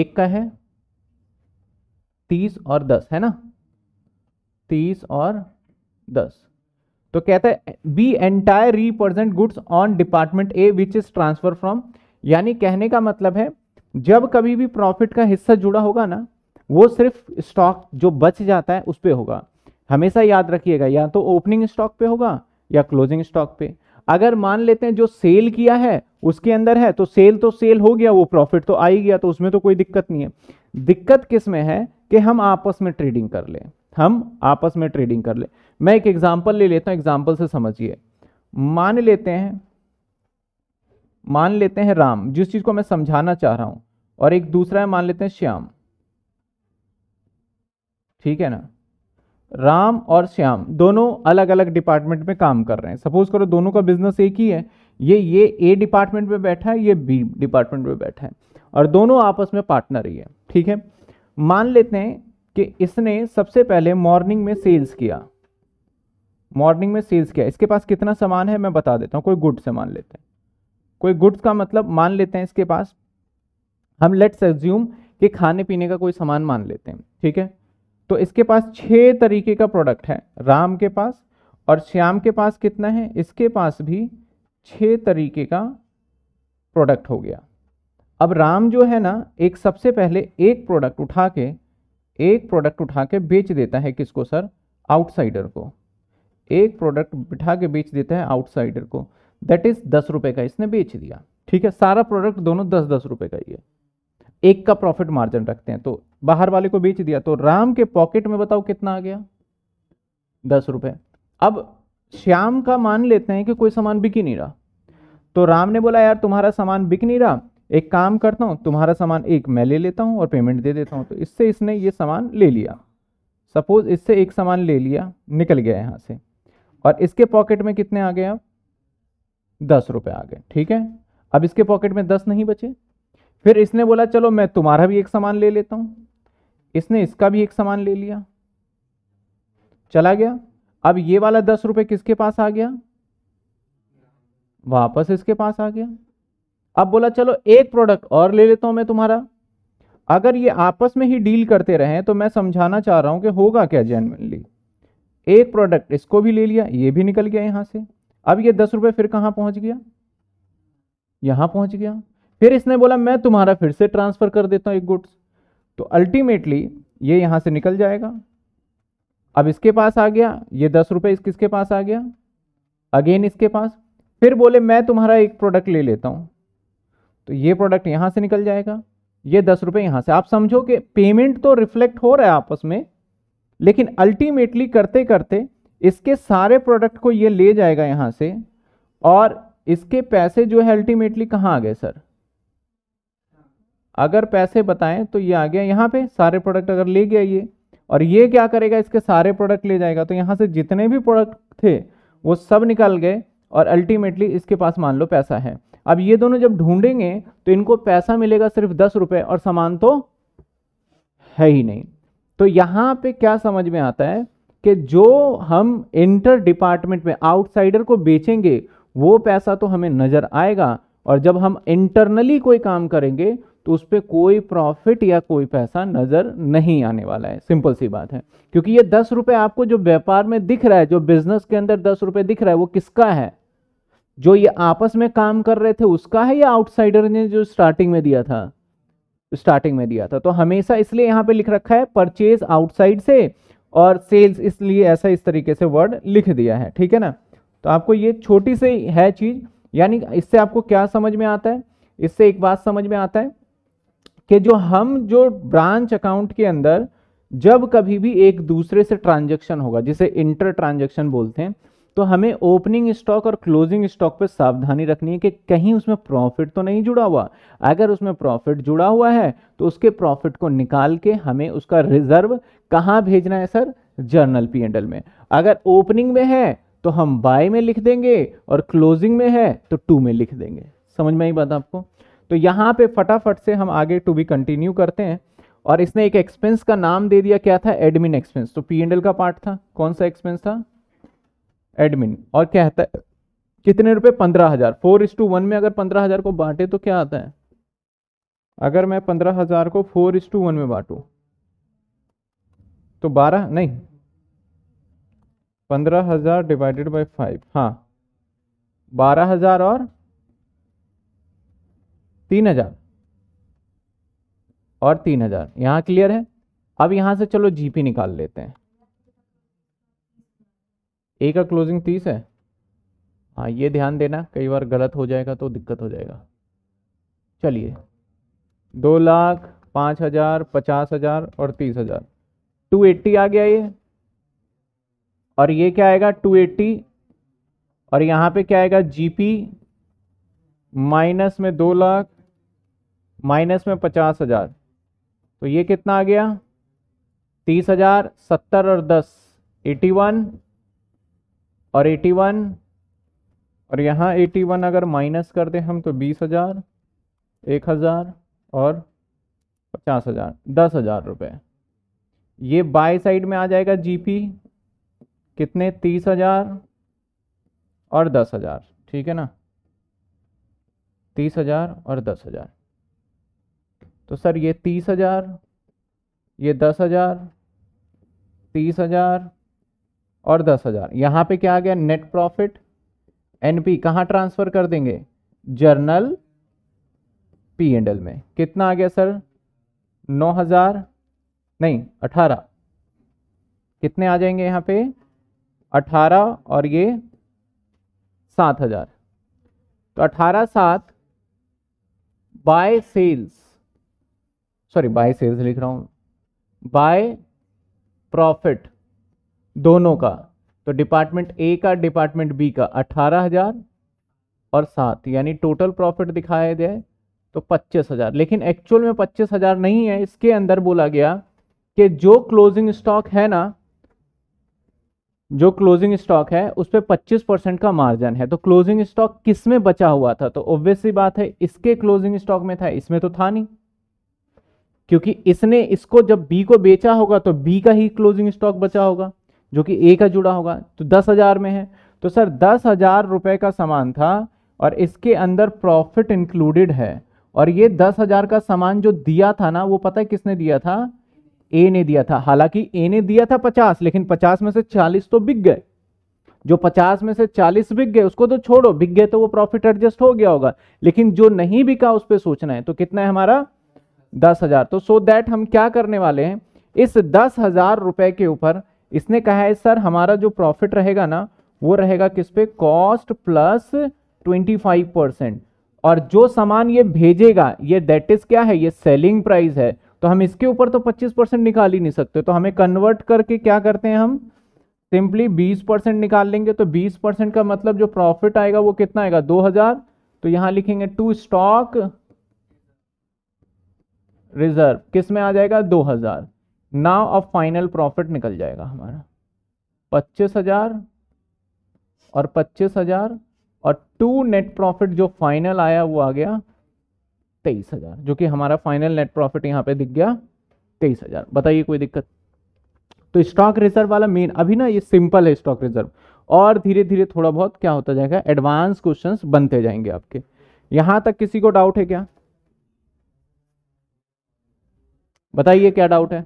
एक का है तीस और दस है ना तीस और दस तो कहता है B entire represent goods on department A which is transfer from यानी कहने का मतलब है जब कभी भी प्रॉफिट का हिस्सा जुड़ा होगा ना वो सिर्फ स्टॉक जो बच जाता है उस पर होगा हमेशा याद रखिएगा या तो ओपनिंग स्टॉक पे होगा या क्लोजिंग स्टॉक पे अगर मान लेते हैं जो सेल किया है उसके अंदर है तो सेल तो सेल हो गया वो प्रॉफिट तो आ ही गया तो उसमें तो कोई दिक्कत नहीं है दिक्कत किस में है कि हम आपस में ट्रेडिंग कर लें हम आपस में ट्रेडिंग कर लें मैं एक एग्जाम्पल ले लेता हूँ एग्जाम्पल से समझिए मान लेते हैं मान लेते हैं राम जिस चीज़ को मैं समझाना चाह रहा हूं और एक दूसरा है मान लेते हैं श्याम ठीक है ना राम और श्याम दोनों अलग अलग डिपार्टमेंट में काम कर रहे हैं सपोज करो दोनों का बिजनेस एक ही है ये ये ए डिपार्टमेंट में बैठा है ये बी डिपार्टमेंट में बैठा है और दोनों आपस में पार्टनर ही है ठीक है मान लेते हैं कि इसने सबसे पहले मॉर्निंग में सेल्स किया मॉर्निंग में सेल्स किया इसके पास कितना सामान है मैं बता देता हूँ कोई गुड से मान लेते हैं कोई गुड्स का मतलब मान लेते हैं इसके पास हम लेट्स एज्यूम कि खाने पीने का कोई सामान मान लेते हैं ठीक है तो इसके पास छह तरीके का प्रोडक्ट है राम के पास और श्याम के पास कितना है इसके पास भी छह तरीके का प्रोडक्ट हो गया अब राम जो है ना एक सबसे पहले एक प्रोडक्ट उठा के एक प्रोडक्ट उठा के बेच देता है किसको सर आउटसाइडर को एक प्रोडक्ट बिठा के बेच देता है आउटसाइडर को दैट इज दस रुपए का इसने बेच दिया ठीक है सारा प्रोडक्ट दोनों दस दस रुपए का ही है एक का प्रॉफिट मार्जिन रखते हैं तो बाहर वाले को बेच दिया तो राम के पॉकेट में बताओ कितना आ गया दस रुपए अब श्याम का मान लेते हैं कि कोई सामान बिक ही नहीं रहा तो राम ने बोला यार तुम्हारा सामान बिक नहीं रहा एक काम करता हूँ तुम्हारा सामान एक मैं ले लेता हूँ और पेमेंट दे देता हूँ तो इससे इसने ये सामान ले लिया सपोज इससे एक सामान ले लिया निकल गया यहाँ से और इसके पॉकेट में कितने आ गए अब दस रुपए आ गए ठीक है अब इसके पॉकेट में दस नहीं बचे फिर इसने बोला चलो मैं तुम्हारा भी एक सामान ले लेता हूं इसने इसका भी एक सामान ले लिया चला गया अब ये वाला दस रुपये किसके पास आ गया वापस इसके पास आ गया अब बोला चलो एक प्रोडक्ट और ले लेता हूँ मैं तुम्हारा अगर ये आपस में ही डील करते रहे तो मैं समझाना चाह रहा हूँ कि होगा क्या जेनवनली एक प्रोडक्ट इसको भी ले लिया ये भी निकल गया यहां से अब ये दस रुपये फिर कहाँ पहुँच गया यहाँ पहुँच गया फिर इसने बोला मैं तुम्हारा फिर से ट्रांसफ़र कर देता हूँ एक गुड्स तो अल्टीमेटली ये यहाँ से निकल जाएगा अब इसके पास आ गया ये दस रुपये इस किसके पास आ गया अगेन इसके पास फिर बोले मैं तुम्हारा एक प्रोडक्ट ले लेता हूँ तो ये प्रोडक्ट यहाँ से निकल जाएगा ये दस रुपये यहाँ से आप समझो कि पेमेंट तो रिफ्लेक्ट हो रहा है आपस में लेकिन अल्टीमेटली करते करते इसके सारे प्रोडक्ट को ये ले जाएगा यहाँ से और इसके पैसे जो है अल्टीमेटली कहाँ आ गए सर अगर पैसे बताएं तो ये आ गया यहाँ पे सारे प्रोडक्ट अगर ले गया ये और ये क्या करेगा इसके सारे प्रोडक्ट ले जाएगा तो यहाँ से जितने भी प्रोडक्ट थे वो सब निकल गए और अल्टीमेटली इसके पास मान लो पैसा है अब ये दोनों जब ढूंढेंगे तो इनको पैसा मिलेगा सिर्फ दस रुपये और सामान तो है ही नहीं तो यहाँ पे क्या समझ में आता है कि जो हम इंटर डिपार्टमेंट में आउटसाइडर को बेचेंगे वो पैसा तो हमें नज़र आएगा और जब हम इंटरनली कोई काम करेंगे तो उस पर कोई प्रॉफिट या कोई पैसा नज़र नहीं आने वाला है सिंपल सी बात है क्योंकि ये दस रुपये आपको जो व्यापार में दिख रहा है जो बिजनेस के अंदर दस रुपये दिख रहा है वो किसका है जो ये आपस में काम कर रहे थे उसका है या आउटसाइडर ने जो स्टार्टिंग में दिया था स्टार्टिंग में दिया था तो हमेशा इसलिए यहाँ पे लिख रखा है परचेज आउटसाइड से और सेल्स इसलिए ऐसा इस तरीके से वर्ड लिख दिया है ठीक है ना तो आपको ये छोटी सी है चीज़ यानी इससे आपको क्या समझ में आता है इससे एक बात समझ में आता है कि जो हम जो ब्रांच अकाउंट के अंदर जब कभी भी एक दूसरे से ट्रांजेक्शन होगा जिसे इंटर ट्रांजेक्शन बोलते हैं तो हमें ओपनिंग स्टॉक और क्लोजिंग स्टॉक पर सावधानी रखनी है कि कहीं उसमें प्रॉफिट तो नहीं जुड़ा हुआ अगर उसमें प्रॉफिट जुड़ा हुआ है तो उसके प्रॉफिट को निकाल के हमें उसका रिजर्व कहाँ भेजना है सर जर्नल पी में अगर ओपनिंग में है तो हम बाय में लिख देंगे और क्लोजिंग में है तो टू में लिख देंगे समझ में आई बात आपको तो यहाँ पे फटाफट से हम आगे टू बी कंटिन्यू करते हैं और इसने एक एक्सपेंस का नाम दे दिया क्या था एडमिन एक्सपेंस तो पी का पार्ट था कौन सा एक्सपेंस था एडमिन और क्या आता है कितने रुपए पंद्रह हजार फोर इस टू वन में अगर पंद्रह हजार को बांटे तो क्या आता है अगर मैं पंद्रह हजार को फोर इस टू वन में बांटू तो बारह नहीं पंद्रह हजार डिवाइडेड बाई फाइव हाँ बारह हजार और तीन हजार और तीन हजार यहाँ क्लियर है अब यहां से चलो जीपी निकाल लेते हैं ए का क्लोजिंग तीस है हाँ ये ध्यान देना कई बार गलत हो जाएगा तो दिक्कत हो जाएगा चलिए दो लाख पाँच हज़ार पचास हज़ार और तीस हज़ार टू एट्टी आ गया ये और ये क्या आएगा टू एट्टी और यहाँ पे क्या आएगा जीपी माइनस में दो लाख माइनस में पचास हज़ार तो ये कितना आ गया तीस हज़ार सत्तर और दस एटी वन और 81 और यहाँ 81 अगर माइनस कर दें हम तो बीस हज़ार एक हज़ार और पचास हज़ार दस हज़ार रुपये ये बाई साइड में आ जाएगा जीपी कितने तीस हज़ार और दस हज़ार ठीक है ना तीस हज़ार और दस हज़ार तो सर ये तीस हज़ार ये दस हज़ार तीस हज़ार और दस हज़ार यहाँ पर क्या आ गया नेट प्रॉफिट एन पी कहाँ ट्रांसफ़र कर देंगे जर्नल पी एंड एल में कितना आ गया सर नौ हज़ार नहीं अठारह कितने आ जाएंगे यहाँ पे अठारह और ये सात हज़ार तो अठारह सात by sales sorry by sales लिख रहा हूँ बाय प्रॉफिट दोनों का तो डिपार्टमेंट ए का डिपार्टमेंट बी का अठारह हजार और सात यानी टोटल प्रॉफिट दिखाया जाए तो पच्चीस हजार लेकिन एक्चुअल में पच्चीस हजार नहीं है इसके अंदर बोला गया कि जो क्लोजिंग स्टॉक है ना जो क्लोजिंग स्टॉक है उस पर पच्चीस परसेंट का मार्जिन है तो क्लोजिंग स्टॉक किस में बचा हुआ था तो ऑब्वियसली बात है इसके क्लोजिंग स्टॉक में था इसमें तो था नहीं क्योंकि इसने इसको जब बी को बेचा होगा तो बी का ही क्लोजिंग स्टॉक बचा होगा जो कि ए का जुड़ा होगा तो दस हज़ार में है तो सर दस हज़ार रुपये का सामान था और इसके अंदर प्रॉफिट इंक्लूडेड है और ये दस हज़ार का सामान जो दिया था ना वो पता है किसने दिया था ए ने दिया था हालांकि ए ने दिया था पचास लेकिन पचास में से चालीस तो बिक गए जो पचास में से चालीस बिक गए उसको तो छोड़ो बिक गए तो वो प्रॉफिट एडजस्ट हो गया होगा लेकिन जो नहीं बिका उस पर सोचना है तो कितना है हमारा दस हज़ार तो सो so दैट हम क्या करने वाले हैं इस दस हज़ार रुपए के ऊपर इसने कहा है सर हमारा जो प्रॉफिट रहेगा ना वो रहेगा किस पे cost plus twenty five percent और जो सामान ये भेजेगा ये दैट इज क्या है ये सेलिंग प्राइस है तो हम इसके ऊपर तो पच्चीस परसेंट निकाल ही नहीं सकते तो हमें कन्वर्ट करके क्या करते हैं हम सिंपली बीस परसेंट निकाल लेंगे तो बीस परसेंट का मतलब जो प्रॉफिट आएगा वो कितना आएगा दो हजार तो यहां लिखेंगे टू स्टॉक रिजर्व किस में आ जाएगा दो हजार नाउ अब फाइनल प्रॉफिट निकल जाएगा हमारा पच्चीस हजार और पच्चीस हजार और टू नेट प्रॉफिट जो फाइनल आया वो आ गया तेईस हजार जो कि हमारा फाइनल नेट प्रॉफिट यहां पे दिख गया तेईस हजार बताइए कोई दिक्कत तो स्टॉक रिजर्व वाला मेन अभी ना ये सिंपल है स्टॉक रिजर्व और धीरे धीरे थोड़ा बहुत क्या होता जाएगा एडवांस क्वेश्चंस बनते जाएंगे आपके यहां तक किसी को डाउट है क्या बताइए क्या डाउट है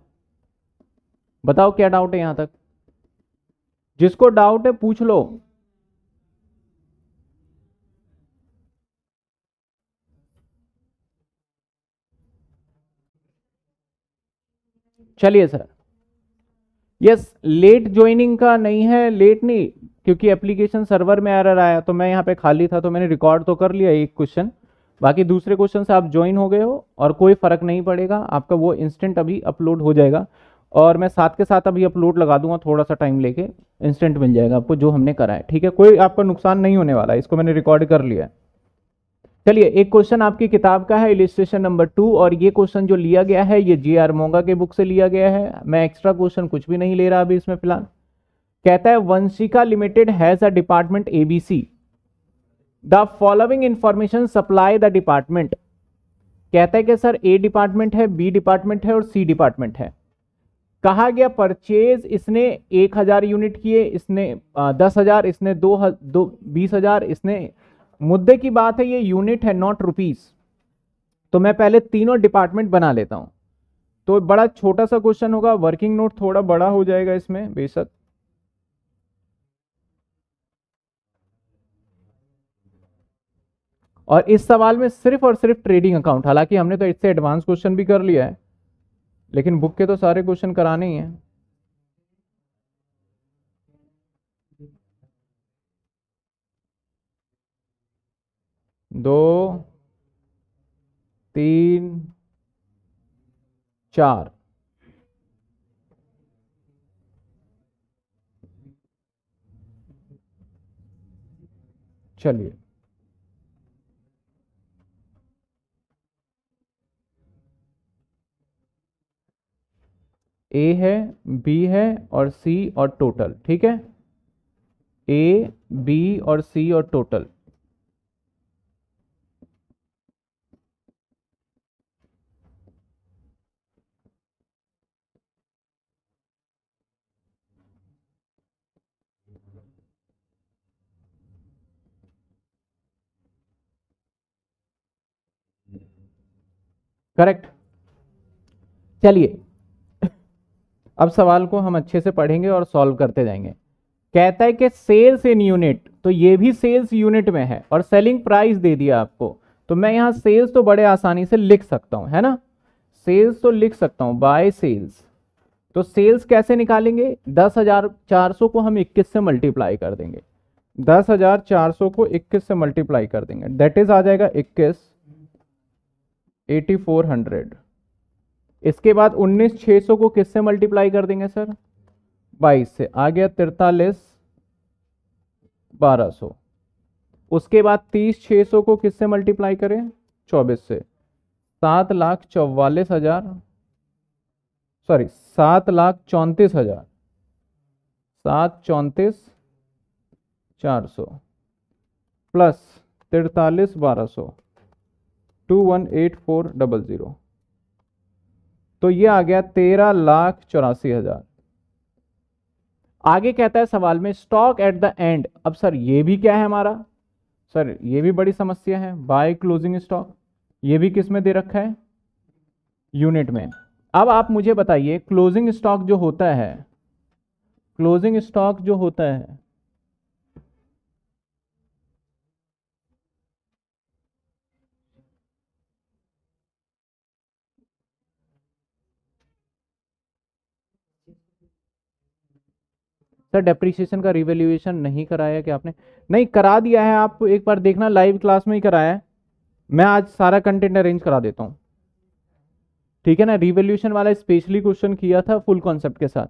बताओ क्या डाउट है यहां तक जिसको डाउट है पूछ लो चलिए सर यस लेट ज्वाइनिंग का नहीं है लेट नहीं क्योंकि एप्लीकेशन सर्वर में एरर आया तो मैं यहां पे खाली था तो मैंने रिकॉर्ड तो कर लिया एक क्वेश्चन बाकी दूसरे क्वेश्चन से आप ज्वाइन हो गए हो और कोई फर्क नहीं पड़ेगा आपका वो इंस्टेंट अभी अपलोड हो जाएगा और मैं साथ के साथ अभी अपलोड लगा दूंगा थोड़ा सा टाइम लेके इंस्टेंट मिल जाएगा आपको जो हमने करा है ठीक है कोई आपका नुकसान नहीं होने वाला इसको मैंने रिकॉर्ड कर लिया है चलिए एक क्वेश्चन आपकी किताब का है इलिस्ट्रेशन नंबर टू और ये क्वेश्चन जो लिया गया है ये जे आर मोंगा के बुक से लिया गया है मैं एक्स्ट्रा क्वेश्चन कुछ भी नहीं ले रहा अभी इसमें फिलहाल कहता है Vanshika limited has a department A B C the following information supply the department कहता है कि सर ए डिपार्टमेंट है बी डिपार्टमेंट है और सी डिपार्टमेंट है कहा गया परचेज इसने एक हज़ार यूनिट किए इसने दस हज़ार इसने दो दो बीस हज़ार इसने मुद्दे की बात है ये यूनिट है नॉट रुपीज़ तो मैं पहले तीनों डिपार्टमेंट बना लेता हूं तो बड़ा छोटा सा क्वेश्चन होगा वर्किंग नोट थोड़ा बड़ा हो जाएगा इसमें बेशक और इस सवाल में सिर्फ और सिर्फ ट्रेडिंग अकाउंट हालांकि हमने तो इससे एडवांस क्वेश्चन भी कर लिया है लेकिन बुक के तो सारे क्वेश्चन कराने ही हैं दो तीन चार चलिए ए है बी है और सी और टोटल ठीक है ए बी और सी और टोटल करेक्ट चलिए अब सवाल को हम अच्छे से पढ़ेंगे और सॉल्व करते जाएंगे कहता है कि सेल्स इन यूनिट तो ये भी सेल्स यूनिट में है और सेलिंग प्राइस दे दिया आपको तो मैं यहाँ सेल्स तो बड़े आसानी से लिख सकता हूँ है ना सेल्स तो लिख सकता हूँ बाय सेल्स तो सेल्स कैसे निकालेंगे दस हजार चार सौ को हम इक्कीस से मल्टीप्लाई कर देंगे दस हजार चार सौ को इक्कीस से मल्टीप्लाई कर देंगे दैट इज आ जाएगा इक्कीस एटी फोर हंड्रेड इसके बाद उन्नीस छः सौ को किससे मल्टीप्लाई कर देंगे सर बाईस से आ गया तिरतालीस बारह सौ उसके बाद तीस छः सौ को किससे मल्टीप्लाई करें चौबीस से सात लाख चौवालीस हज़ार सॉरी सात लाख चौंतीस हज़ार सात चौंतीस चार सौ प्लस तिरतालीस बारह सौ two one eight four double zero तो ये आ गया तेरह लाख चौरासी हजार आगे कहता है सवाल में स्टॉक एट द एंड अब सर ये भी क्या है हमारा सर ये भी बड़ी समस्या है बाय क्लोजिंग स्टॉक ये भी किस में दे रखा है यूनिट में अब आप मुझे बताइए क्लोजिंग स्टॉक जो होता है क्लोजिंग स्टॉक जो होता है सर डेप्रिसिएशन का रिवेल्यूएशन नहीं कराया कि आपने नहीं करा दिया है आप एक बार देखना लाइव क्लास में ही कराया है मैं आज सारा कंटेंट अरेंज करा देता हूँ ठीक है ना रिवेल्यूशन वाला स्पेशली क्वेश्चन किया था फुल कॉन्सेप्ट के साथ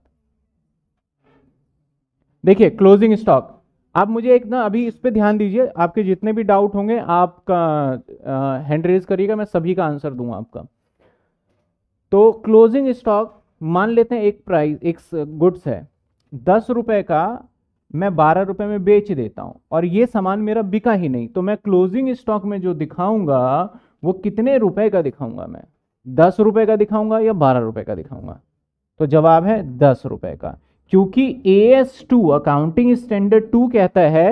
देखिए क्लोजिंग स्टॉक आप मुझे एक ना अभी इस पर ध्यान दीजिए आपके जितने भी डाउट होंगे आपका हैंड रेज करिएगा मैं सभी का आंसर दूंगा आपका तो क्लोजिंग स्टॉक मान लेते हैं एक प्राइस एक गुड्स है दस रुपये का मैं बारह रुपये में बेच देता हूँ और ये सामान मेरा बिका ही नहीं तो मैं क्लोजिंग स्टॉक में जो दिखाऊंगा वो कितने रुपए का दिखाऊंगा मैं दस रुपये का दिखाऊंगा या बारह रुपये का दिखाऊंगा तो जवाब है दस रुपये का क्योंकि A S two accounting standard two कहता है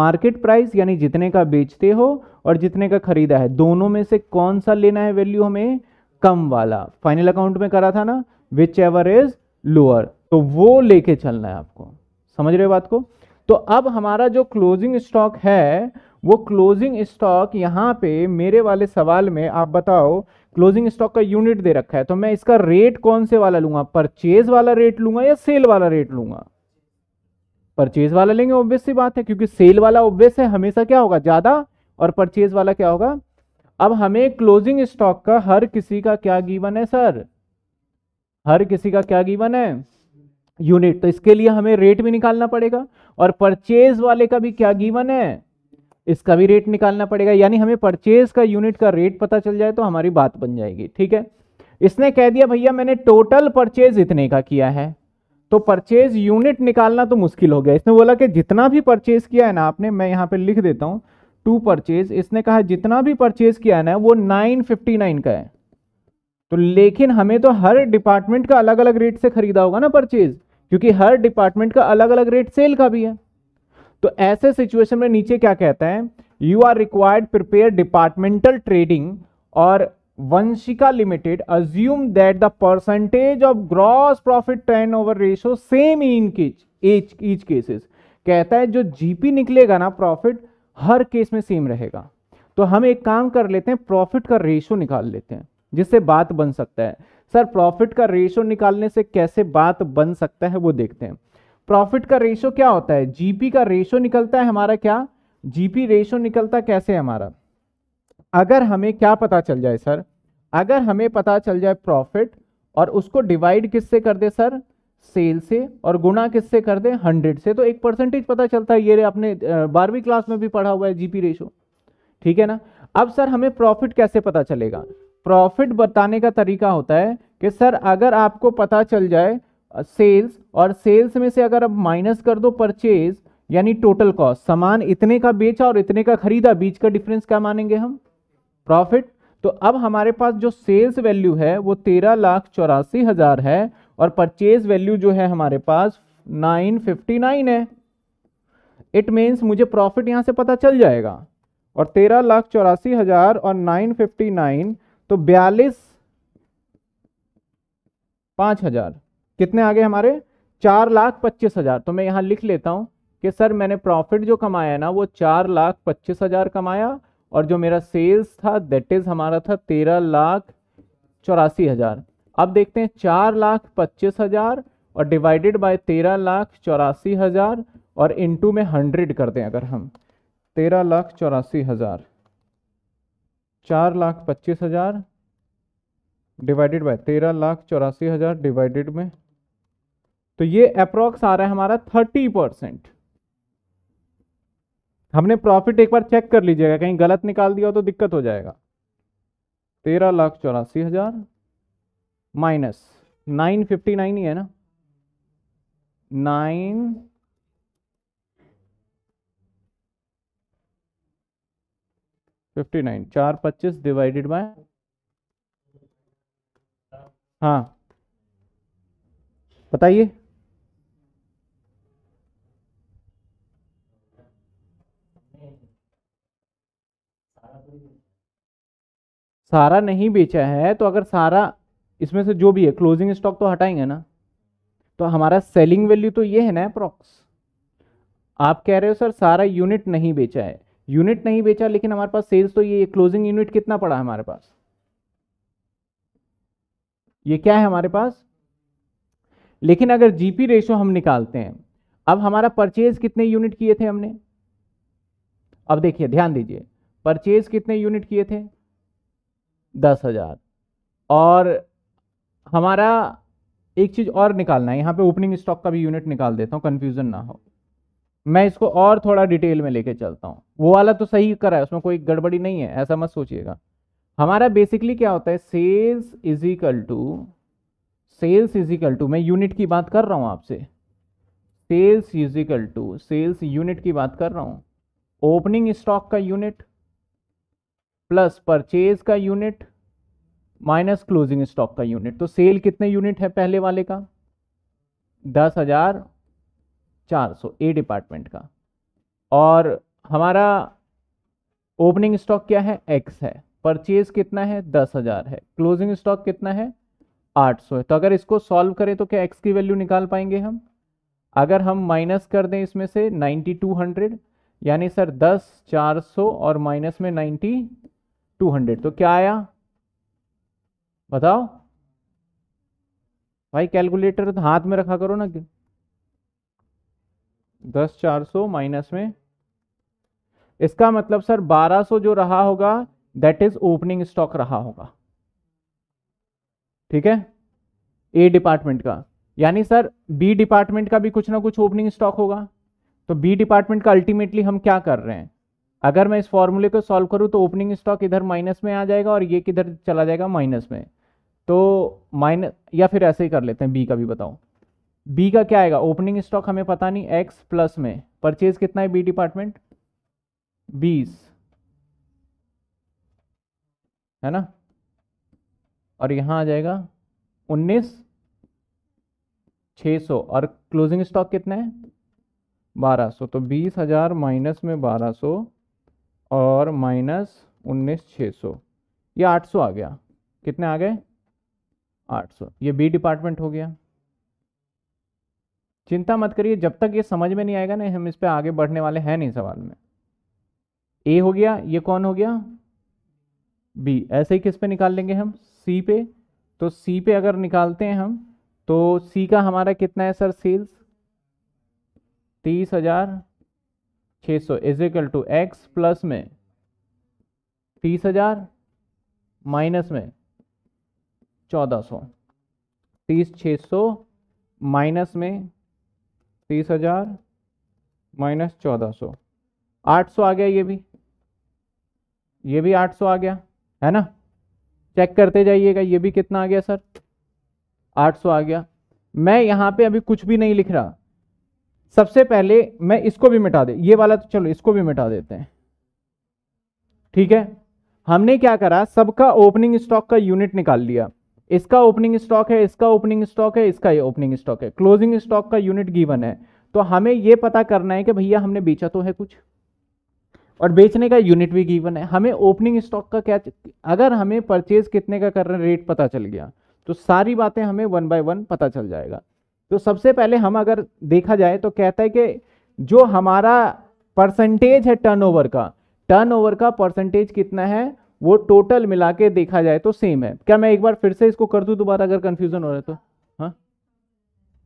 मार्केट प्राइस यानी जितने का बेचते हो और जितने का खरीदा है दोनों में से कौन सा लेना है वैल्यू हमें कम वाला फाइनल अकाउंट में करा था ना विच एवर इज लोअर तो वो लेके चलना है आपको समझ रहे हो बात को तो अब हमारा जो क्लोजिंग स्टॉक है वो क्लोजिंग स्टॉक यहां पे मेरे वाले सवाल में आप बताओ क्लोजिंग स्टॉक का यूनिट दे रखा है तो मैं इसका रेट कौन से वाला लूंगा परचेज वाला रेट लूंगा या सेल वाला रेट लूंगा परचेज वाला लेंगे ऑब्वियस सी बात है क्योंकि सेल वाला ऑब्वियस है हमेशा क्या होगा ज्यादा और परचेज वाला क्या होगा अब हमें क्लोजिंग स्टॉक का हर किसी का क्या गीवन है सर हर किसी का क्या गीवन है यूनिट तो इसके लिए हमें रेट भी निकालना पड़ेगा और परचेज वाले का भी क्या गीवन है इसका भी रेट निकालना पड़ेगा यानी हमें परचेज का यूनिट का रेट पता चल जाए तो हमारी बात बन जाएगी ठीक है इसने कह दिया भैया मैंने टोटल परचेज इतने का किया है तो परचेज यूनिट निकालना तो मुश्किल हो गया इसने बोला कि जितना भी परचेज किया है ना आपने मैं यहाँ पे लिख देता हूँ टू परचेज इसने कहा जितना भी परचेज किया है ना वो नाइन फिफ्टी नाइन का है तो लेकिन हमें तो हर डिपार्टमेंट का अलग अलग रेट से खरीदा होगा ना परचेज क्योंकि हर डिपार्टमेंट का अलग अलग रेट सेल का भी है तो ऐसे सिचुएशन में नीचे क्या कहता है you are required prepare departmental trading और Vanshika limited assume that the percentage of gross profit turnover ratio same in each each cases कहता है जो जीपी निकलेगा ना प्रॉफिट हर केस में सेम रहेगा तो हम एक काम कर लेते हैं प्रॉफिट का रेशो निकाल लेते हैं जिससे बात बन सकता है सर प्रॉफिट का रेशो निकालने से कैसे बात बन सकता है वो देखते हैं प्रॉफिट का रेशो क्या होता है जीपी का रेशो निकलता है हमारा क्या जीपी रेशो निकलता कैसे हमारा अगर हमें क्या पता चल जाए सर अगर हमें पता चल जाए प्रॉफिट और उसको डिवाइड किससे कर दे सर सेल से और गुणा किससे कर दे हंड्रेड से तो एक परसेंटेज पता चलता है ये आपने बारहवीं क्लास में भी पढ़ा हुआ है जीपी रेशो ठीक है ना अब सर हमें प्रॉफिट कैसे पता चलेगा प्रॉफिट बताने का तरीका होता है कि सर अगर आपको पता चल जाए सेल्स और सेल्स में से अगर आप माइनस कर दो परचेज यानी टोटल कॉस्ट सामान इतने का बेचा और इतने का खरीदा बीच का डिफरेंस क्या मानेंगे हम प्रॉफिट तो अब हमारे पास जो सेल्स वैल्यू है वो तेरह लाख चौरासी हज़ार है और परचेज वैल्यू जो है हमारे पास नाइन फिफ्टी नाइन है इट मीन्स मुझे प्रॉफिट यहाँ से पता चल जाएगा और तेरह लाख चौरासी हज़ार और नाइन फिफ्टी नाइन तो बयालीस पांच हजार कितने आ गए हमारे चार लाख पच्चीस हजार तो मैं यहां लिख लेता हूं कि सर मैंने प्रॉफिट जो कमाया ना वो चार लाख पच्चीस हजार कमाया और जो मेरा सेल्स था दैट इज हमारा था तेरह लाख चौरासी हजार अब देखते हैं चार लाख पच्चीस हजार और डिवाइडेड बाय तेरह लाख चौरासी हजार और इनटू में हंड्रेड करते हैं अगर हम तेरह लाख चौरासी हजार चार लाख पच्चीस हज़ार डिवाइडेड बाय तेरह लाख चौरासी हज़ार डिवाइडेड में तो ये अप्रॉक्स आ रहा है हमारा थर्टी परसेंट हमने प्रॉफिट एक बार चेक कर लीजिएगा कहीं गलत निकाल दिया हो तो दिक्कत हो जाएगा तेरह लाख चौरासी हज़ार माइनस नाइन फिफ्टी नाइन ही है ना नाइन फिफ्टी नाइन चार पच्चीस डिवाइडेड बाय हाँ बताइए सारा नहीं बेचा है तो अगर सारा इसमें से जो भी है क्लोजिंग स्टॉक तो हटाएंगे ना तो हमारा सेलिंग वैल्यू तो ये है ना अप्रॉक्स आप कह रहे हो सर सारा यूनिट नहीं बेचा है यूनिट नहीं बेचा लेकिन हमारे पास सेल्स तो ये क्लोजिंग यूनिट कितना पड़ा है हमारे पास ये क्या है हमारे पास लेकिन अगर जीपी रेशो हम निकालते हैं अब हमारा परचेज कितने यूनिट किए थे हमने अब देखिए ध्यान दीजिए परचेज कितने यूनिट किए थे दस हजार और हमारा एक चीज़ और निकालना है यहां पे ओपनिंग स्टॉक का भी यूनिट निकाल देता हूं कंफ्यूजन ना हो मैं इसको और थोड़ा डिटेल में लेके चलता हूँ वो वाला तो सही करा है उसमें कोई गड़बड़ी नहीं है ऐसा मत सोचिएगा हमारा बेसिकली क्या होता है sales is equal to sales is equal to मैं यूनिट की बात कर रहा हूँ आपसे sales is equal to sales unit की बात कर रहा हूँ ओपनिंग स्टॉक का यूनिट प्लस परचेज का यूनिट माइनस क्लोजिंग स्टॉक का यूनिट तो सेल कितने यूनिट है पहले वाले का दस हजार चार सौ ए डिपार्टमेंट का और हमारा ओपनिंग स्टॉक क्या है एक्स है परचेज कितना है दस हज़ार है क्लोजिंग स्टॉक कितना है आठ सौ है तो अगर इसको सॉल्व करें तो क्या एक्स की वैल्यू निकाल पाएंगे हम अगर हम माइनस कर दें इसमें से नाइन्टी टू हंड्रेड यानी सर दस चार सौ और माइनस में नाइन्टी टू हंड्रेड तो क्या आया बताओ भाई कैलकुलेटर हाथ में रखा करो ना दस चार सौ माइनस में इसका मतलब सर बारह सौ जो रहा होगा दैट इज ओपनिंग स्टॉक रहा होगा ठीक है ए डिपार्टमेंट का यानी सर बी डिपार्टमेंट का भी कुछ ना कुछ ओपनिंग स्टॉक होगा तो बी डिपार्टमेंट का अल्टीमेटली हम क्या कर रहे हैं अगर मैं इस फॉर्मूले को सॉल्व करूं तो ओपनिंग स्टॉक इधर माइनस में आ जाएगा और ये किधर चला जाएगा माइनस में तो माइनस या फिर ऐसे ही कर लेते हैं बी का भी बताऊं बी का क्या आएगा ओपनिंग स्टॉक हमें पता नहीं एक्स प्लस में परचेज कितना है बी डिपार्टमेंट बीस है ना और यहां आ जाएगा उन्नीस छ सौ और क्लोजिंग स्टॉक कितना है बारह सौ तो बीस हजार माइनस में बारह सौ और माइनस उन्नीस छ सौ ये आठ सौ आ गया कितने आ गए आठ सौ ये बी डिपार्टमेंट हो गया चिंता मत करिए जब तक ये समझ में नहीं आएगा ना हम इस पर आगे बढ़ने वाले हैं नहीं सवाल में ए हो गया ये कौन हो गया बी ऐसे ही किस पे निकाल लेंगे हम सी पे तो सी पे अगर निकालते हैं हम तो सी का हमारा कितना है सर सेल्स तीस हजार छ सौ इजिकल टू एक्स प्लस में तीस हजार माइनस में चौदह सौ तीस छ सौ माइनस में तीस हजार माइनस चौदह सौ आठ सौ आ गया ये भी ये भी आठ सौ आ गया है ना चेक करते जाइएगा ये भी कितना आ गया सर आठ सौ आ गया मैं यहाँ पे अभी कुछ भी नहीं लिख रहा सबसे पहले मैं इसको भी मिटा दे ये वाला तो चलो इसको भी मिटा देते हैं ठीक है हमने क्या करा सबका ओपनिंग स्टॉक का यूनिट निकाल लिया इसका ओपनिंग स्टॉक है इसका ओपनिंग स्टॉक है इसका ये ओपनिंग स्टॉक है क्लोजिंग स्टॉक का यूनिट गिवन है तो हमें ये पता करना है कि भैया हमने बेचा तो है कुछ और बेचने का यूनिट भी गिवन है हमें ओपनिंग स्टॉक का क्या अगर हमें परचेज कितने का कर रहे हैं रेट पता चल गया तो सारी बातें हमें वन बाय वन पता चल जाएगा तो सबसे पहले हम अगर देखा जाए तो कहता है कि जो हमारा परसेंटेज है टर्नओवर का टर्नओवर का परसेंटेज कितना है वो टोटल मिला के देखा जाए तो सेम है क्या मैं एक बार फिर से इसको कर दूं दोबारा अगर कंफ्यूजन हो रहा है तो हाँ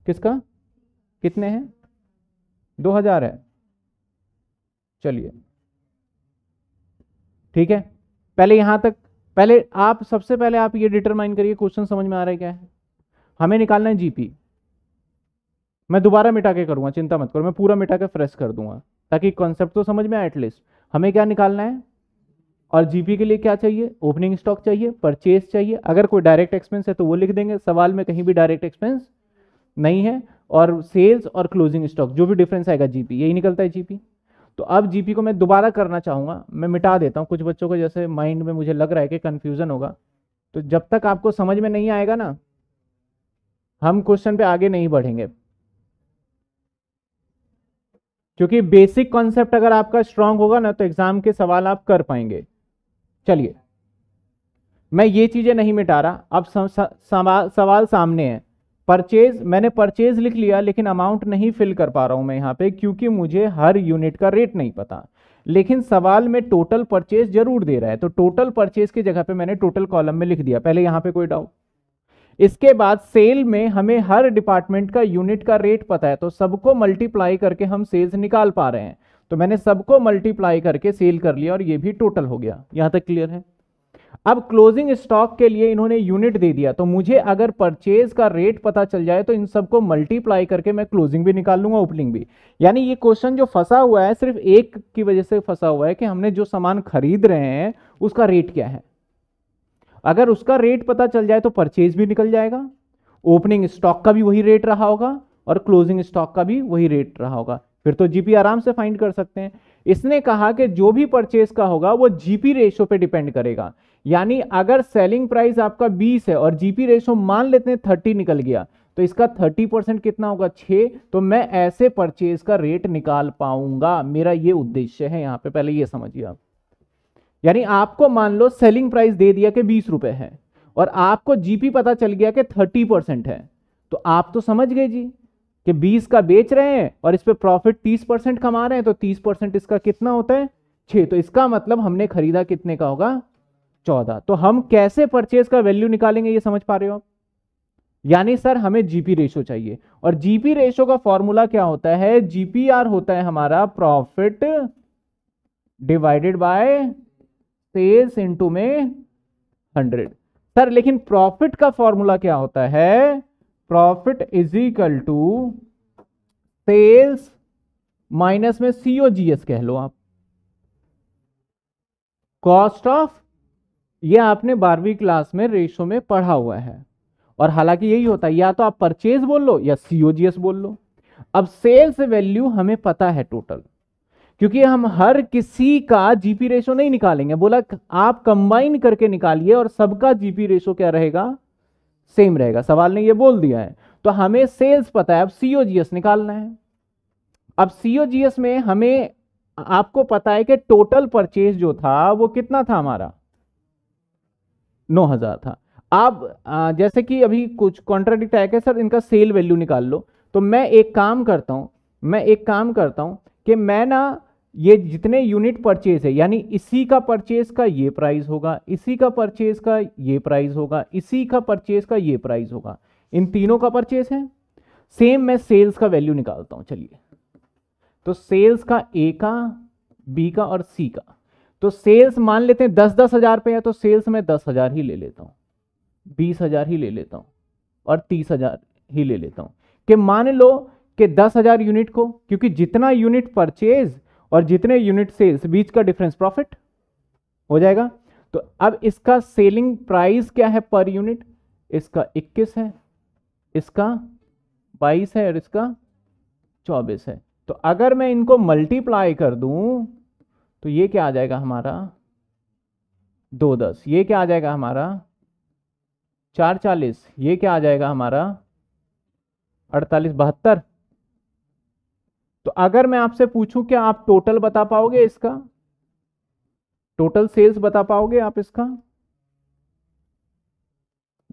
किसका कितने हैं दो हजार है चलिए ठीक है पहले यहां तक पहले आप सबसे पहले आप ये डिटरमाइन करिए क्वेश्चन समझ में आ रहा है क्या है हमें निकालना है जीपी मैं दोबारा मिटा के करूंगा चिंता मत करो मैं पूरा मिटा के फ्रेश कर दूंगा ताकि कॉन्सेप्ट तो समझ में आए एटलीस्ट हमें क्या निकालना है और जीपी के लिए क्या चाहिए ओपनिंग स्टॉक चाहिए परचेज चाहिए अगर कोई डायरेक्ट एक्सपेंस है तो वो लिख देंगे सवाल में कहीं भी डायरेक्ट एक्सपेंस नहीं है और सेल्स और क्लोजिंग स्टॉक जो भी डिफरेंस आएगा जीपी यही निकलता है जीपी तो अब जीपी को मैं दोबारा करना चाहूंगा मैं मिटा देता हूँ कुछ बच्चों को जैसे माइंड में मुझे लग रहा है कि कन्फ्यूज़न होगा तो जब तक आपको समझ में नहीं आएगा ना हम क्वेश्चन पे आगे नहीं बढ़ेंगे क्योंकि बेसिक कॉन्सेप्ट अगर आपका स्ट्रांग होगा ना तो एग्जाम के सवाल आप कर पाएंगे चलिए मैं ये चीज़ें नहीं मिटा रहा अब सवाल सवाल सामने है परचेज मैंने परचेज लिख लिया लेकिन अमाउंट नहीं फिल कर पा रहा हूं मैं यहां पे क्योंकि मुझे हर यूनिट का रेट नहीं पता लेकिन सवाल में टोटल परचेज जरूर दे रहा है तो टोटल परचेज की जगह पे मैंने टोटल कॉलम में लिख दिया पहले यहां पे कोई डाउट इसके बाद सेल में हमें हर डिपार्टमेंट का यूनिट का रेट पता है तो सबको मल्टीप्लाई करके हम सेल्स निकाल पा रहे हैं तो मैंने सबको मल्टीप्लाई करके सेल कर लिया और ये भी टोटल हो गया यहां तक क्लियर है अब क्लोजिंग स्टॉक के लिए इन्होंने यूनिट दे दिया तो मुझे अगर परचेज का रेट पता चल जाए तो इन सबको मल्टीप्लाई करके मैं क्लोजिंग भी निकाल लूंगा ओपनिंग भी यानी ये क्वेश्चन जो फंसा हुआ है सिर्फ एक की वजह से फंसा हुआ है कि हमने जो सामान खरीद रहे हैं उसका रेट क्या है अगर उसका रेट पता चल जाए तो परचेज भी निकल जाएगा ओपनिंग स्टॉक का भी वही रेट रहा होगा और क्लोजिंग स्टॉक का भी वही रेट रहा होगा फिर तो जीपी आराम से फाइंड कर सकते हैं इसने कहा कि जो भी परचेज का होगा वो जीपी रेशो पे डिपेंड करेगा यानी अगर सेलिंग प्राइस आपका 20 है और जीपी रेशो मान लेते हैं 30 निकल गया तो इसका 30 परसेंट कितना होगा 6 तो मैं ऐसे परचेज का रेट निकाल पाऊंगा मेरा ये उद्देश्य है यहाँ पे पहले ये समझिए आप यानी आपको मान लो सेलिंग प्राइस दे दिया कि बीस रुपए है और आपको जीपी पता चल गया कि थर्टी परसेंट है तो आप तो समझ गए जी कि 20 का बेच रहे हैं और इस पर प्रॉफिट 30 परसेंट कमा रहे हैं तो 30 परसेंट इसका कितना होता है छः तो इसका मतलब हमने खरीदा कितने का होगा चौदह तो हम कैसे परचेज का वैल्यू निकालेंगे ये समझ पा रहे हो आप यानी सर हमें जीपी रेशो चाहिए और जीपी रेशो का फॉर्मूला क्या होता है जीपीआर होता है हमारा profit divided by sales into में हंड्रेड सर लेकिन प्रॉफिट का फॉर्मूला क्या होता है profit is equal to sales minus में सीओजीएस कह लो आप कॉस्ट ऑफ ये आपने बारहवीं क्लास में रेशो में पढ़ा हुआ है और हालांकि यही होता है या तो आप परचेज बोल लो या सीओजीएस बोल लो अब सेल्स वैल्यू हमें पता है टोटल क्योंकि हम हर किसी का जीपी रेशो नहीं निकालेंगे बोला आप कंबाइन करके निकालिए और सबका जीपी रेशो क्या रहेगा सेम रहेगा सवाल ने ये बोल दिया है तो हमें सेल्स पता है अब सीओजीएस निकालना है अब सीओजीएस में हमें आपको पता है कि टोटल परचेज जो था वो कितना था हमारा नौ हजार था आप जैसे कि अभी कुछ कॉन्ट्राडिक्ट आया कि सर इनका सेल वैल्यू निकाल लो तो मैं एक काम करता हूं मैं एक काम करता हूं कि मैं ना ये जितने यूनिट परचेज है यानी इसी का परचेज का ये प्राइस होगा इसी का परचेज का ये प्राइस होगा इसी का परचेज का ये प्राइस होगा इन तीनों का परचेज है सेम मैं सेल्स का वैल्यू निकालता हूं चलिए तो सेल्स का ए का बी का और सी का तो सेल्स मान लेते हैं दस दस हजार पे है तो सेल्स में दस हजार ही ले लेता हूँ बीस हजार ही ले लेता हूं और तीस हजार ही ले लेता हूं कि मान लो कि दस हजार यूनिट को क्योंकि जितना यूनिट परचेज और जितने यूनिट सेल्स बीच का डिफरेंस प्रॉफिट हो जाएगा तो अब इसका सेलिंग प्राइस क्या है पर यूनिट इसका 21 है इसका 22 है और इसका 24 है तो अगर मैं इनको मल्टीप्लाई कर दूं तो ये क्या आ जाएगा हमारा दो दस ये क्या आ जाएगा हमारा चार चालीस ये क्या आ जाएगा हमारा अड़तालीस बहत्तर तो अगर मैं आपसे पूछूं क्या आप टोटल बता पाओगे इसका टोटल सेल्स बता पाओगे आप इसका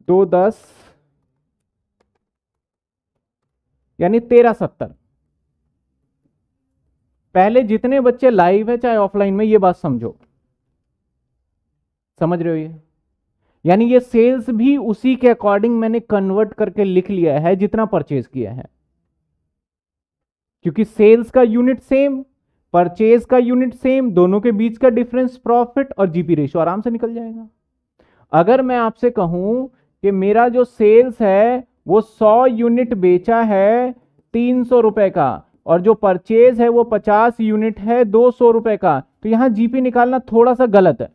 दो दस यानी तेरह सत्तर पहले जितने बच्चे लाइव है चाहे ऑफलाइन में ये बात समझो समझ रहे हो ये यानी ये सेल्स भी उसी के अकॉर्डिंग मैंने कन्वर्ट करके लिख लिया है जितना परचेज किया है क्योंकि सेल्स का यूनिट सेम परचेज का यूनिट सेम दोनों के बीच का डिफरेंस प्रॉफिट और जीपी रेशो आराम से निकल जाएगा अगर मैं आपसे कहूं कि मेरा जो सेल्स है वो 100 यूनिट बेचा है तीन सौ रुपए का और जो परचेज है वो 50 यूनिट है दो सौ रुपए का तो यहां जीपी निकालना थोड़ा सा गलत है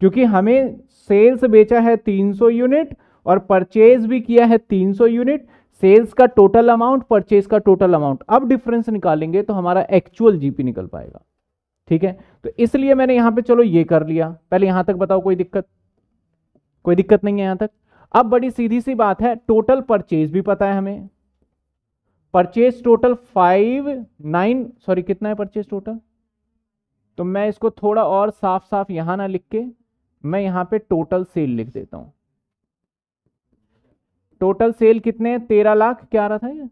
क्योंकि हमें सेल्स बेचा है 300 यूनिट और परचेज भी किया है 300 यूनिट सेल्स का टोटल अमाउंट परचेज का टोटल अमाउंट अब डिफरेंस निकालेंगे तो हमारा एक्चुअल जीपी निकल पाएगा ठीक है तो इसलिए मैंने यहां पे चलो ये कर लिया पहले यहां तक बताओ कोई दिक्कत कोई दिक्कत नहीं है यहां तक अब बड़ी सीधी सी बात है टोटल परचेज भी पता है हमें purchase total five nine sorry कितना है परचेज टोटल तो मैं इसको थोड़ा और साफ साफ यहां ना लिख के मैं यहां पे टोटल सेल लिख देता हूं टोटल सेल कितने तेरह लाख क्या आ रहा था ये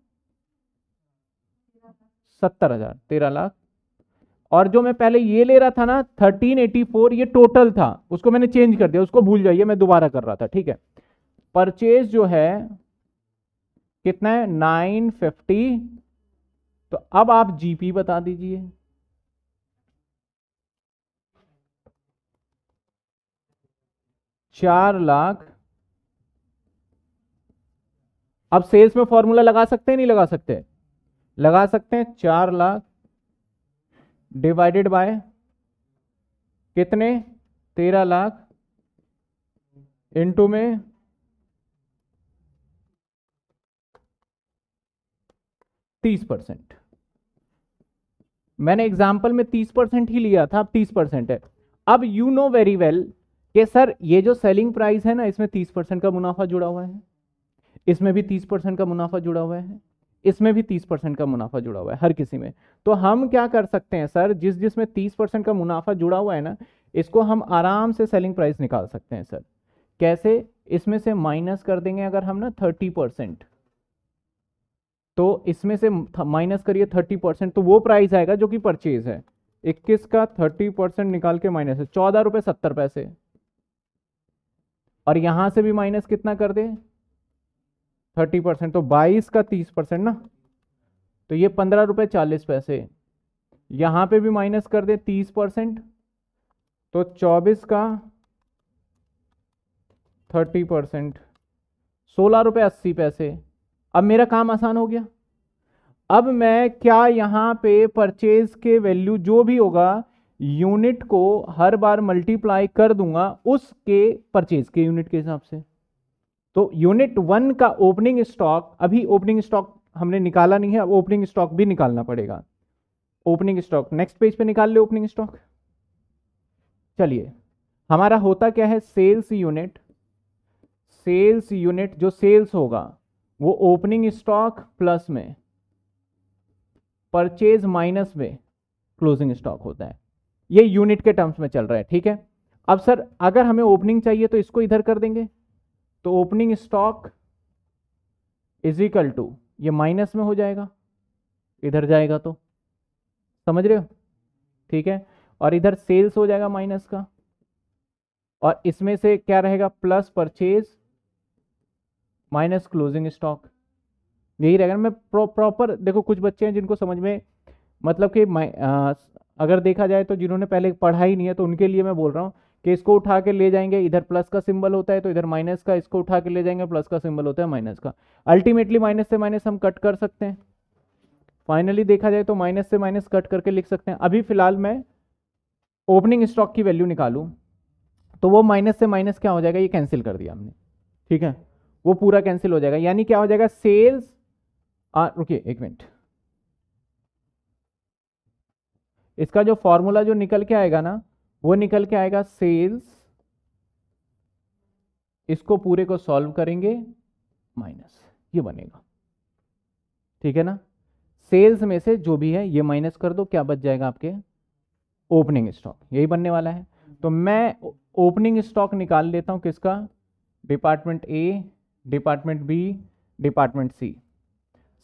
सत्तर हजार तेरह लाख और जो मैं पहले ये ले रहा था ना थर्टीन एटी फोर ये टोटल था उसको मैंने चेंज कर दिया उसको भूल जाइए मैं दोबारा कर रहा था ठीक है परचेज जो है कितना है नाइन फिफ्टी तो अब आप जीपी बता दीजिए चार लाख अब सेल्स में फॉर्मूला लगा सकते हैं नहीं लगा सकते लगा सकते हैं चार लाख डिवाइडेड बाय कितने तेरह लाख इंटू में तीस परसेंट मैंने एग्जाम्पल में तीस परसेंट ही लिया था अब तीस परसेंट है अब यू नो वेरी वेल कि सर ये जो सेलिंग प्राइस है ना इसमें तीस परसेंट का मुनाफा जुड़ा हुआ है इसमें भी तीस परसेंट का मुनाफा जुड़ा हुआ है इसमें भी तीस परसेंट का मुनाफा जुड़ा हुआ है हर किसी में तो हम क्या कर सकते हैं सर जिस जिसमें तीस परसेंट का मुनाफा जुड़ा हुआ है ना इसको हम आराम से सेलिंग प्राइस निकाल सकते हैं सर कैसे इसमें से माइनस कर देंगे अगर हम ना थर्टी परसेंट तो इसमें से माइनस करिए थर्टी परसेंट तो वो प्राइस आएगा जो कि परचेज है इक्कीस का थर्टी परसेंट निकाल के माइनस है चौदह रुपये सत्तर पैसे और यहां से भी माइनस कितना कर दें थर्टी परसेंट तो बाईस का तीस परसेंट ना तो ये पंद्रह रुपये चालीस पैसे यहाँ पे भी माइनस कर दे तीस परसेंट तो चौबीस का थर्टी परसेंट सोलह रुपये अस्सी पैसे अब मेरा काम आसान हो गया अब मैं क्या यहाँ पे परचेज के वैल्यू जो भी होगा यूनिट को हर बार मल्टीप्लाई कर दूंगा उसके परचेज के यूनिट के हिसाब से तो यूनिट वन का ओपनिंग स्टॉक अभी ओपनिंग स्टॉक हमने निकाला नहीं है अब ओपनिंग स्टॉक भी निकालना पड़ेगा ओपनिंग स्टॉक नेक्स्ट पेज पे निकाल ले ओपनिंग स्टॉक चलिए हमारा होता क्या है सेल्स यूनिट सेल्स यूनिट जो सेल्स होगा वो ओपनिंग स्टॉक प्लस में परचेज माइनस में क्लोजिंग स्टॉक होता है ये यूनिट के टर्म्स में चल रहा है ठीक है अब सर अगर हमें ओपनिंग चाहिए तो इसको इधर कर देंगे तो opening stock is equal to ये माइनस में हो जाएगा इधर जाएगा तो समझ रहे हो ठीक है और इधर सेल्स हो जाएगा माइनस का और इसमें से क्या रहेगा plus purchase minus closing stock यही रहेगा मैं प्रॉपर देखो कुछ बच्चे हैं जिनको समझ में मतलब कि अगर देखा जाए तो जिन्होंने पहले पढ़ा ही नहीं है तो उनके लिए मैं बोल रहा हूँ कि इसको उठा के ले जाएंगे इधर प्लस का सिंबल होता है तो इधर माइनस का इसको उठा के ले जाएंगे प्लस का सिंबल होता है माइनस का अल्टीमेटली माइनस से माइनस हम कट कर सकते हैं फाइनली देखा जाए तो माइनस से माइनस कट करके लिख सकते हैं अभी फिलहाल मैं ओपनिंग स्टॉक की वैल्यू निकालूँ तो वो माइनस से माइनस क्या हो जाएगा ये कैंसिल कर दिया हमने ठीक है वो पूरा कैंसिल हो जाएगा यानी क्या हो जाएगा सेल्स रुकिए एक मिनट इसका जो फॉर्मूला जो निकल के आएगा ना वो निकल के आएगा सेल्स इसको पूरे को सॉल्व करेंगे माइनस ये बनेगा ठीक है ना सेल्स में से जो भी है ये माइनस कर दो क्या बच जाएगा आपके ओपनिंग स्टॉक यही बनने वाला है तो मैं ओपनिंग स्टॉक निकाल लेता हूं किसका department A department B department C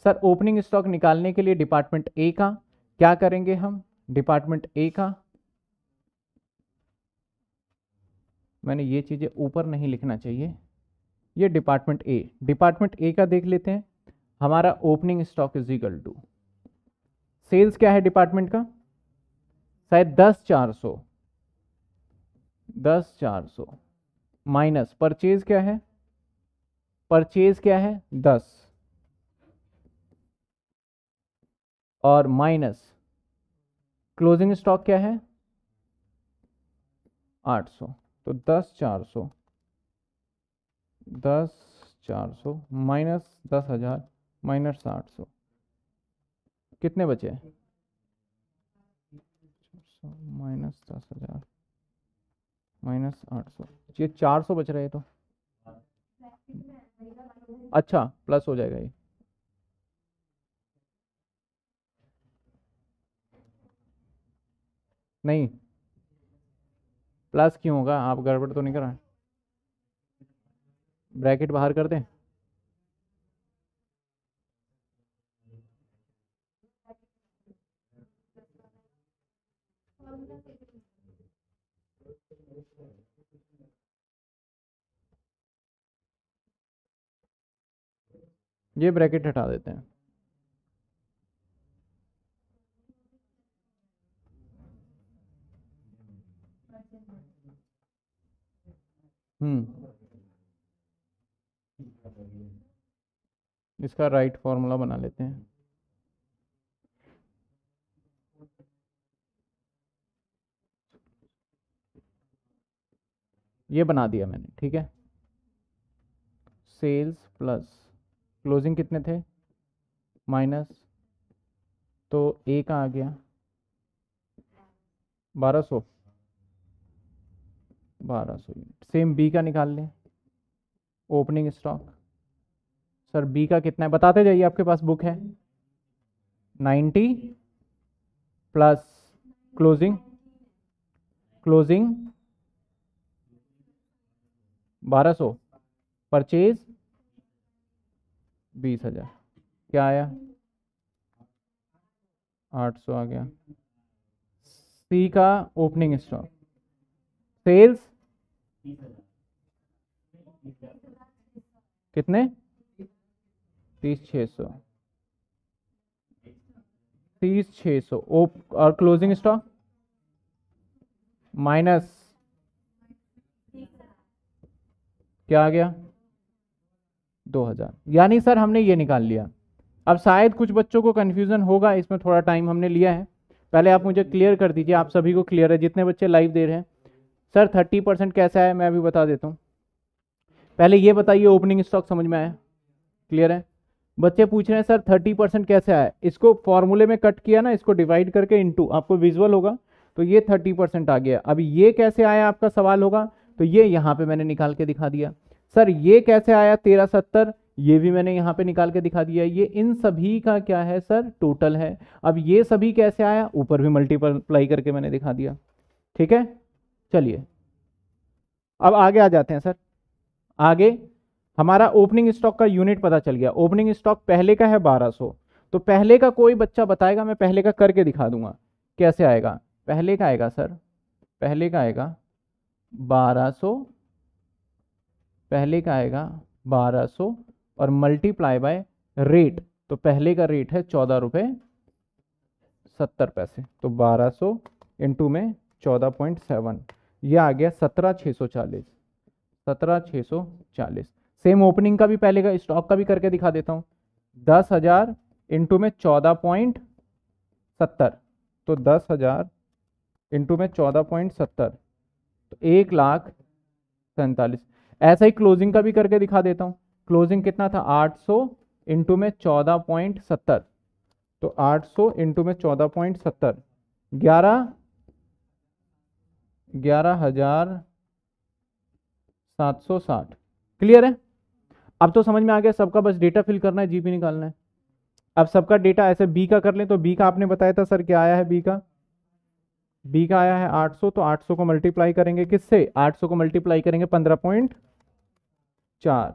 sir opening stock निकालने के लिए डिपार्टमेंट ए का क्या करेंगे हम डिपार्टमेंट ए का मैंने ये चीज़ें ऊपर नहीं लिखना चाहिए ये डिपार्टमेंट ए डिपार्टमेंट ए का देख लेते हैं हमारा opening stock is equal to sales क्या है डिपार्टमेंट का शायद दस चार सौ दस चार सौ माइनस परचेज क्या है परचेज क्या है दस और माइनस क्लोजिंग स्टॉक क्या है आठ सौ तो दस चार सौ दस चार सौ माइनस दस हज़ार माइनस साठ सौ कितने बचे माइनस दस हज़ार माइनस आठ सौ ये चार सौ बच रहे तो अच्छा प्लस हो जाएगा ये नहीं प्लस क्यों होगा आप गड़बड़ तो नहीं कर रहे ब्रैकेट बाहर कर दें ये ब्रैकेट हटा देते हैं हम्म इसका राइट फॉर्मूला बना लेते हैं ये बना दिया मैंने ठीक है सेल्स प्लस क्लोजिंग कितने थे माइनस तो ए का आ गया बारह सौ बारह सौ यूनिट सेम बी का निकाल लें ओपनिंग स्टॉक सर बी का कितना है बताते जाइए आपके पास बुक है नाइन्टी प्लस क्लोजिंग क्लोजिंग बारह सौ परचेज बीस हजार क्या आया आठ सौ आ गया सी का ओपनिंग स्टॉक सेल्स कितने तीस छः सौ तीस छः सौ ओप और क्लोजिंग स्टॉक माइनस क्या आ गया दो हज़ार यानी सर हमने ये निकाल लिया अब शायद कुछ बच्चों को कन्फ्यूज़न होगा इसमें थोड़ा टाइम हमने लिया है पहले आप मुझे क्लियर कर दीजिए आप सभी को क्लियर है जितने बच्चे लाइव दे रहे हैं सर थर्टी परसेंट कैसा है मैं अभी बता देता हूँ पहले ये बताइए ओपनिंग स्टॉक समझ में आया क्लियर है बच्चे पूछ रहे हैं सर थर्टी परसेंट कैसे आया इसको फॉर्मूले में कट किया ना इसको डिवाइड करके इंटू आपको विजुअल होगा तो ये थर्टी परसेंट आ गया अब ये कैसे आया आपका सवाल होगा तो ये यहाँ पे मैंने निकाल के दिखा दिया सर ये कैसे आया तेरह सत्तर ये भी मैंने यहाँ पे निकाल के दिखा दिया ये इन सभी का क्या है सर टोटल है अब ये सभी कैसे आया ऊपर भी मल्टीप्लाई करके मैंने दिखा दिया ठीक है चलिए अब आगे आ जाते हैं सर आगे हमारा ओपनिंग स्टॉक का यूनिट पता चल गया ओपनिंग स्टॉक पहले का है 1200 तो पहले का कोई बच्चा बताएगा मैं पहले का करके दिखा दूंगा कैसे आएगा पहले का आएगा सर पहले का आएगा 1200 पहले का आएगा 1200 और मल्टीप्लाई बाय रेट तो पहले का रेट है चौदह रुपये सत्तर पैसे तो 1200 सौ इंटू में चौदह पॉइंट सेवन यह आ गया सत्रह छः सौ चालीस सत्रह छः सौ चालीस सेम ओपनिंग का भी पहले का स्टॉक का भी करके दिखा देता हूँ दस हजार इंटू में चौदह पॉइंट सत्तर तो दस हजार इंटू में चौदह पॉइंट सत्तर तो एक लाख सैंतालीस ऐसा ही क्लोजिंग का भी करके दिखा देता हूँ क्लोजिंग कितना था आठ सौ इंटू में चौदह पॉइंट सत्तर तो आठ सौ इंटू में चौदह पॉइंट सत्तर ग्यारह ग्यारह हजार सात सौ साठ क्लियर है अब तो समझ में आ गया सबका बस डेटा फिल करना है जीपी निकालना है अब सबका डेटा ऐसे बी का कर लें तो बी का आपने बताया था सर क्या आया है बी का बी का आया है 800 तो 800 को मल्टीप्लाई करेंगे किससे 800 को मल्टीप्लाई करेंगे 15.4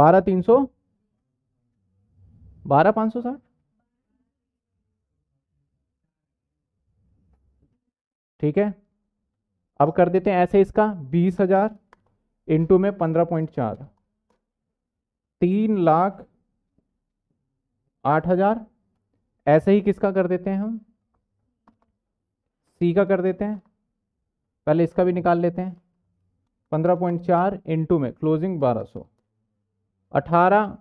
बारह तीन सौ बारह पाँच सौ साठ ठीक है अब कर देते हैं ऐसे इसका बीस हजार इंटू में पंद्रह पॉइंट चार तीन लाख आठ हजार ऐसे ही किसका कर देते हैं हम सी का कर देते हैं पहले इसका भी निकाल लेते हैं पंद्रह पॉइंट चार इंटू में क्लोजिंग बारह सौ अठारह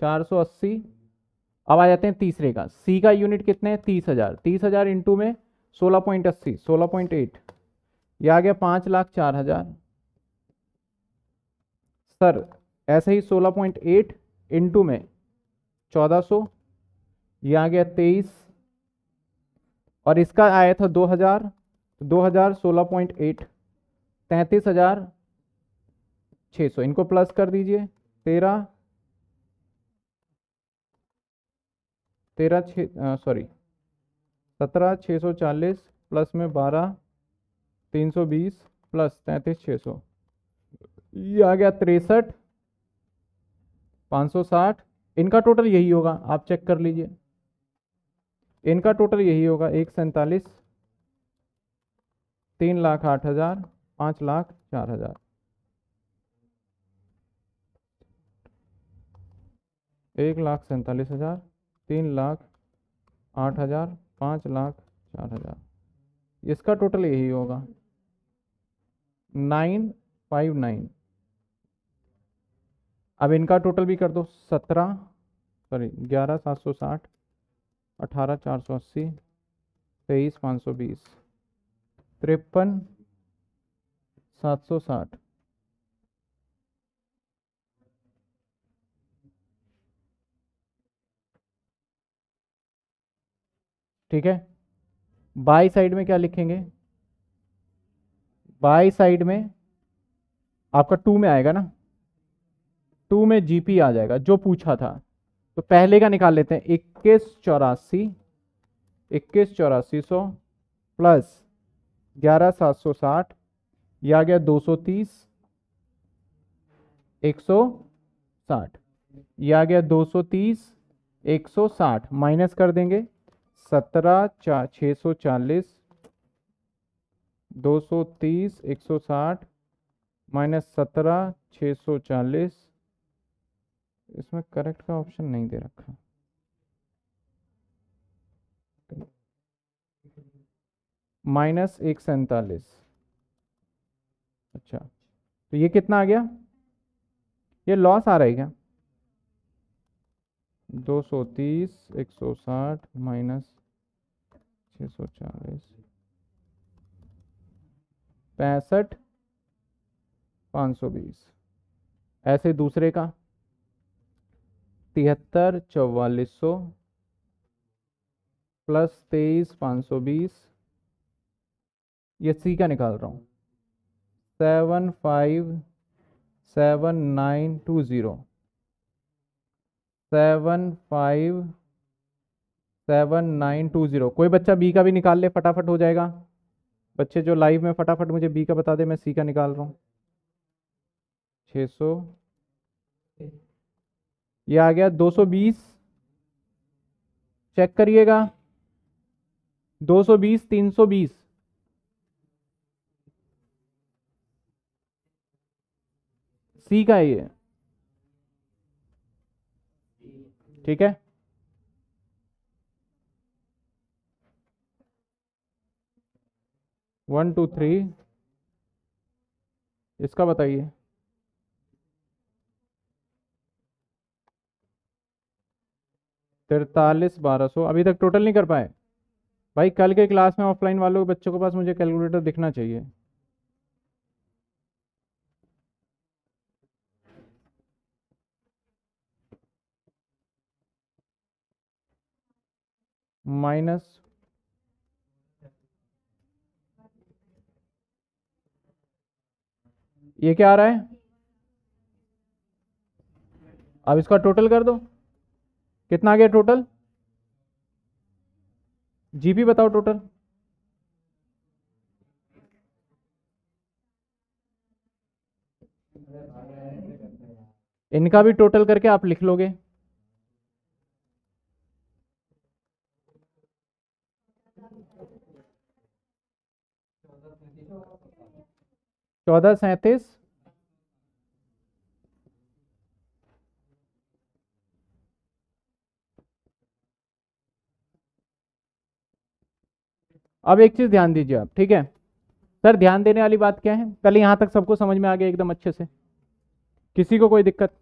चार सौ अस्सी अब आ जाते हैं तीसरे का सी का यूनिट कितने हैं तीस हजार तीस हजार इंटू में सोलह पॉइंट अस्सी सोलह पॉइंट एट ये आ गया पाँच लाख चार हज़ार सर ऐसे ही सोलह पॉइंट एट इंटू में चौदह सौ ये आ गया तेईस और इसका आया था दो हज़ार तो दो हज़ार सोलह पॉइंट एट तैंतीस हज़ार छः सौ इनको प्लस कर दीजिए तेरह तेरह छः सॉरी सत्रह छः सौ चालीस प्लस में बारह तीन सौ बीस प्लस तैंतीस छः सौ ये आ गया तिरसठ पाँच सौ साठ इनका टोटल यही होगा आप चेक कर लीजिए इनका टोटल यही होगा एक सैंतालीस तीन लाख आठ हज़ार पाँच लाख चार हज़ार एक लाख सैंतालीस हज़ार तीन लाख आठ हज़ार पाँच लाख चार हजार इसका टोटल यही होगा नाइन फाइव नाइन अब इनका टोटल भी कर दो सत्रह सॉरी ग्यारह सात सौ साठ अठारह चार सौ अस्सी तेईस पाँच सौ बीस तिरपन सात सौ साठ ठीक है बाई साइड में क्या लिखेंगे बाई साइड में आपका टू में आएगा ना टू में जीपी आ जाएगा जो पूछा था तो पहले का निकाल लेते हैं इक्कीस चौरासी इक्कीस चौरासी सौ प्लस ग्यारह सात सौ साठ यह आ गया दो सौ तीस एक सौ साठ यह आ गया दो सौ तीस एक सौ साठ माइनस कर देंगे सत्रह चा छः सौ चालीस दो सौ तीस एक सौ साठ माइनस सत्रह छः सौ चालीस इसमें करेक्ट का ऑप्शन नहीं दे रखा माइनस एक सैंतालीस अच्छा तो ये कितना आ गया ये लॉस आ रहा है क्या दो सौ तीस एक सौ साठ माइनस छः सौ चालीस पैंसठ पाँच सौ बीस ऐसे दूसरे का तिहत्तर चौवालीस सौ प्लस तेईस पाँच सौ बीस ये सी का निकाल रहा हूँ seven five seven nine two zero seven five seven nine two zero कोई बच्चा बी का भी निकाल ले फटाफट हो जाएगा बच्चे जो लाइव में फटाफट मुझे बी का बता दे मैं सी का निकाल रहा हूँ छः सौ ये आ गया दो सौ बीस चेक करिएगा दो सौ बीस तीन सौ बीस सी का है ये ठीक है वन टू थ्री इसका बताइए तिरतालीस बारह सौ अभी तक टोटल नहीं कर पाए भाई कल के क्लास में ऑफलाइन वालों बच्चों के पास मुझे कैलकुलेटर दिखना चाहिए माइनस ये क्या आ रहा है अब इसका टोटल कर दो कितना आ गया टोटल जीपी बताओ टोटल इनका भी टोटल करके आप लिख लोगे चौदह सैंतीस अब एक चीज ध्यान दीजिए आप ठीक है सर ध्यान देने वाली बात क्या है पहले यहां तक सबको समझ में आ गया एकदम अच्छे से किसी को कोई दिक्कत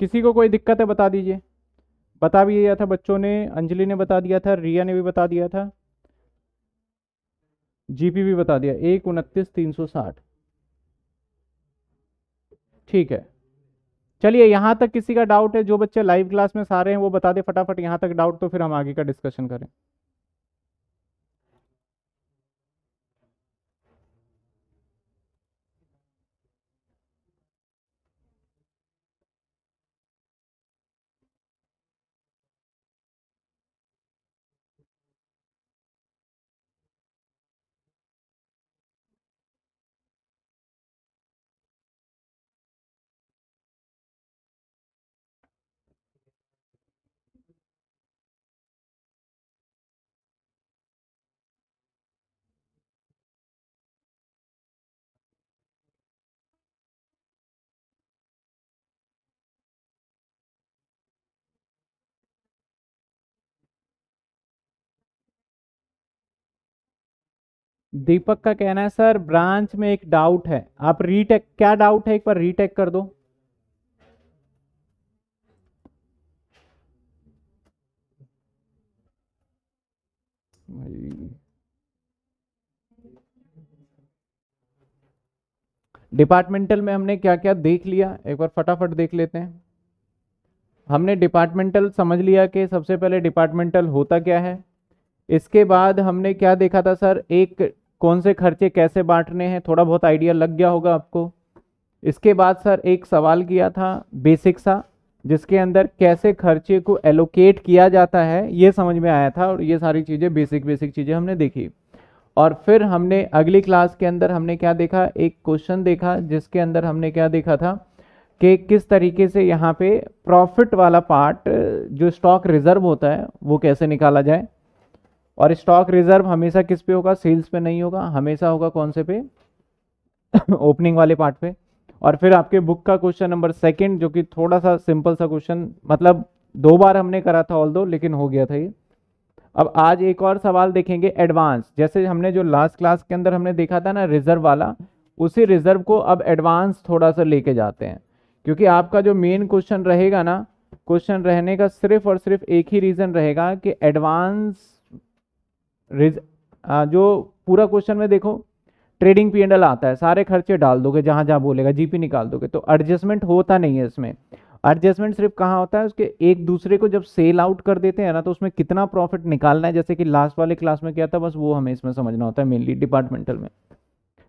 किसी को कोई दिक्कत है बता दीजिए बता भी दिया था बच्चों ने अंजलि ने बता दिया था रिया ने भी बता दिया था भी बता दिया एक उनतीस तीन सौ साठ ठीक है चलिए यहां तक किसी का डाउट है जो बच्चे लाइव क्लास में सारे हैं वो बता दे फटाफट यहां तक डाउट तो फिर हम आगे का डिस्कशन करें दीपक का कहना है सर ब्रांच में एक डाउट है आप रीटेक क्या डाउट है एक बार रीटेक कर दो डिपार्टमेंटल में हमने क्या क्या देख लिया एक बार फटाफट देख लेते हैं हमने डिपार्टमेंटल समझ लिया कि सबसे पहले डिपार्टमेंटल होता क्या है इसके बाद हमने क्या देखा था सर एक कौन से खर्चे कैसे बांटने हैं थोड़ा बहुत आइडिया लग गया होगा आपको इसके बाद सर एक सवाल किया था बेसिक सा जिसके अंदर कैसे खर्चे को एलोकेट किया जाता है ये समझ में आया था और ये सारी चीज़ें बेसिक बेसिक चीज़ें हमने देखी और फिर हमने अगली क्लास के अंदर हमने क्या देखा एक क्वेश्चन देखा जिसके अंदर हमने क्या देखा था कि किस तरीके से यहाँ पे प्रॉफिट वाला पार्ट जो स्टॉक रिज़र्व होता है वो कैसे निकाला जाए और स्टॉक रिजर्व हमेशा किस पे होगा सेल्स पे नहीं होगा हमेशा होगा कौन से पे ओपनिंग वाले पार्ट पे और फिर आपके बुक का क्वेश्चन नंबर सेकंड जो कि थोड़ा सा सिंपल सा क्वेश्चन मतलब दो बार हमने करा था ऑल दो लेकिन हो गया था ये अब आज एक और सवाल देखेंगे एडवांस जैसे हमने जो लास्ट क्लास के अंदर हमने देखा था ना रिजर्व वाला उसी रिजर्व को अब एडवांस थोड़ा सा लेके जाते हैं क्योंकि आपका जो मेन क्वेश्चन रहेगा ना क्वेश्चन रहने का सिर्फ और सिर्फ एक ही रीज़न रहेगा कि एडवांस जो पूरा क्वेश्चन में देखो ट्रेडिंग पी आता है सारे खर्चे डाल दोगे जहां जहां बोलेगा जीपी निकाल दोगे तो एडजस्टमेंट होता नहीं है इसमें एडजस्टमेंट सिर्फ कहाँ होता है उसके एक दूसरे को जब सेल आउट कर देते हैं ना तो उसमें कितना प्रॉफिट निकालना है जैसे कि लास्ट वाले क्लास में क्या था बस वो हमें इसमें समझना होता है मेनली डिपार्टमेंटल में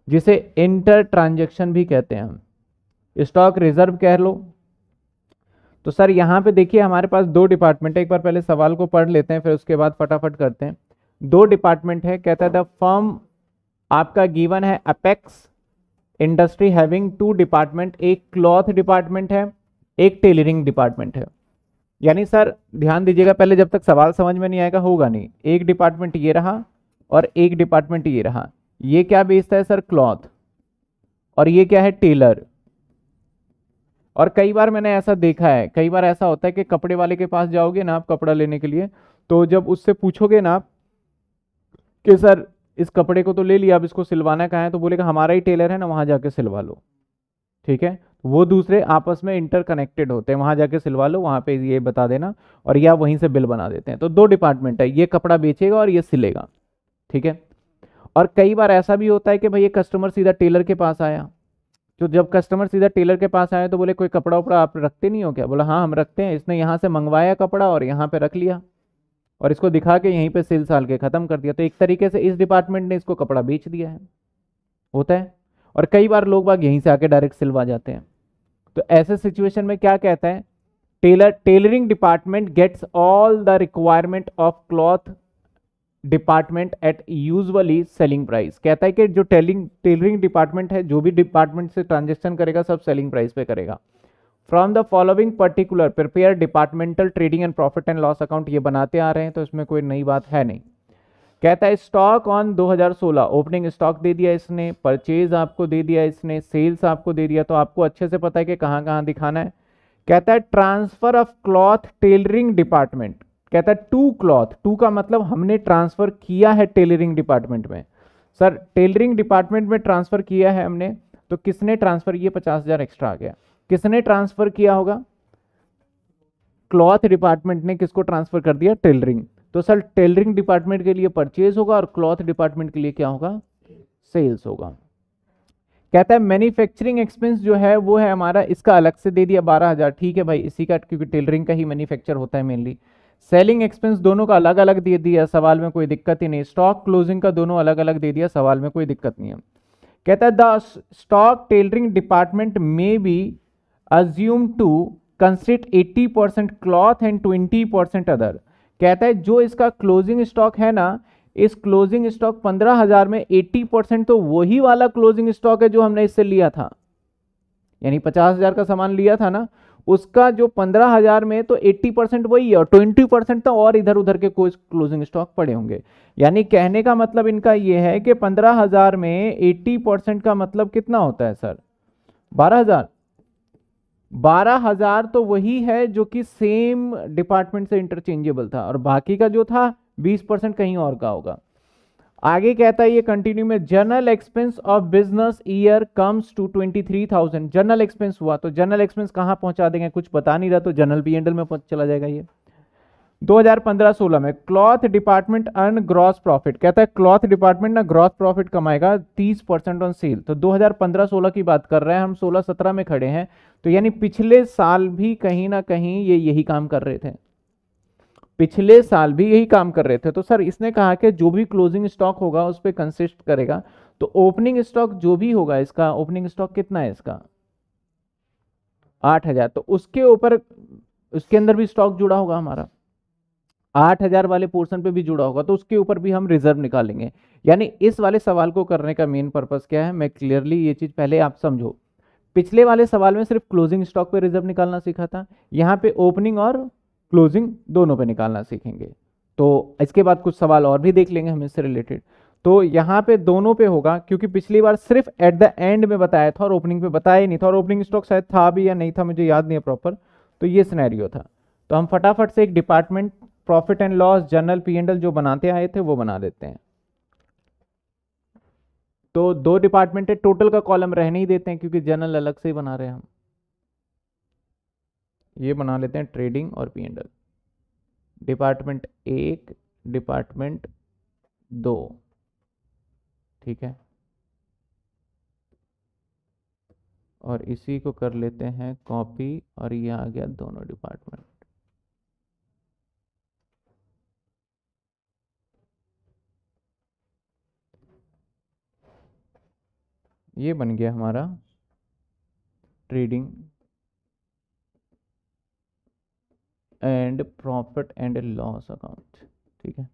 जिसे इंटर ट्रांजेक्शन भी कहते हैं हम स्टॉक रिजर्व कह लो तो सर यहाँ पे देखिए हमारे पास दो डिपार्टमेंट है एक बार पहले सवाल को पढ़ लेते हैं फिर उसके बाद फटाफट करते हैं दो डिपार्टमेंट है कहता है द फर्म आपका गिवन है Apex industry having two department एक क्लॉथ डिपार्टमेंट है एक टेलरिंग डिपार्टमेंट है यानी सर ध्यान दीजिएगा पहले जब तक सवाल समझ में नहीं आएगा होगा नहीं एक डिपार्टमेंट ये रहा और एक डिपार्टमेंट ये रहा ये क्या बेचता है सर क्लॉथ और ये क्या है टेलर और कई बार मैंने ऐसा देखा है कई बार ऐसा होता है कि कपड़े वाले के पास जाओगे ना आप कपड़ा लेने के लिए तो जब उससे पूछोगे ना आप कि सर इस कपड़े को तो ले लिया अब इसको सिलवाना कहाँ है तो बोलेगा हमारा ही टेलर है ना वहाँ जाके सिलवा लो ठीक है वो दूसरे आपस में इंटरकनेक्टेड होते हैं वहाँ जाके सिलवा लो वहाँ पे ये बता देना और या वहीं से बिल बना देते हैं तो दो डिपार्टमेंट है ये कपड़ा बेचेगा और ये सिलेगा ठीक है और कई बार ऐसा भी होता है कि भाई ये कस्टमर सीधा टेलर के पास आया तो जब कस्टमर सीधा टेलर के पास आया तो बोले कोई कपड़ा उपड़ा आप रखते नहीं हो क्या बोला हाँ हम रखते हैं इसने यहाँ से मंगवाया कपड़ा और यहाँ पर रख लिया और इसको दिखा के यहीं पे सेल साल के ख़त्म कर दिया तो एक तरीके से इस डिपार्टमेंट ने इसको कपड़ा बेच दिया है होता है और कई बार लोग बाग यहीं से आके डायरेक्ट सिलवा जाते हैं तो ऐसे सिचुएशन में क्या कहता है tailor tailoring department gets all the requirement of cloth department at usually selling price कहता है कि जो टेलिंग टेलरिंग डिपार्टमेंट है जो भी डिपार्टमेंट से ट्रांजेक्शन करेगा सब सेलिंग प्राइस पे करेगा from the following particular prepare departmental trading and profit and loss account ये बनाते आ रहे हैं तो इसमें कोई नई बात है नहीं कहता है स्टॉक ऑन 2016 ओपनिंग स्टॉक दे दिया इसने परचेज आपको दे दिया इसने सेल्स आपको दे दिया तो आपको अच्छे से पता है कि कहाँ कहाँ दिखाना है कहता है transfer of cloth tailoring department कहता है टू क्लॉथ टू का मतलब हमने ट्रांसफर किया है टेलरिंग डिपार्टमेंट में सर टेलरिंग डिपार्टमेंट में ट्रांसफर किया है हमने तो किसने ट्रांसफर किया पचास हज़ार एक्स्ट्रा आ गया किसने ट्रांसफर किया होगा क्लॉथ डिपार्टमेंट ने किसको ट्रांसफर कर दिया टेलरिंग तो सर टेलरिंग डिपार्टमेंट के लिए परचेज होगा और क्लॉथ डिपार्टमेंट के लिए क्या होगा सेल्स होगा कहता है मैन्युफैक्चरिंग एक्सपेंस जो है वो है हमारा इसका अलग से दे दिया बारह हज़ार ठीक है भाई इसी का क्योंकि टेलरिंग का ही मैन्युफैक्चर होता है मेनली सेलिंग एक्सपेंस दोनों का अलग अलग दे दिया सवाल में कोई दिक्कत ही नहीं स्टॉक क्लोजिंग का दोनों अलग अलग दे दिया सवाल में कोई दिक्कत नहीं है कहता है द स्टॉक टेलरिंग डिपार्टमेंट में भी assume to consist 80 percent cloth and 20 percent other कहता है जो इसका क्लोजिंग स्टॉक है ना इस क्लोजिंग स्टॉक पंद्रह हज़ार में 80 परसेंट तो वही वाला क्लोजिंग स्टॉक है जो हमने इससे लिया था यानी पचास हज़ार का सामान लिया था ना उसका जो पंद्रह हज़ार में तो एट्टी परसेंट वही है और ट्वेंटी परसेंट तो और इधर उधर के कोई क्लोजिंग स्टॉक पड़े होंगे यानी कहने का मतलब इनका यह है कि पंद्रह हज़ार में एट्टी परसेंट का मतलब कितना होता है सर बारह हज़ार बारह हजार तो वही है जो कि सेम डिपार्टमेंट से इंटरचेंजेबल था और बाकी का जो था बीस परसेंट कहीं और का होगा आगे कहता है ये कंटिन्यू में general expense of business year comes to twenty three thousand general expense हुआ तो जनरल एक्सपेंस कहाँ पहुंचा देंगे कुछ पता नहीं रहा तो जनरल पी एंडल में चला जाएगा ये 2015-16 में cloth department earn gross profit कहता है क्लॉथ डिपार्टमेंट ना ग्रॉस प्रॉफिट कमाएगा 30 ऑन सेल तो 2015-16 की बात कर रहे हैं हम 16-17 में खड़े हैं तो यानी पिछले साल भी कहीं ना कहीं ये यही काम कर रहे थे पिछले साल भी यही काम कर रहे थे तो सर इसने कहा कि जो भी क्लोजिंग स्टॉक होगा उस पर कंसिस्ट करेगा तो ओपनिंग स्टॉक जो भी होगा इसका ओपनिंग स्टॉक कितना है इसका आठ हजार तो उसके ऊपर उसके अंदर भी स्टॉक जुड़ा होगा हमारा आठ हजार वाले पोर्शन पे भी जुड़ा होगा तो उसके ऊपर भी हम रिजर्व निकालेंगे यानी इस वाले सवाल को करने का मेन पर्पज क्या है मैं क्लियरली ये चीज पहले आप समझो पिछले वाले सवाल में सिर्फ क्लोजिंग स्टॉक पे रिजर्व निकालना सीखा था यहाँ पे ओपनिंग और क्लोजिंग दोनों पे निकालना सीखेंगे तो इसके बाद कुछ सवाल और भी देख लेंगे हम इससे रिलेटेड तो यहाँ पे दोनों पे होगा क्योंकि पिछली बार सिर्फ एट द एंड में बताया था और ओपनिंग पे बताया ही नहीं था और ओपनिंग स्टॉक शायद था भी या नहीं था मुझे याद नहीं है प्रॉपर तो ये स्नैरियो था तो हम फटाफट से एक department profit and loss general P जो बनाते आए थे वो बना देते हैं तो दो डिपार्टमेंट है टोटल का कॉलम रहने ही देते हैं क्योंकि जनरल अलग से ही बना रहे हैं हम ये बना लेते हैं ट्रेडिंग और पी एंड डिपार्टमेंट एक डिपार्टमेंट दो ठीक है और इसी को कर लेते हैं कॉपी और ये आ गया दोनों डिपार्टमेंट ये बन गया हमारा trading and profit and loss account ठीक है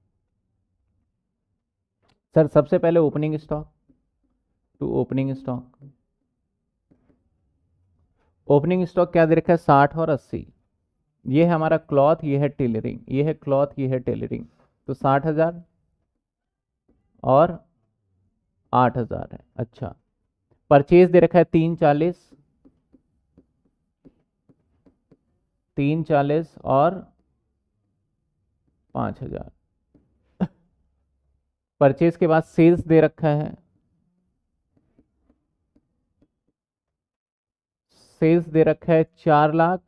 सर सबसे पहले opening stock to opening stock opening stock क्या दे रखा है साठ और अस्सी ये है हमारा क्लॉथ ये है टेलरिंग ये है क्लॉथ ये है टेलरिंग तो साठ हजार और आठ हजार है अच्छा परचेज दे रखा है तीन चालीस तीन चालीस और पांच हजार परचेज के बाद सेल्स दे रखा है सेल्स दे रखा है चार लाख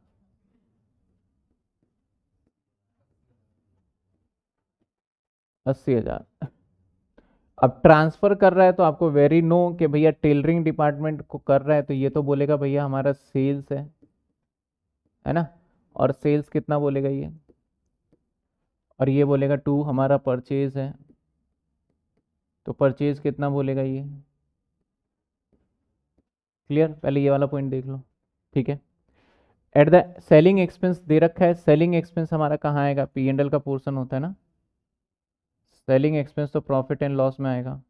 अस्सी हजार अब ट्रांसफ़र कर रहा है तो आपको वेरी नो कि भैया टेलरिंग डिपार्टमेंट को कर रहा है तो ये तो बोलेगा भैया हमारा सेल्स है है ना और सेल्स कितना बोलेगा ये और ये बोलेगा टू हमारा परचेज है तो परचेज कितना बोलेगा ये क्लियर पहले ये वाला पॉइंट देख लो ठीक है एट द सेलिंग एक्सपेंस दे रखा है सेलिंग एक्सपेंस हमारा कहाँ आएगा पी एंड एल का पोर्शन होता है ना सेलिंग एक्सपेंस तो प्रॉफिट एंड लॉस में आएगा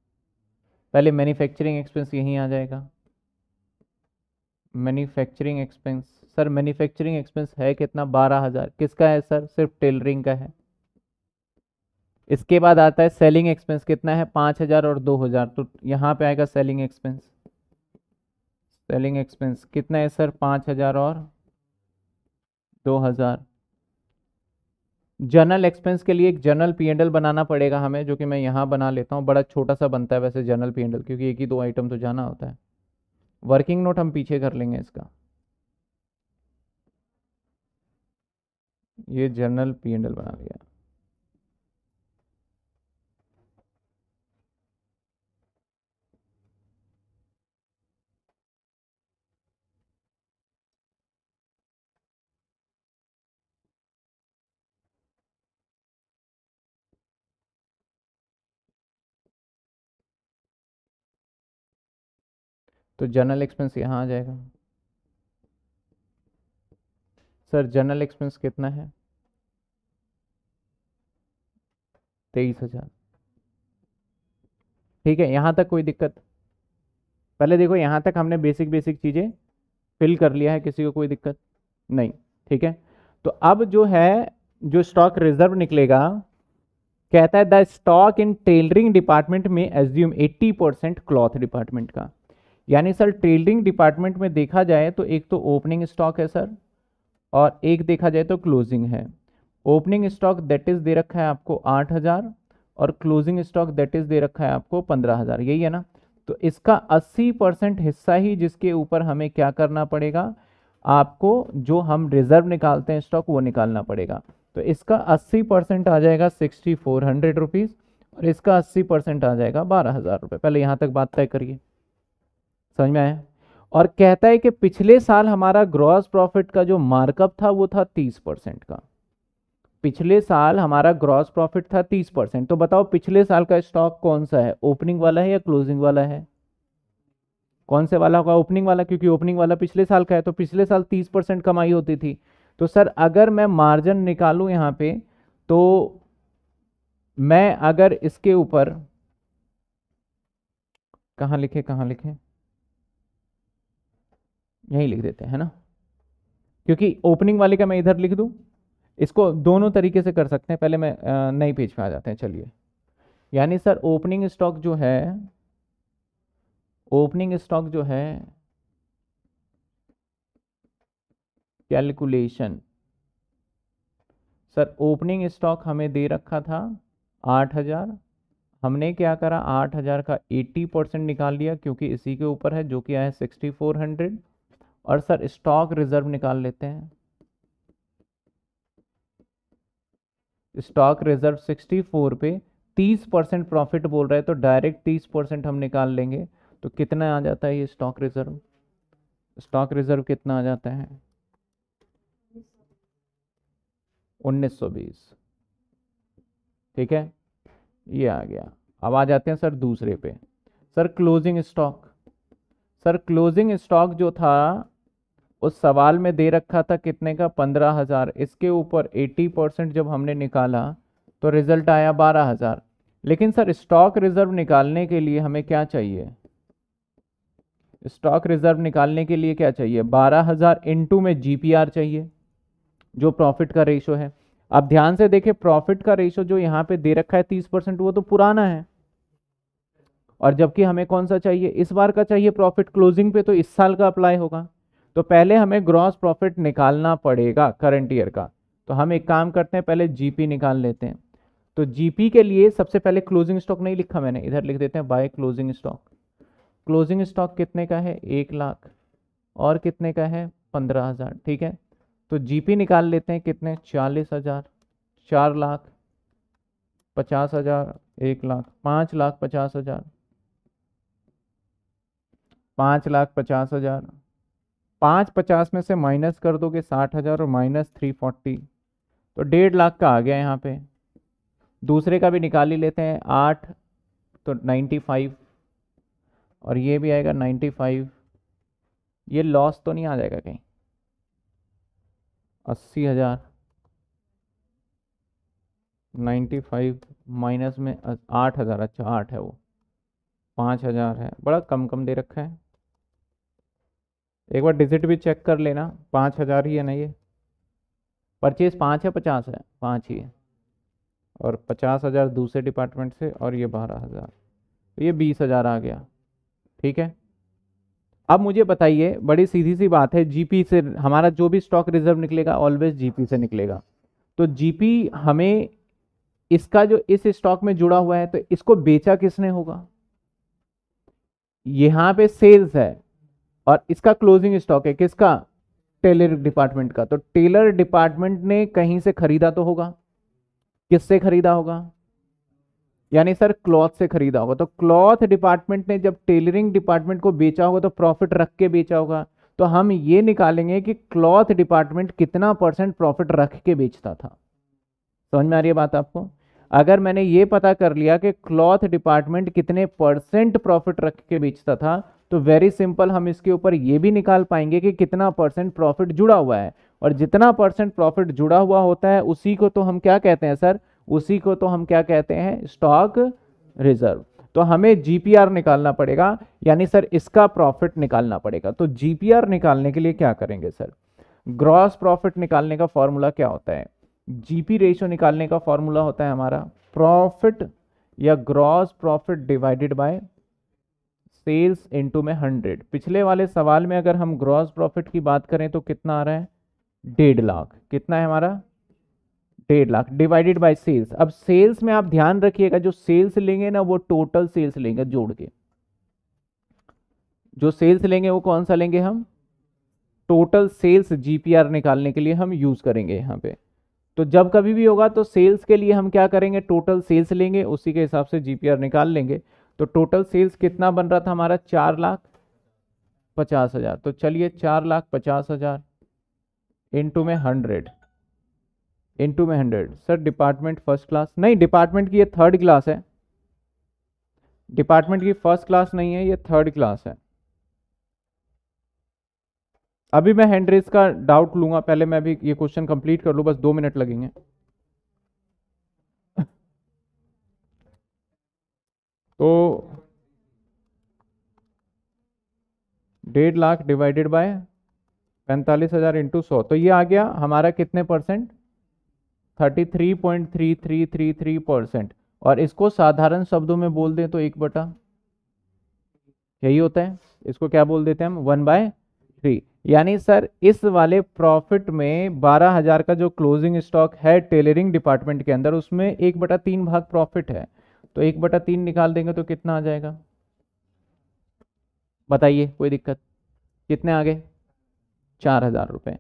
पहले मैन्युफैक्चरिंग एक्सपेंस यहीं आ जाएगा manufacturing expense sir manufacturing expense है कितना बारह हज़ार किसका है सर सिर्फ टेलरिंग का है इसके बाद आता है सेलिंग एक्सपेंस कितना है पाँच हज़ार और दो हज़ार तो यहाँ पे आएगा सेलिंग एक्सपेंस सेलिंग एक्सपेंस कितना है सर पाँच हज़ार और दो हज़ार जनरल एक्सपेंस के लिए एक जनरल पी एंडल बनाना पड़ेगा हमें जो कि मैं यहाँ बना लेता हूँ बड़ा छोटा सा बनता है वैसे जनरल पी एंडल क्योंकि एक ही दो आइटम तो जाना होता है वर्किंग नोट हम पीछे कर लेंगे इसका ये जनरल पी एंडल बना लिया तो जनरल एक्सपेंस यहाँ आ जाएगा सर जनरल एक्सपेंस कितना है तेईस हजार ठीक है यहाँ तक कोई दिक्कत पहले देखो यहाँ तक हमने बेसिक बेसिक चीज़ें फिल कर लिया है किसी को कोई दिक्कत नहीं ठीक है तो अब जो है जो स्टॉक रिजर्व निकलेगा कहता है the stock in tailoring department में एज्यूम 80 परसेंट क्लॉथ डिपार्टमेंट का यानी सर ट्रेडिंग डिपार्टमेंट में देखा जाए तो एक तो ओपनिंग स्टॉक है सर और एक देखा जाए तो क्लोजिंग है ओपनिंग स्टॉक दैट इज़ दे रखा है आपको आठ हज़ार और क्लोजिंग स्टॉक दैट इज़ दे रखा है आपको पंद्रह हज़ार यही है ना तो इसका अस्सी परसेंट हिस्सा ही जिसके ऊपर हमें क्या करना पड़ेगा आपको जो हम रिज़र्व निकालते हैं स्टॉक वो निकालना पड़ेगा तो इसका अस्सी परसेंट आ जाएगा सिक्सटी फोर हंड्रेड रुपीज़ और इसका अस्सी परसेंट आ जाएगा बारह हज़ार रुपये पहले यहाँ तक बात तय करिए समझ में आया और कहता है कि पिछले साल हमारा ग्रॉस प्रॉफिट का जो मार्कअप था वो था तीस परसेंट का पिछले साल हमारा ग्रॉस प्रॉफिट था तीस परसेंट तो बताओ पिछले साल का स्टॉक कौन सा है ओपनिंग वाला है या क्लोजिंग वाला है कौन से वाला होगा ओपनिंग वाला क्योंकि ओपनिंग वाला पिछले साल का है तो पिछले साल तीस परसेंट कमाई होती थी तो सर अगर मैं मार्जिन निकालू यहाँ पे तो मैं अगर इसके ऊपर कहाँ लिखे कहाँ लिखे यहीं लिख देते हैं ना क्योंकि ओपनिंग वाले का मैं इधर लिख दूँ इसको दोनों तरीके से कर सकते हैं पहले मैं नई पेज पे आ जाते हैं चलिए यानी सर ओपनिंग स्टॉक जो है ओपनिंग स्टॉक जो है कैलकुलेशन सर ओपनिंग स्टॉक हमें दे रखा था आठ हजार हमने क्या करा आठ हजार का एट्टी परसेंट निकाल लिया क्योंकि इसी के ऊपर है जो कि आया सिक्सटी फोर हंड्रेड और सर स्टॉक रिजर्व निकाल लेते हैं स्टॉक रिजर्व 64 पे 30 परसेंट प्रॉफिट बोल रहे हैं तो डायरेक्ट 30 परसेंट हम निकाल लेंगे तो कितना आ जाता है ये स्टॉक रिजर्व स्टॉक रिजर्व कितना आ जाता है 1920 ठीक है ये आ गया अब आ जाते हैं सर दूसरे पे sir closing stock sir closing stock जो था उस सवाल में दे रखा था कितने का पंद्रह हज़ार इसके ऊपर एट्टी परसेंट जब हमने निकाला तो रिज़ल्ट आया बारह हज़ार लेकिन सर स्टॉक रिज़र्व निकालने के लिए हमें क्या चाहिए स्टॉक रिज़र्व निकालने के लिए क्या चाहिए बारह हज़ार इंटू में जी चाहिए जो प्रॉफिट का रेशो है अब ध्यान से देखें प्रॉफिट का रेशो जो यहाँ पे दे रखा है तीस परसेंट वो तो पुराना है और जबकि हमें कौन सा चाहिए इस बार का चाहिए प्रॉफिट क्लोजिंग पे तो इस साल का अप्लाई होगा तो पहले हमें ग्रॉस प्रॉफिट निकालना पड़ेगा करंट ईयर का तो हम एक काम करते हैं पहले जीपी निकाल लेते हैं तो जीपी के लिए सबसे पहले क्लोजिंग स्टॉक नहीं लिखा मैंने इधर लिख देते हैं by closing stock closing stock कितने का है एक लाख और कितने का है पंद्रह हज़ार ठीक है तो जीपी निकाल लेते हैं कितने चालीस हज़ार चार लाख पचास हज़ार एक लाख पाँच लाख पचास हज़ार पाँच लाख पचास हज़ार पाँच पचास में से माइनस कर दोगे साठ हज़ार और माइनस थ्री फोर्टी तो डेढ़ लाख का आ गया यहाँ पे दूसरे का भी निकाल ही लेते हैं आठ तो नाइन्टी फाइव और ये भी आएगा नाइन्टी फाइव ये लॉस तो नहीं आ जाएगा कहीं अस्सी हज़ार नाइन्टी फाइव माइनस में आठ हज़ार अच्छा आठ है वो पाँच हज़ार है बड़ा कम कम दे रखा है एक बार डिजिट भी चेक कर लेना पाँच हज़ार ही है ना ये परचेज पाँच है पचास है पाँच ही है और पचास हज़ार दूसरे डिपार्टमेंट से और ये बारह हज़ार तो ये बीस हज़ार आ गया ठीक है अब मुझे बताइए बड़ी सीधी सी बात है जीपी से हमारा जो भी स्टॉक रिजर्व निकलेगा ऑलवेज जीपी से निकलेगा तो जीपी हमें इसका जो इस स्टॉक में जुड़ा हुआ है तो इसको बेचा किसने होगा यहाँ पे सेल्स है और इसका क्लोजिंग स्टॉक है किसका टेलर डिपार्टमेंट का तो टेलर डिपार्टमेंट ने कहीं से खरीदा तो होगा किससे खरीदा होगा यानी सर क्लॉथ से खरीदा होगा तो क्लॉथ डिपार्टमेंट ने जब टेलरिंग डिपार्टमेंट को बेचा होगा तो प्रॉफिट रख के बेचा होगा तो हम ये निकालेंगे कि क्लॉथ डिपार्टमेंट कितना परसेंट प्रॉफिट रख के बेचता था समझ में आ रही है बात आपको अगर मैंने ये पता कर लिया कि क्लॉथ डिपार्टमेंट कितने परसेंट प्रॉफिट रख के बेचता था तो वेरी सिंपल हम इसके ऊपर ये भी निकाल पाएंगे कि कितना परसेंट प्रॉफिट जुड़ा हुआ है और जितना परसेंट प्रॉफिट जुड़ा हुआ होता है उसी को तो हम क्या कहते हैं सर उसी को तो हम क्या कहते हैं स्टॉक रिजर्व तो हमें जीपीआर निकालना पड़ेगा यानी सर इसका प्रॉफिट निकालना पड़ेगा तो जीपीआर निकालने के लिए क्या करेंगे सर ग्रॉस प्रॉफिट निकालने का फॉर्मूला क्या होता है जीपी रेशियो निकालने का फॉर्मूला होता है हमारा प्रॉफिट या gross profit divided by sales into में हंड्रेड पिछले वाले सवाल में अगर हम ग्रॉस प्रॉफिट की बात करें तो कितना आ रहा है डेढ़ लाख कितना है हमारा डेढ़ लाख डिवाइडेड बाय सेल्स अब सेल्स में आप ध्यान रखिएगा जो सेल्स लेंगे ना वो टोटल सेल्स लेंगे जोड़ के जो सेल्स लेंगे वो कौन सा लेंगे हम टोटल सेल्स जीपीआर निकालने के लिए हम यूज़ करेंगे यहाँ पे तो जब कभी भी होगा तो सेल्स के लिए हम क्या करेंगे टोटल सेल्स लेंगे उसी के हिसाब से जीपीआर निकाल लेंगे तो टोटल सेल्स कितना बन रहा था हमारा चार लाख पचास हज़ार तो चलिए चार लाख पचास हज़ार इंटू में हंड्रेड इंटू में hundred sir department first class नहीं डिपार्टमेंट की ये थर्ड क्लास है डिपार्टमेंट की फर्स्ट क्लास नहीं है ये थर्ड क्लास है अभी मैं हैंड्रेस का डाउट लूंगा पहले मैं अभी ये क्वेश्चन कंप्लीट कर लूँ बस दो मिनट लगेंगे तो डेढ़ लाख डिवाइडेड बाय पैंतालीस हज़ार इंटू सौ तो ये आ गया हमारा कितने percent thirty three point three three three three percent और इसको साधारण शब्दों में बोल दें तो एक बटा यही होता है इसको क्या बोल देते हैं हम वन बाय थ्री यानी सर इस वाले प्रॉफिट में बारह हज़ार का जो क्लोजिंग स्टॉक है टेलरिंग डिपार्टमेंट के अंदर उसमें एक बटा तीन भाग प्रॉफिट है तो एक बटा तीन निकाल देंगे तो कितना आ जाएगा बताइए कोई दिक्कत कितने आ गए चार हजार रुपये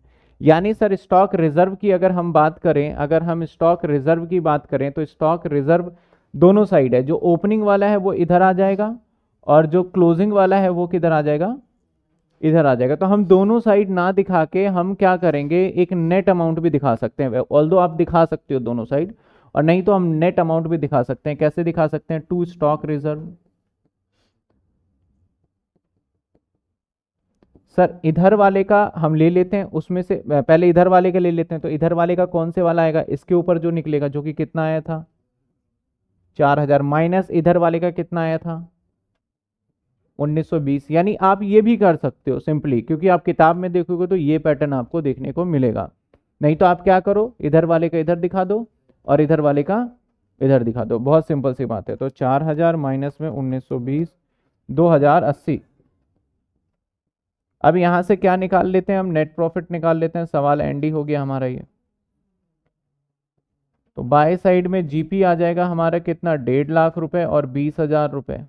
यानी सर स्टॉक रिजर्व की अगर हम बात करें अगर हम स्टॉक रिजर्व की बात करें तो स्टॉक रिजर्व दोनों साइड है जो ओपनिंग वाला है वो इधर आ जाएगा और जो क्लोजिंग वाला है वो किधर आ जाएगा इधर आ जाएगा तो हम दोनों साइड ना दिखा के हम क्या करेंगे एक नेट अमाउंट भी दिखा सकते हैं ऑल आप दिखा सकते हो दोनों साइड और नहीं तो हम नेट अमाउंट भी दिखा सकते हैं कैसे दिखा सकते हैं टू स्टॉक रिजर्व सर इधर वाले का हम ले लेते हैं उसमें से पहले इधर वाले का ले लेते हैं तो इधर वाले का कौन से वाला आएगा इसके ऊपर जो निकलेगा जो कि कितना आया था चार हजार माइनस इधर वाले का कितना आया था 1920 यानी आप ये भी कर सकते हो सिंपली क्योंकि आप किताब में देखोगे तो ये पैटर्न आपको देखने को मिलेगा नहीं तो आप क्या करो इधर वाले का इधर दिखा दो और इधर वाले का इधर दिखा दो बहुत सिंपल सी बात है तो चार हजार माइनस में उन्नीस सौ बीस दो हजार अस्सी अब यहां से क्या निकाल लेते हैं हम नेट प्रॉफिट निकाल लेते हैं सवाल एंडी हो गया हमारा ये तो बाय साइड में जीपी आ जाएगा हमारा कितना डेढ़ लाख रुपए और बीस हजार रुपए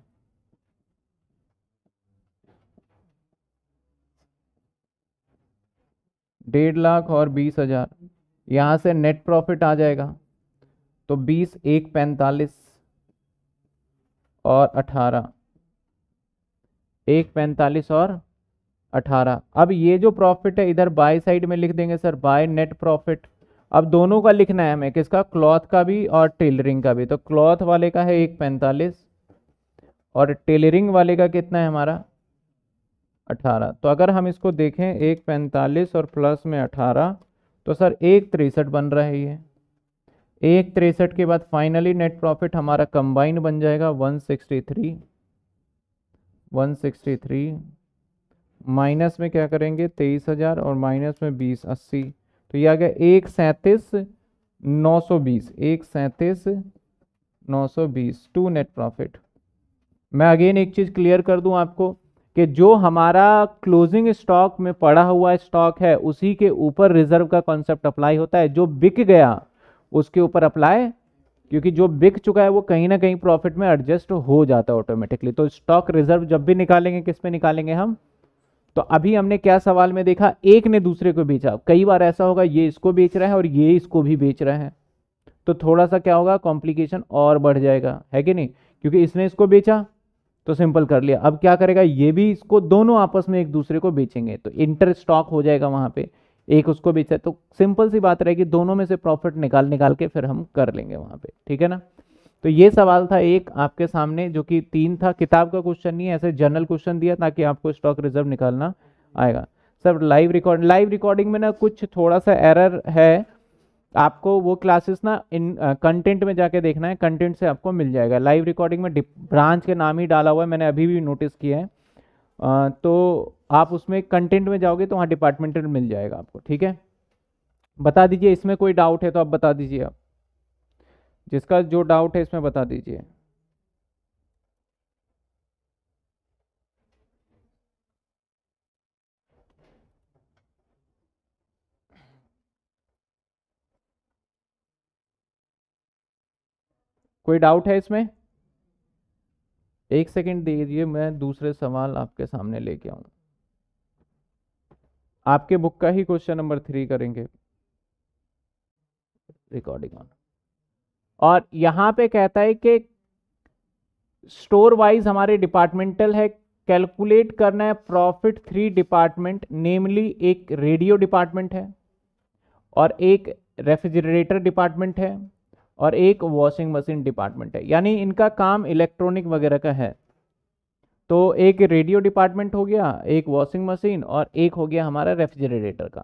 डेढ़ लाख और बीस हजार यहां से नेट प्रॉफिट आ जाएगा तो बीस एक पैंतालीस और अठारह एक पैंतालीस और अठारह अब ये जो प्रॉफिट है इधर बाय साइड में लिख देंगे सर बाय नेट प्रॉफिट अब दोनों का लिखना है हमें किसका क्लॉथ का भी और टेलरिंग का भी तो क्लॉथ वाले का है एक पैंतालीस और टेलरिंग वाले का कितना है हमारा अठारह तो अगर हम इसको देखें एक पैंतालीस और प्लस में अठारह तो सर एक तिरसठ बन रहा है ये एक तिरसठ के बाद फाइनली नेट प्रॉफिट हमारा कंबाइन बन जाएगा one sixty three one sixty three minus में क्या करेंगे तेईस हज़ार और माइनस में बीस अस्सी तो ये आ गया एक सैंतीस नौ सौ बीस एक सैंतीस नौ सौ बीस टू नेट प्रॉफिट मैं अगेन एक चीज़ क्लियर कर दूं आपको कि जो हमारा क्लोजिंग स्टॉक में पड़ा हुआ स्टॉक है उसी के ऊपर रिजर्व का कॉन्सेप्ट अप्लाई होता है जो बिक गया उसके ऊपर अप्लाई क्योंकि जो बिक चुका है वो कहीं ना कहीं प्रॉफिट में एडजस्ट हो जाता है ऑटोमेटिकली तो स्टॉक रिजर्व जब भी निकालेंगे किस पे निकालेंगे हम तो अभी हमने क्या सवाल में देखा एक ने दूसरे को बेचा कई बार ऐसा होगा ये इसको बेच रहे हैं और ये इसको भी बेच रहे हैं तो थोड़ा सा क्या होगा कॉम्प्लिकेशन और बढ़ जाएगा है कि नहीं क्योंकि इसने इसको बेचा तो सिंपल कर लिया अब क्या करेगा ये भी इसको दोनों आपस में एक दूसरे को बेचेंगे तो इंटर स्टॉक हो जाएगा वहां पर एक उसको बेचा है तो सिंपल सी बात रहेगी दोनों में से प्रॉफिट निकाल निकाल के फिर हम कर लेंगे वहाँ पे ठीक है ना तो ये सवाल था एक आपके सामने जो कि तीन था किताब का क्वेश्चन नहीं है ऐसे जनरल क्वेश्चन दिया ताकि आपको स्टॉक रिजर्व निकालना आएगा sir live record live recording में ना कुछ थोड़ा सा एरर है आपको वो क्लासेस ना इन कंटेंट में जाके देखना है कंटेंट से आपको मिल जाएगा लाइव रिकॉर्डिंग में ब्रांच के नाम ही डाला हुआ है मैंने अभी भी नोटिस किया है आ, तो आप उसमें कंटेंट में जाओगे तो वहाँ डिपार्टमेंटल मिल जाएगा आपको ठीक है बता दीजिए इसमें कोई डाउट है तो आप बता दीजिए आप जिसका जो डाउट है इसमें बता दीजिए कोई डाउट है इसमें एक सेकंड दे दीजिए मैं दूसरे सवाल आपके सामने लेके आऊँ आपके बुक का ही क्वेश्चन नंबर थ्री करेंगे रिकॉर्डिंग ऑन और यहां पे कहता है कि स्टोर वाइज हमारे डिपार्टमेंटल है कैलकुलेट करना है प्रॉफिट थ्री डिपार्टमेंट नेमली एक रेडियो डिपार्टमेंट है और एक रेफ्रिजरेटर डिपार्टमेंट है और एक वॉशिंग मशीन डिपार्टमेंट है यानी इनका काम इलेक्ट्रॉनिक वगैरह का है तो एक रेडियो डिपार्टमेंट हो गया एक वॉशिंग मशीन और एक हो गया हमारा रेफ्रिजरेटर का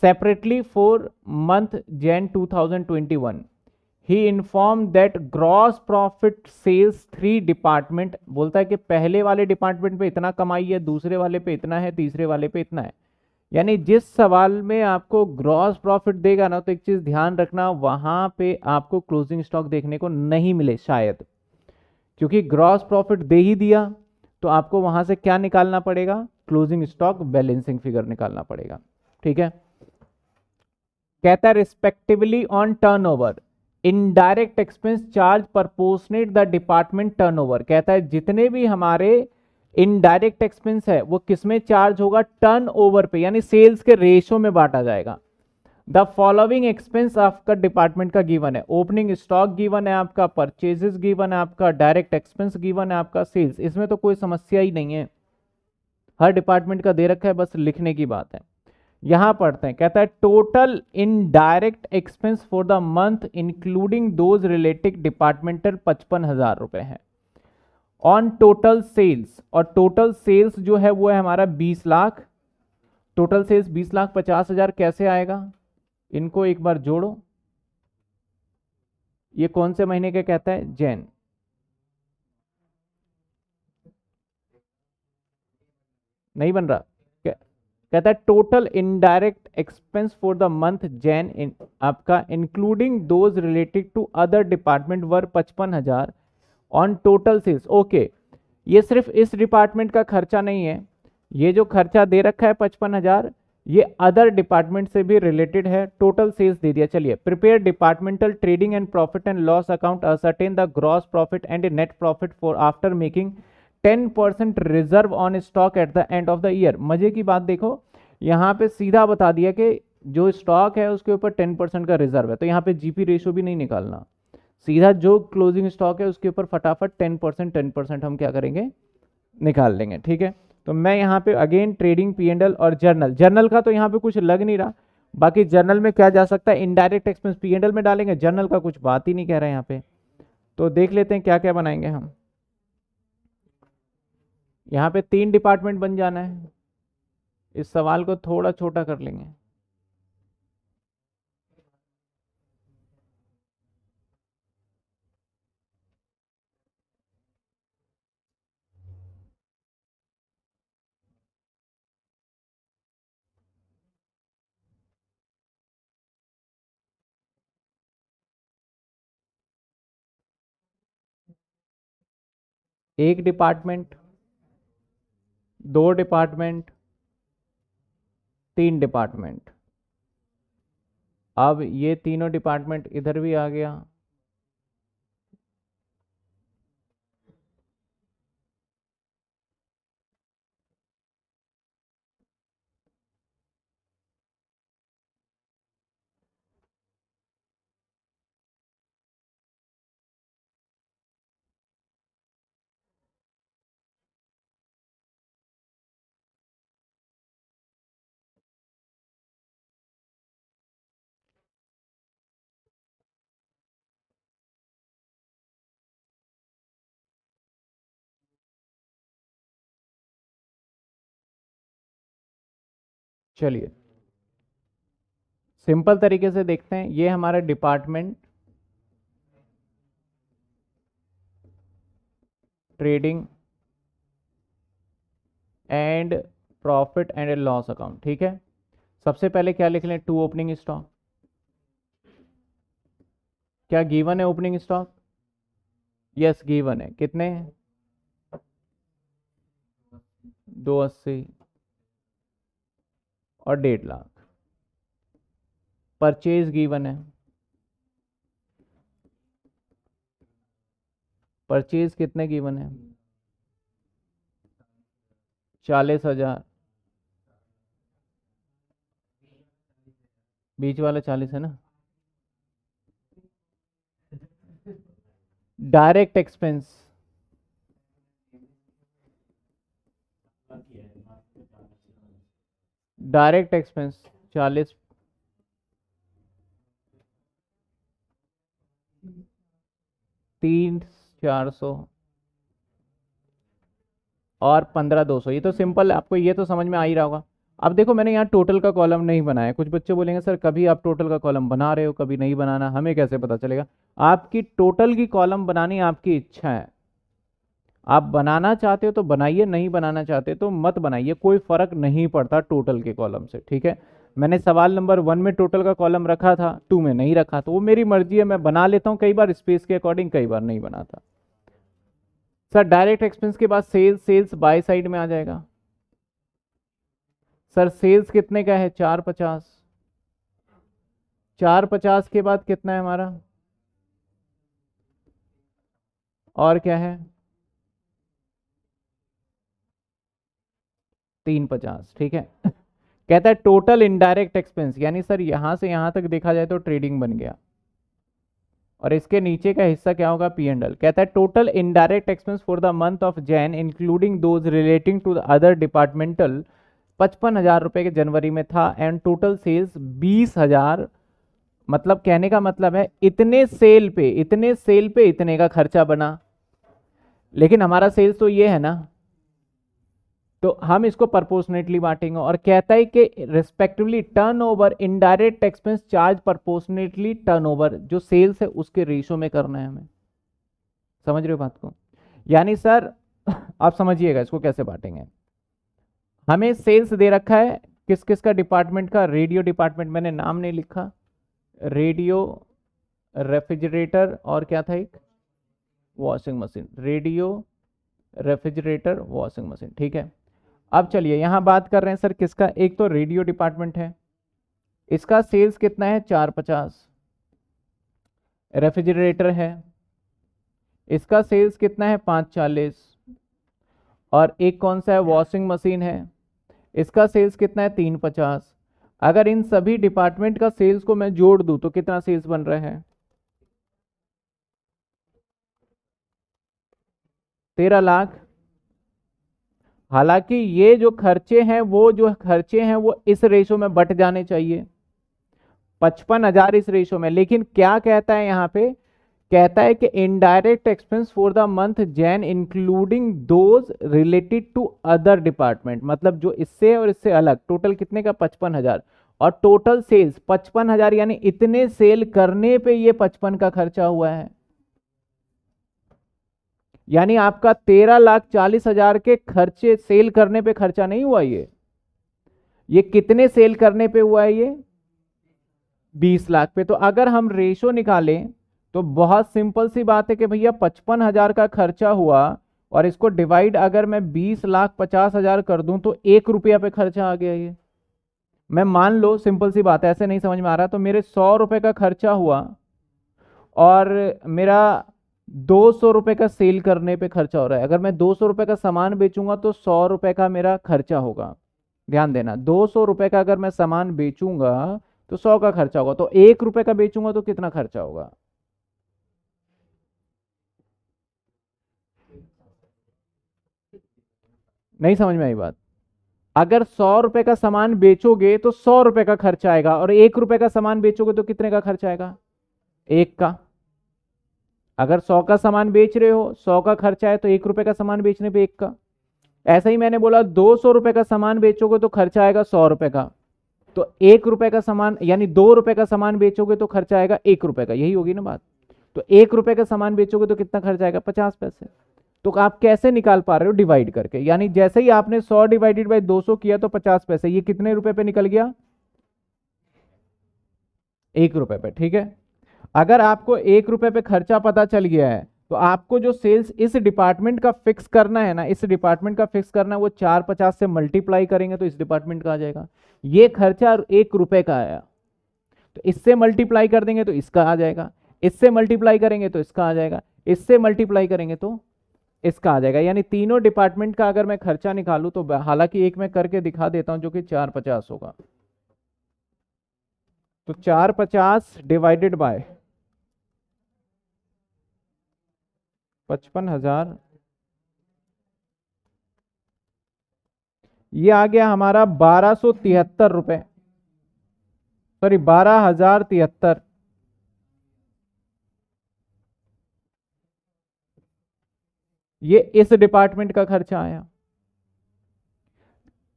सेपरेटली फॉर मंथ जैन 2021 ही inform that gross profit sales three department बोलता है कि पहले वाले डिपार्टमेंट पे इतना कमाई है दूसरे वाले पे इतना है तीसरे वाले पे इतना है यानी जिस सवाल में आपको ग्रॉस प्रॉफिट देगा ना तो एक चीज़ ध्यान रखना वहाँ पे आपको क्लोजिंग स्टॉक देखने को नहीं मिले शायद क्योंकि ग्रॉस प्रॉफिट दे ही दिया तो आपको वहां से क्या निकालना पड़ेगा क्लोजिंग स्टॉक बैलेंसिंग फिगर निकालना पड़ेगा ठीक है कहता है respectively on turnover indirect expense charge proportionate the department turnover कहता है जितने भी हमारे इनडायरेक्ट एक्सपेंस है वो किसमें चार्ज होगा टर्नओवर पे यानी सेल्स के रेशो में बांटा जाएगा द फॉलोइंग एक्सपेंस आपका डिपार्टमेंट का गिवन है ओपनिंग स्टॉक गिवन है आपका परचेजेस गिवन है आपका डायरेक्ट एक्सपेंस गिवन है आपका सेल्स इसमें तो कोई समस्या ही नहीं है हर डिपार्टमेंट का दे रखा है बस लिखने की बात है यहां पढ़ते हैं कहता है total indirect expense for the month including those related departmental पचपन हजार रुपए है ऑन टोटल सेल्स और टोटल सेल्स जो है वो है हमारा बीस लाख टोटल सेल्स बीस लाख पचास हजार कैसे आएगा इनको एक बार जोड़ो ये कौन से महीने का कहता है जैन नहीं बन रहा कहता है total indirect expense for the month Jan in आपका including those related to other department were पचपन हजार ऑन टोटल सेल्स ओके ये सिर्फ इस डिपार्टमेंट का खर्चा नहीं है ये जो खर्चा दे रखा है पचपन हजार ये अदर डिपार्टमेंट से भी रिलेटेड है टोटल सेल्स दे दिया चलिए prepare departmental trading and profit and loss account ascertain the gross profit and net profit for after making ten percent reserve on stock at the end of the year मजे की बात देखो यहाँ पे सीधा बता दिया कि जो स्टॉक है उसके ऊपर टेन परसेंट का रिजर्व है तो यहाँ पे जीपी रेशियो भी नहीं निकालना सीधा जो क्लोजिंग स्टॉक है उसके ऊपर फटाफट टेन परसेंट टेन परसेंट हम क्या करेंगे निकाल लेंगे ठीक है तो मैं यहाँ पे अगेन ट्रेडिंग पी और जर्नल जर्नल का तो यहाँ पे कुछ लग नहीं रहा बाकी जर्नल में क्या जा सकता है इनडायरेक्ट एक्सपेंस पी में डालेंगे जर्नल का कुछ बात ही नहीं कह रहा है यहाँ पे तो देख लेते हैं क्या क्या बनाएंगे हम यहाँ पे तीन डिपार्टमेंट बन जाना है इस सवाल को थोड़ा छोटा कर लेंगे एक डिपार्टमेंट दो डिपार्टमेंट तीन डिपार्टमेंट अब ये तीनों डिपार्टमेंट इधर भी आ गया चलिए सिंपल तरीके से देखते हैं ये हमारा department trading and profit and loss account ठीक है सबसे पहले क्या लिख लें टू ओपनिंग स्टॉक क्या गिवन है ओपनिंग स्टॉक यस गिवन है कितने हैं दो अस्सी और डेढ़ लाख परचेज गिवन है परचेज कितने गिवन है चालीस हजार बीच वाला चालीस है ना डायरेक्ट एक्सपेंस डायरेक्ट एक्सपेंस चालीस तीन चार सौ और पंद्रह दो सौ ये तो सिंपल है आपको ये तो समझ में आ ही रहा होगा अब देखो मैंने यहाँ टोटल का कॉलम नहीं बनाया कुछ बच्चे बोलेंगे सर कभी आप टोटल का कॉलम बना रहे हो कभी नहीं बनाना हमें कैसे पता चलेगा आपकी टोटल की कॉलम बनानी आपकी इच्छा है आप बनाना चाहते हो तो बनाइए नहीं बनाना चाहते तो मत बनाइए कोई फ़र्क नहीं पड़ता टोटल के कॉलम से ठीक है मैंने सवाल नंबर वन में टोटल का कॉलम रखा था टू में नहीं रखा तो वो मेरी मर्जी है मैं बना लेता हूँ कई बार स्पेस के अकॉर्डिंग कई बार नहीं बनाता सर डायरेक्ट एक्सपेंस के बाद सेल्स सेल्स बाय साइड में आ जाएगा सर सेल्स कितने का है चार पचास चार पचास के बाद कितना है हमारा और क्या है तीन पचास ठीक है कहता है टोटल इनडायरेक्ट एक्सपेंस यानी सर यहां से यहां तक देखा जाए तो ट्रेडिंग बन गया और इसके नीचे का हिस्सा क्या होगा पी एंडल कहता है total indirect expense for the month of Jan including those relating to the other departmental पचपन हजार रुपए के जनवरी में था एंड टोटल सेल्स बीस हजार मतलब कहने का मतलब है इतने सेल पे इतने सेल पे इतने का खर्चा बना लेकिन हमारा सेल्स तो ये है ना तो हम इसको परपोर्सनेटली बांटेंगे और कहता है कि respectively turnover indirect expense charge turn turnover जो सेल्स है उसके रेशो में करना है हमें समझ रहे हो बात को यानी सर आप समझिएगा इसको कैसे बांटेंगे हमें सेल्स दे रखा है किस किस का डिपार्टमेंट का रेडियो डिपार्टमेंट मैंने नाम नहीं लिखा रेडियो रेफ्रिजरेटर और क्या था एक washing machine radio refrigerator washing machine ठीक है अब चलिए यहाँ बात कर रहे हैं सर किसका एक तो रेडियो डिपार्टमेंट है इसका सेल्स कितना है चार पचास रेफ्रिजरेटर है इसका सेल्स कितना है पाँच चालीस और एक कौन सा है वॉशिंग मशीन है इसका सेल्स कितना है तीन पचास अगर इन सभी डिपार्टमेंट का सेल्स को मैं जोड़ दूं तो कितना सेल्स बन रहा है तेरह लाख हालांकि ये जो खर्चे हैं वो जो खर्चे हैं वो इस रेशो में बट जाने चाहिए पचपन हजार इस रेशो में लेकिन क्या कहता है यहाँ पे कहता है कि indirect expense for the month Jan including those related to other department मतलब जो इससे और इससे अलग टोटल कितने का पचपन हजार और टोटल सेल्स पचपन हजार यानी इतने सेल करने पे ये पचपन का खर्चा हुआ है यानी आपका तेरह लाख चालीस हजार के खर्चे सेल करने पे खर्चा नहीं हुआ ये ये कितने सेल करने पे हुआ है ये बीस लाख पे तो अगर हम रेशो निकालें तो बहुत सिंपल सी बात है कि भैया पचपन हजार का खर्चा हुआ और इसको डिवाइड अगर मैं बीस लाख पचास हजार कर दूं तो एक रुपया पे खर्चा आ गया ये मैं मान लो सिंपल सी बात है ऐसे नहीं समझ में आ रहा तो मेरे सौ रुपये का खर्चा हुआ और मेरा दो सौ रुपये का सेल करने पे खर्चा हो रहा है अगर मैं दो सौ रुपये का सामान बेचूंगा तो सौ रुपये का मेरा खर्चा होगा ध्यान देना दो सौ रुपये का अगर मैं सामान बेचूंगा तो सौ का खर्चा होगा तो एक रुपये का बेचूंगा तो कितना खर्चा होगा नहीं समझ में आई बात अगर सौ रुपए का सामान बेचोगे तो सौ रुपए का खर्चा आएगा और एक रुपए का सामान बेचोगे तो कितने का खर्चा आएगा एक का अगर सौ का सामान बेच रहे हो सौ का खर्चा है तो एक रुपए का सामान बेचने पे एक का ऐसा ही मैंने बोला दो सौ रुपए का सामान बेचोगे तो खर्चा आएगा सौ रुपए का तो एक रुपये का सामान यानी दो रुपए का सामान बेचोगे तो खर्चा आएगा एक रुपए का यही होगी ना बात तो एक रुपए का सामान बेचोगे तो कितना खर्चा आएगा पचास पैसे तो आप कैसे निकाल पा रहे हो डिवाइड करके यानी जैसे ही आपने सौ डिवाइडेड बाई दो सौ किया तो पचास पैसे ये कितने रुपए पे निकल गया एक रुपए पे ठीक है अगर आपको एक रुपये पे खर्चा पता चल गया है तो आपको जो सेल्स इस डिपार्टमेंट का फिक्स करना है ना इस डिपार्टमेंट का फिक्स करना है वो चार पचास से मल्टीप्लाई करेंगे तो इस डिपार्टमेंट का आ जाएगा ये खर्चा एक रुपये का आया तो इससे मल्टीप्लाई कर देंगे तो इसका आ जाएगा इससे मल्टीप्लाई करेंगे तो इसका आ जाएगा इससे मल्टीप्लाई करेंगे तो इसका आ जाएगा यानी तीनों डिपार्टमेंट का अगर मैं खर्चा निकालू तो हालांकि एक मैं करके दिखा देता हूं जो कि चार पचास होगा तो चार पचास डिवाइडेड बाय पचपन हजार ये आ गया हमारा बारह सो तिहत्तर रुपये सॉरी बारह हजार तिहत्तर ये इस डिपार्टमेंट का खर्चा आया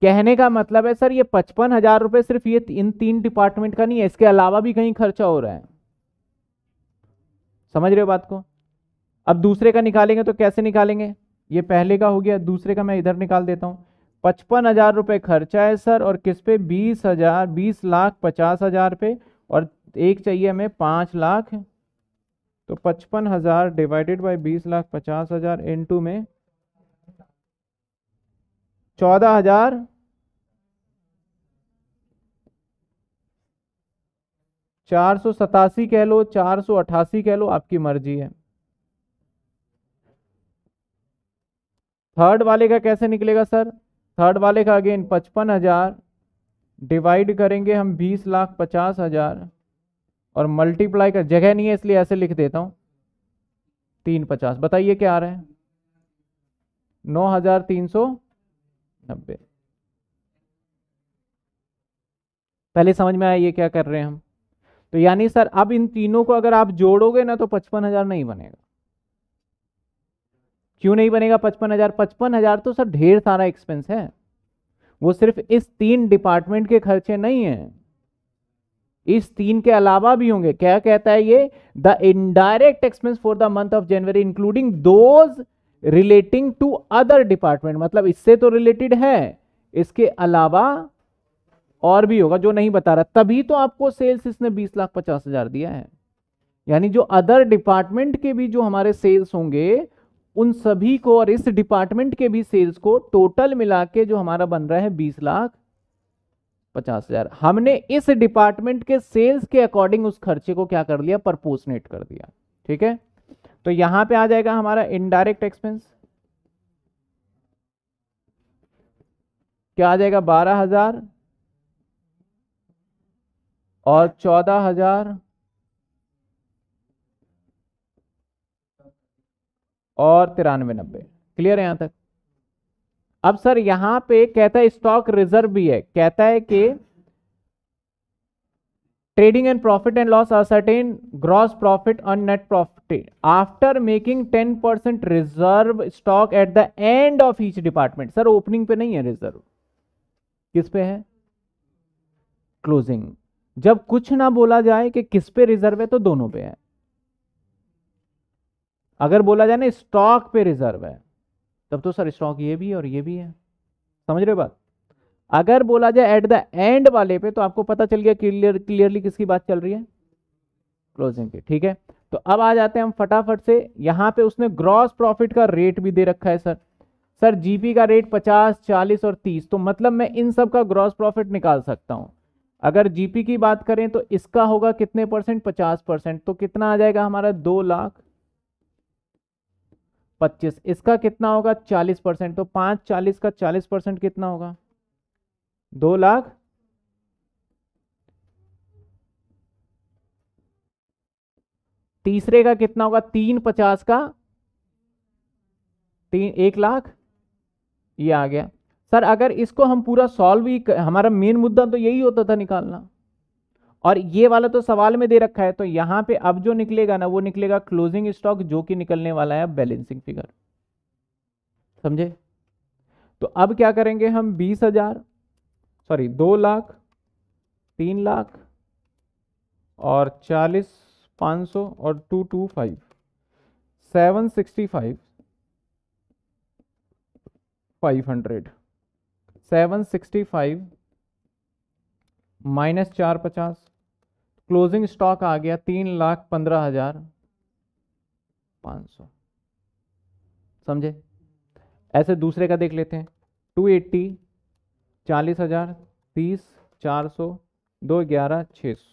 कहने का मतलब है सर ये पचपन हजार रुपये सिर्फ ये इन तीन डिपार्टमेंट का नहीं है इसके अलावा भी कहीं खर्चा हो रहा है समझ रहे हो बात को अब दूसरे का निकालेंगे तो कैसे निकालेंगे ये पहले का हो गया दूसरे का मैं इधर निकाल देता हूँ पचपन हज़ार रुपये खर्चा है सर और किस पे बीस हज़ार बीस लाख पचास हज़ार पे और एक चाहिए हमें पाँच लाख तो पचपन हज़ार डिवाइडेड बाई बीस लाख पचास हज़ार टू में चौदह हज़ार चार सौ सतासी कह लो चार सौ अट्ठासी कह लो आपकी मर्जी है थर्ड वाले का कैसे निकलेगा सर थर्ड वाले का अगेन पचपन हजार डिवाइड करेंगे हम बीस लाख पचास हजार और मल्टीप्लाई का जगह नहीं है इसलिए ऐसे लिख देता हूँ तीन पचास बताइए क्या आ रहा है नौ हजार तीन सौ नब्बे पहले समझ में आया ये क्या कर रहे हैं हम तो यानी सर अब इन तीनों को अगर आप जोड़ोगे ना तो पचपन हजार नहीं बनेगा क्यों नहीं बनेगा पचपन हजार पचपन हजार तो सर ढेर सारा एक्सपेंस है वो सिर्फ इस तीन डिपार्टमेंट के खर्चे नहीं है इस तीन के अलावा भी होंगे क्या कहता है ये the indirect expense for the month of January including those relating to other department मतलब इससे तो रिलेटेड है इसके अलावा और भी होगा जो नहीं बता रहा तभी तो आपको सेल्स इसने बीस लाख पचास हजार दिया है यानी जो अदर डिपार्टमेंट के भी जो हमारे सेल्स होंगे उन सभी को और इस डिपार्टमेंट के भी सेल्स को टोटल मिला के जो हमारा बन रहा है बीस लाख पचास हजार हमने इस डिपार्टमेंट के सेल्स के अकॉर्डिंग उस खर्चे को क्या कर लिया परपोसनेट कर दिया ठीक है तो यहां पे आ जाएगा हमारा इनडायरेक्ट एक्सपेंस क्या आ जाएगा बारह हजार और चौदह हजार और तिरानवे नब्बे क्लियर है यहां तक अब सर यहां पे कहता है स्टॉक रिजर्व भी है कहता है कि trading and profit and loss ascertain gross profit और net profit after making ten percent reserve stock at the end of each department sir opening पे नहीं है रिजर्व किस पे है क्लोजिंग जब कुछ ना बोला जाए कि किस पे रिजर्व है तो दोनों पे है अगर बोला जाए ना स्टॉक पे रिजर्व है तब तो सर स्टॉक ये भी है और ये भी है समझ रहे बात अगर बोला जाए एट द एंड वाले पे तो आपको पता चल गया क्लियर क्लियरली किसकी बात चल रही है क्लोजिंग की ठीक है तो अब आ जाते हैं हम फटाफट से यहाँ पे उसने ग्रॉस प्रॉफिट का रेट भी दे रखा है सर सर जीपी का रेट 50, 40 और 30 तो मतलब मैं इन सब का ग्रॉस प्रॉफिट निकाल सकता हूँ अगर जीपी की बात करें तो इसका होगा कितने परसेंट 50 परसेंट तो कितना आ जाएगा हमारा दो लाख पच्चीस इसका कितना होगा चालीस परसेंट तो पांच चालीस का चालीस परसेंट कितना होगा दो लाख तीसरे का कितना होगा तीन पचास का तीन एक लाख ये आ गया सर अगर इसको हम पूरा सॉल्व ही हमारा मेन मुद्दा तो यही होता था निकालना और ये वाला तो सवाल में दे रखा है तो यहां पे अब जो निकलेगा ना वो निकलेगा क्लोजिंग स्टॉक जो कि निकलने वाला है बैलेंसिंग फिगर समझे तो अब क्या करेंगे हम बीस हजार सॉरी दो लाख तीन लाख और चालीस पांच सौ और two two five seven sixty five five hundred seven sixty five minus चार पचास क्लोजिंग स्टॉक आ गया तीन लाख पंद्रह हजार पाँच सौ समझे ऐसे दूसरे का देख लेते हैं टू एट्टी चालीस हजार तीस चार सौ दो ग्यारह छः सौ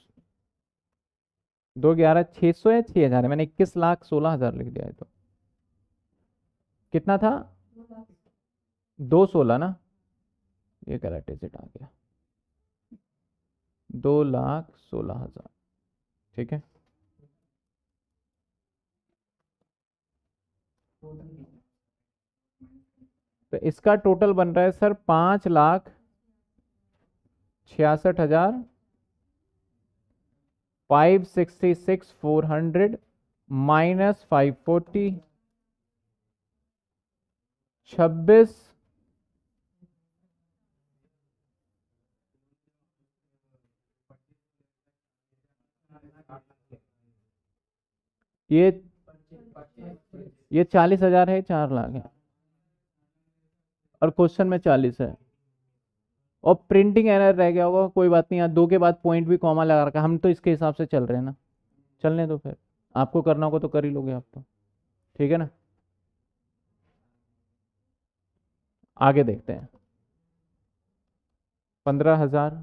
दो ग्यारह छः सौ या छः हज़ार मैंने इक्कीस लाख सोलह हज़ार लिख दिया है तो कितना था दो सोलह ना ये गलत डिजिट आ गया दो लाख सोलह हजार ठीक है तो इसका टोटल बन रहा है सर पांच लाख छियासठ हजार five sixty six four hundred minus five forty छब्बीस ये ये चालीस हजार है चार लाख है और क्वेश्चन में चालीस है और प्रिंटिंग एरर रह गया होगा कोई बात नहीं यार दो के बाद पॉइंट भी कॉमा लगा रखा हम तो इसके हिसाब से चल रहे हैं ना चलने दो फिर आपको करना होगा तो कर ही लोगे आप तो ठीक है ना आगे देखते हैं पंद्रह हजार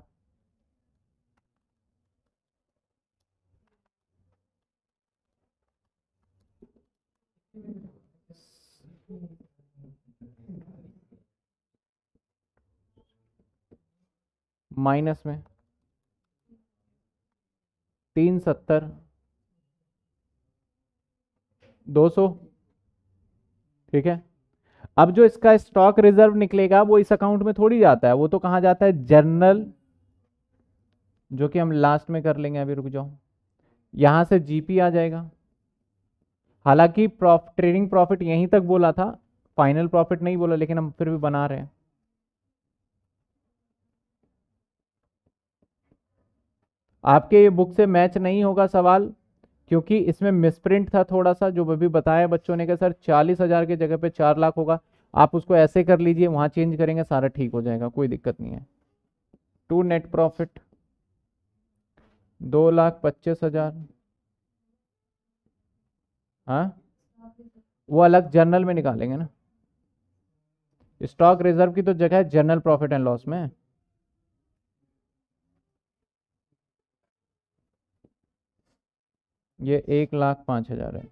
माइनस में तीन सत्तर दो सौ ठीक है अब जो इसका स्टॉक रिजर्व निकलेगा वो इस अकाउंट में थोड़ी जाता है वो तो कहां जाता है जर्नल जो कि हम लास्ट में कर लेंगे अभी रुक जाओ यहां से जीपी आ जाएगा हालांकि प्रॉफिट ट्रेडिंग प्रॉफिट यहीं तक बोला था फाइनल प्रॉफिट नहीं बोला लेकिन हम फिर भी बना रहे हैं आपके ये बुक से मैच नहीं होगा सवाल क्योंकि इसमें मिसप्रिंट था थोड़ा सा जो अभी बताया बच्चों ने कहा सर चालीस हज़ार के जगह पे चार लाख होगा आप उसको ऐसे कर लीजिए वहाँ चेंज करेंगे सारा ठीक हो जाएगा कोई दिक्कत नहीं है टू नेट प्रॉफिट दो लाख पच्चीस हज़ार हाँ वो अलग जर्नल में निकालेंगे ना स्टॉक रिजर्व की तो जगह है जर्नल प्रॉफिट एंड लॉस में ये एक लाख पाँच हज़ार है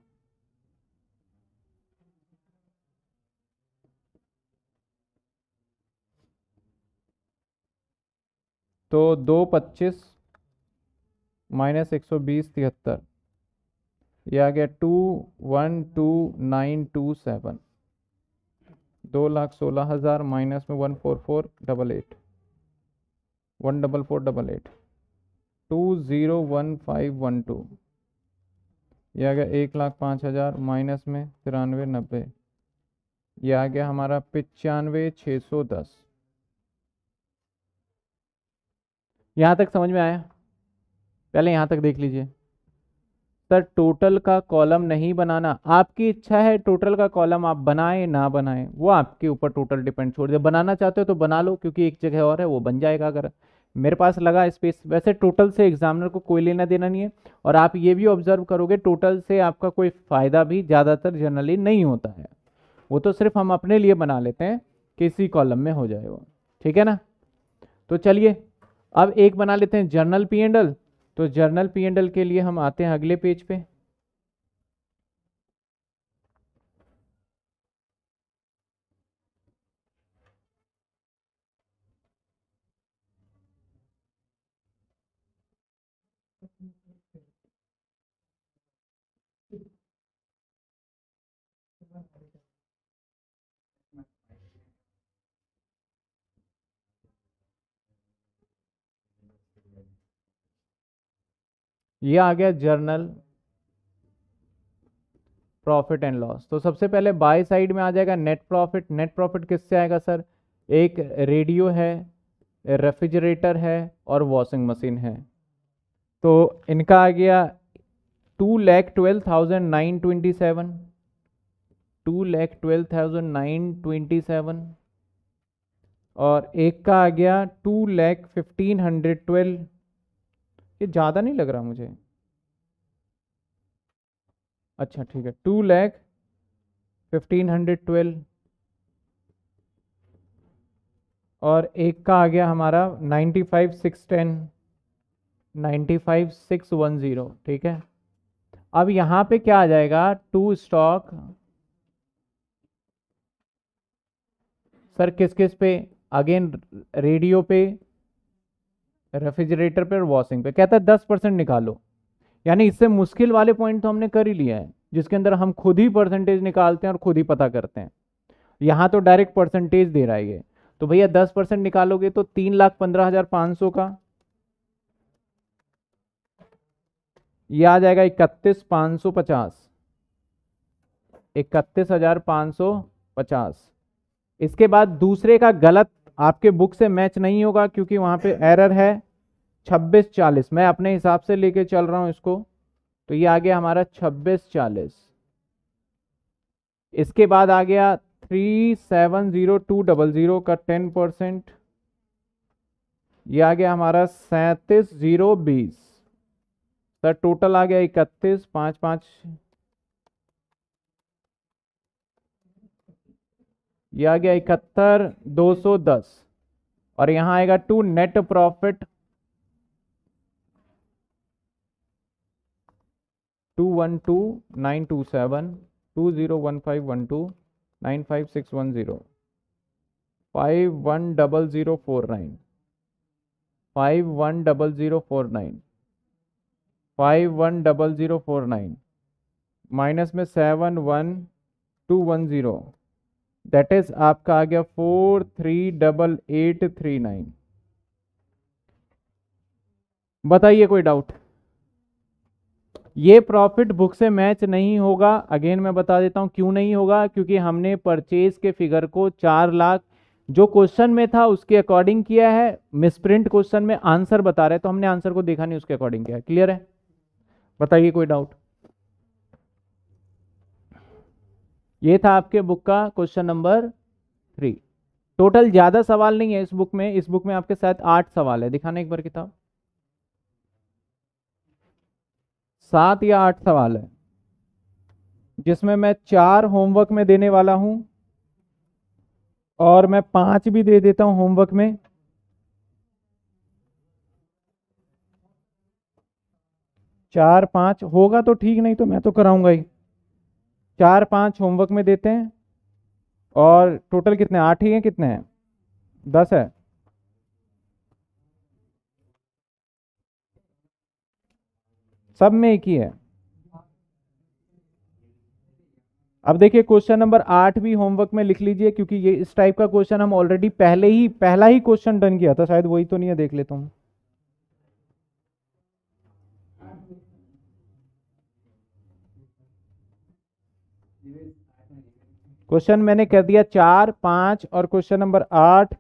तो दो पच्चीस माइनस एक सौ बीस तिहत्तर यह आ गया two one two nine two seven दो लाख सोलह हज़ार माइनस में one four four double eight one double four double eight two zero one five one two यह आ गया एक लाख पाँच हज़ार माइनस में तिरानवे नब्बे यह आ गया हमारा पचानवे छः सौ दस यहाँ तक समझ में आया पहले यहाँ तक देख लीजिए सर टोटल का कॉलम नहीं बनाना आपकी इच्छा है टोटल का कॉलम आप बनाए ना बनाए वो आपके ऊपर टोटल डिपेंड छोड़ दे बनाना चाहते हो तो बना लो क्योंकि एक जगह और है वो बन जाएगा अगर मेरे पास लगा स्पेस वैसे टोटल से एग्जामिनर को कोई लेना देना नहीं है और आप ये भी ऑब्जर्व करोगे टोटल से आपका कोई फ़ायदा भी ज़्यादातर जनरली नहीं होता है वो तो सिर्फ हम अपने लिए बना लेते हैं कि इसी कॉलम में हो जाए वो ठीक है ना तो चलिए अब एक बना लेते हैं जर्नल पी एंडल तो जर्नल पी एंडल के लिए हम आते हैं अगले पेज पे ये आ गया जर्नल प्रॉफिट एंड लॉस तो सबसे पहले बाय साइड में आ जाएगा नेट प्रॉफिट नेट प्रॉफिट किससे आएगा सर एक रेडियो है रेफ्रिजरेटर है और वॉशिंग मशीन है तो इनका आ गया two lakh twelve thousand nine twenty seven two lakh twelve thousand nine twenty seven और एक का आ गया two lakh fifteen hundred twelve ये ज़्यादा नहीं लग रहा मुझे अच्छा ठीक है two lakh fifteen hundred twelve और एक का आ गया हमारा ninety five six ten ninety five six one zero ठीक है अब यहाँ पे क्या आ जाएगा टू स्टॉक सर किस किस पे अगेन रेडियो पे रेफ्रिजरेटर पे और वॉशिंग पे कहता है दस परसेंट निकालो यानी इससे मुश्किल वाले पॉइंट तो हमने कर ही लिया है जिसके अंदर हम खुद ही परसेंटेज निकालते हैं और खुद ही पता करते हैं यहाँ तो डायरेक्ट परसेंटेज दे रहा है ये तो भैया दस परसेंट निकालोगे तो तीन लाख पंद्रह हजार पाँच सौ का ये आ जाएगा इकतीस पाँच सौ पचास इकतीस हजार पाँच सौ पचास इसके बाद दूसरे का गलत आपके बुक से मैच नहीं होगा क्योंकि वहाँ पे एरर है छब्बीस चालीस मैं अपने हिसाब से लेके चल रहा हूँ इसको तो ये आ गया हमारा छब्बीस चालीस इसके बाद आ गया three seven zero two double zero का टेन परसेंट ये आ गया हमारा सैंतीस ज़ीरो बीस सर टोटल आ गया इकतीस पाँच पाँच ये आ गया इकहत्तर दो सौ दस और यहां आएगा to net profit two one two nine two seven two zero one five one two nine five six one zero five one double zero four nine five one double zero four nine five one double zero four nine minus में seven one two one zero that is आपका आ गया four three double eight three nine बताइए कोई doubt ये profit book से match नहीं होगा अगेन मैं बता देता हूं क्यों नहीं होगा क्योंकि हमने परचेज के फिगर को चार लाख जो क्वेश्चन में था उसके अकॉर्डिंग किया है मिसप्रिंट क्वेश्चन में आंसर बता रहे तो हमने आंसर को देखा नहीं उसके अकॉर्डिंग किया क्लियर है बताइए कोई डाउट ये था आपके बुक का क्वेश्चन नंबर थ्री टोटल ज़्यादा सवाल नहीं है इस बुक में इस बुक में आपके साथ आठ सवाल है दिखाने एक बार किताब सात या आठ सवाल है जिसमें मैं चार होमवर्क में देने वाला हूं और मैं पांच भी दे देता हूं होमवर्क में चार पांच होगा तो ठीक नहीं तो मैं तो कराऊंगा ही चार पाँच होमवर्क में देते हैं और टोटल कितने आठ ही हैं कितने हैं दस है सब में एक ही है अब देखिए क्वेश्चन नंबर आठ भी होमवर्क में लिख लीजिए क्योंकि ये इस टाइप का क्वेश्चन हम ऑलरेडी पहले ही पहला ही क्वेश्चन डन किया था शायद वही तो नहीं है देख लेता हूँ क्वेश्चन मैंने कर दिया चार पांच और क्वेश्चन नंबर आठ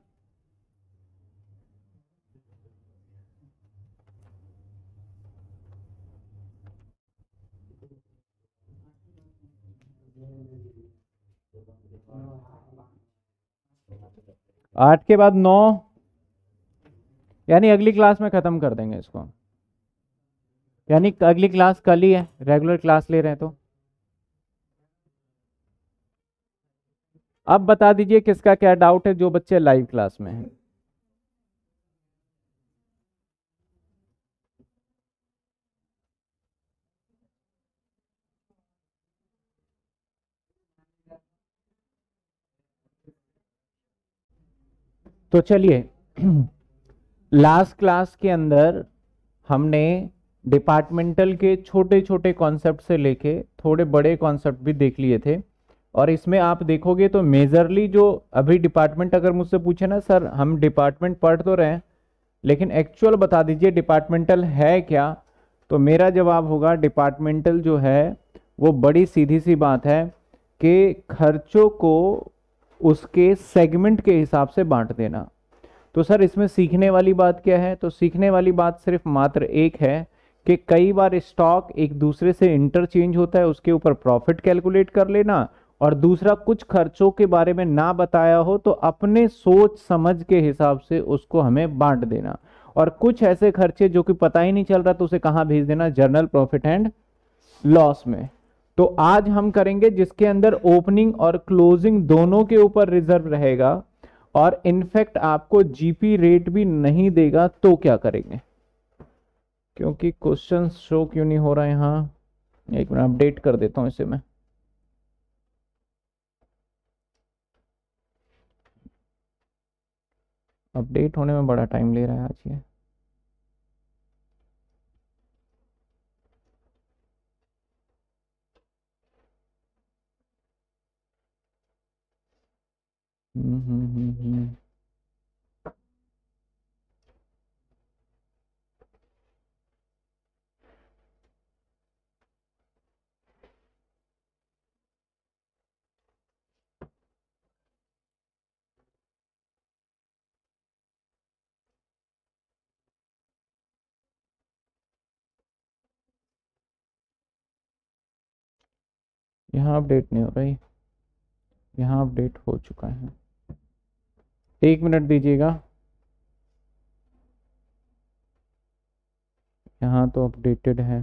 आठ के बाद नौ यानी अगली क्लास में ख़त्म कर देंगे इसको यानी अगली क्लास कल ही है रेगुलर क्लास ले रहे हैं तो अब बता दीजिए किसका क्या डाउट है जो बच्चे लाइव क्लास में हैं तो चलिए लास्ट क्लास के अंदर हमने डिपार्टमेंटल के छोटे छोटे कॉन्सेप्ट से लेके थोड़े बड़े कॉन्सेप्ट भी देख लिए थे और इसमें आप देखोगे तो मेजरली जो अभी डिपार्टमेंट अगर मुझसे पूछे ना सर हम डिपार्टमेंट पढ़ तो रहे हैं लेकिन एक्चुअल बता दीजिए डिपार्टमेंटल है क्या तो मेरा जवाब होगा डिपार्टमेंटल जो है वो बड़ी सीधी सी बात है कि खर्चों को उसके सेगमेंट के हिसाब से बांट देना तो सर इसमें सीखने वाली बात क्या है तो सीखने वाली बात सिर्फ मात्र एक है कि कई बार स्टॉक एक दूसरे से इंटरचेंज होता है उसके ऊपर प्रॉफिट कैलकुलेट कर लेना और दूसरा कुछ खर्चों के बारे में ना बताया हो तो अपने सोच समझ के हिसाब से उसको हमें बांट देना और कुछ ऐसे खर्चे जो कि पता ही नहीं चल रहा तो उसे कहाँ भेज देना जर्नल प्रॉफिट एंड लॉस में तो आज हम करेंगे जिसके अंदर ओपनिंग और क्लोजिंग दोनों के ऊपर रिजर्व रहेगा और इनफैक्ट आपको जीपी रेट भी नहीं देगा तो क्या करेंगे क्योंकि क्वेश्चन शो क्यों नहीं हो रहा है यहाँ एक मिनट अपडेट कर देता हूँ इसे मैं अपडेट होने में बड़ा टाइम ले रहा है आज ये हम्म हम्म हम्म हम्म यहाँ अपडेट नहीं हो रही यहाँ अपडेट हो चुका है एक मिनट दीजिएगा यहाँ तो अपडेटेड है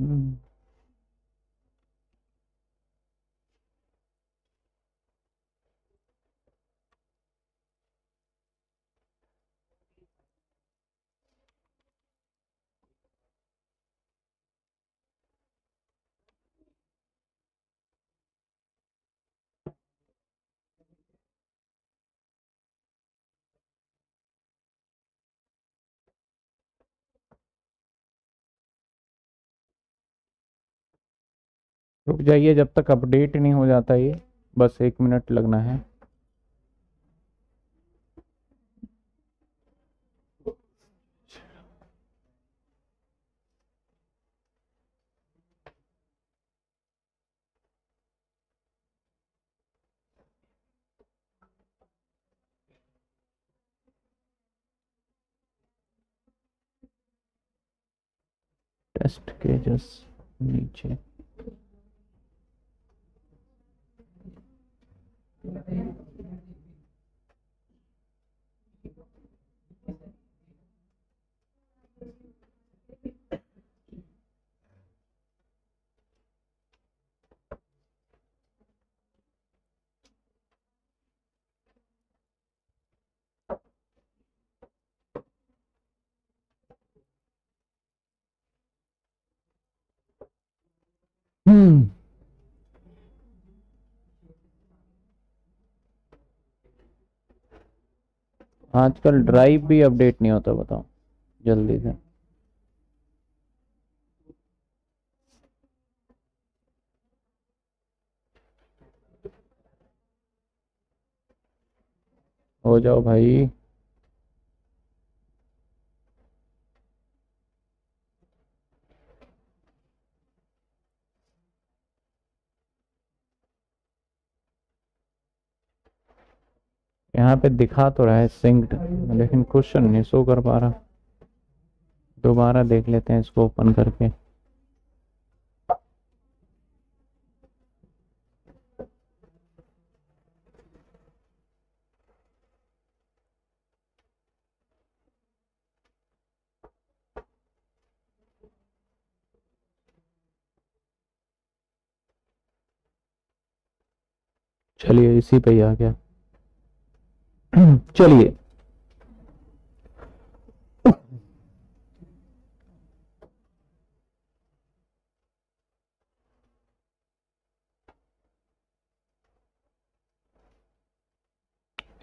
हम्म रुक जाइए जब तक अपडेट नहीं हो जाता ये बस एक मिनट लगना है टेस्ट के जस्ट नीचे Hmm. आजकल ड्राइव भी अपडेट नहीं होता बताओ जल्दी से हो जाओ भाई यहाँ पे दिखा तो रहा है सिंक्ड लेकिन क्वेश्चन नहीं शो कर पा रहा दोबारा देख लेते हैं इसको ओपन करके चलिए इसी पे ही आ गया चलिए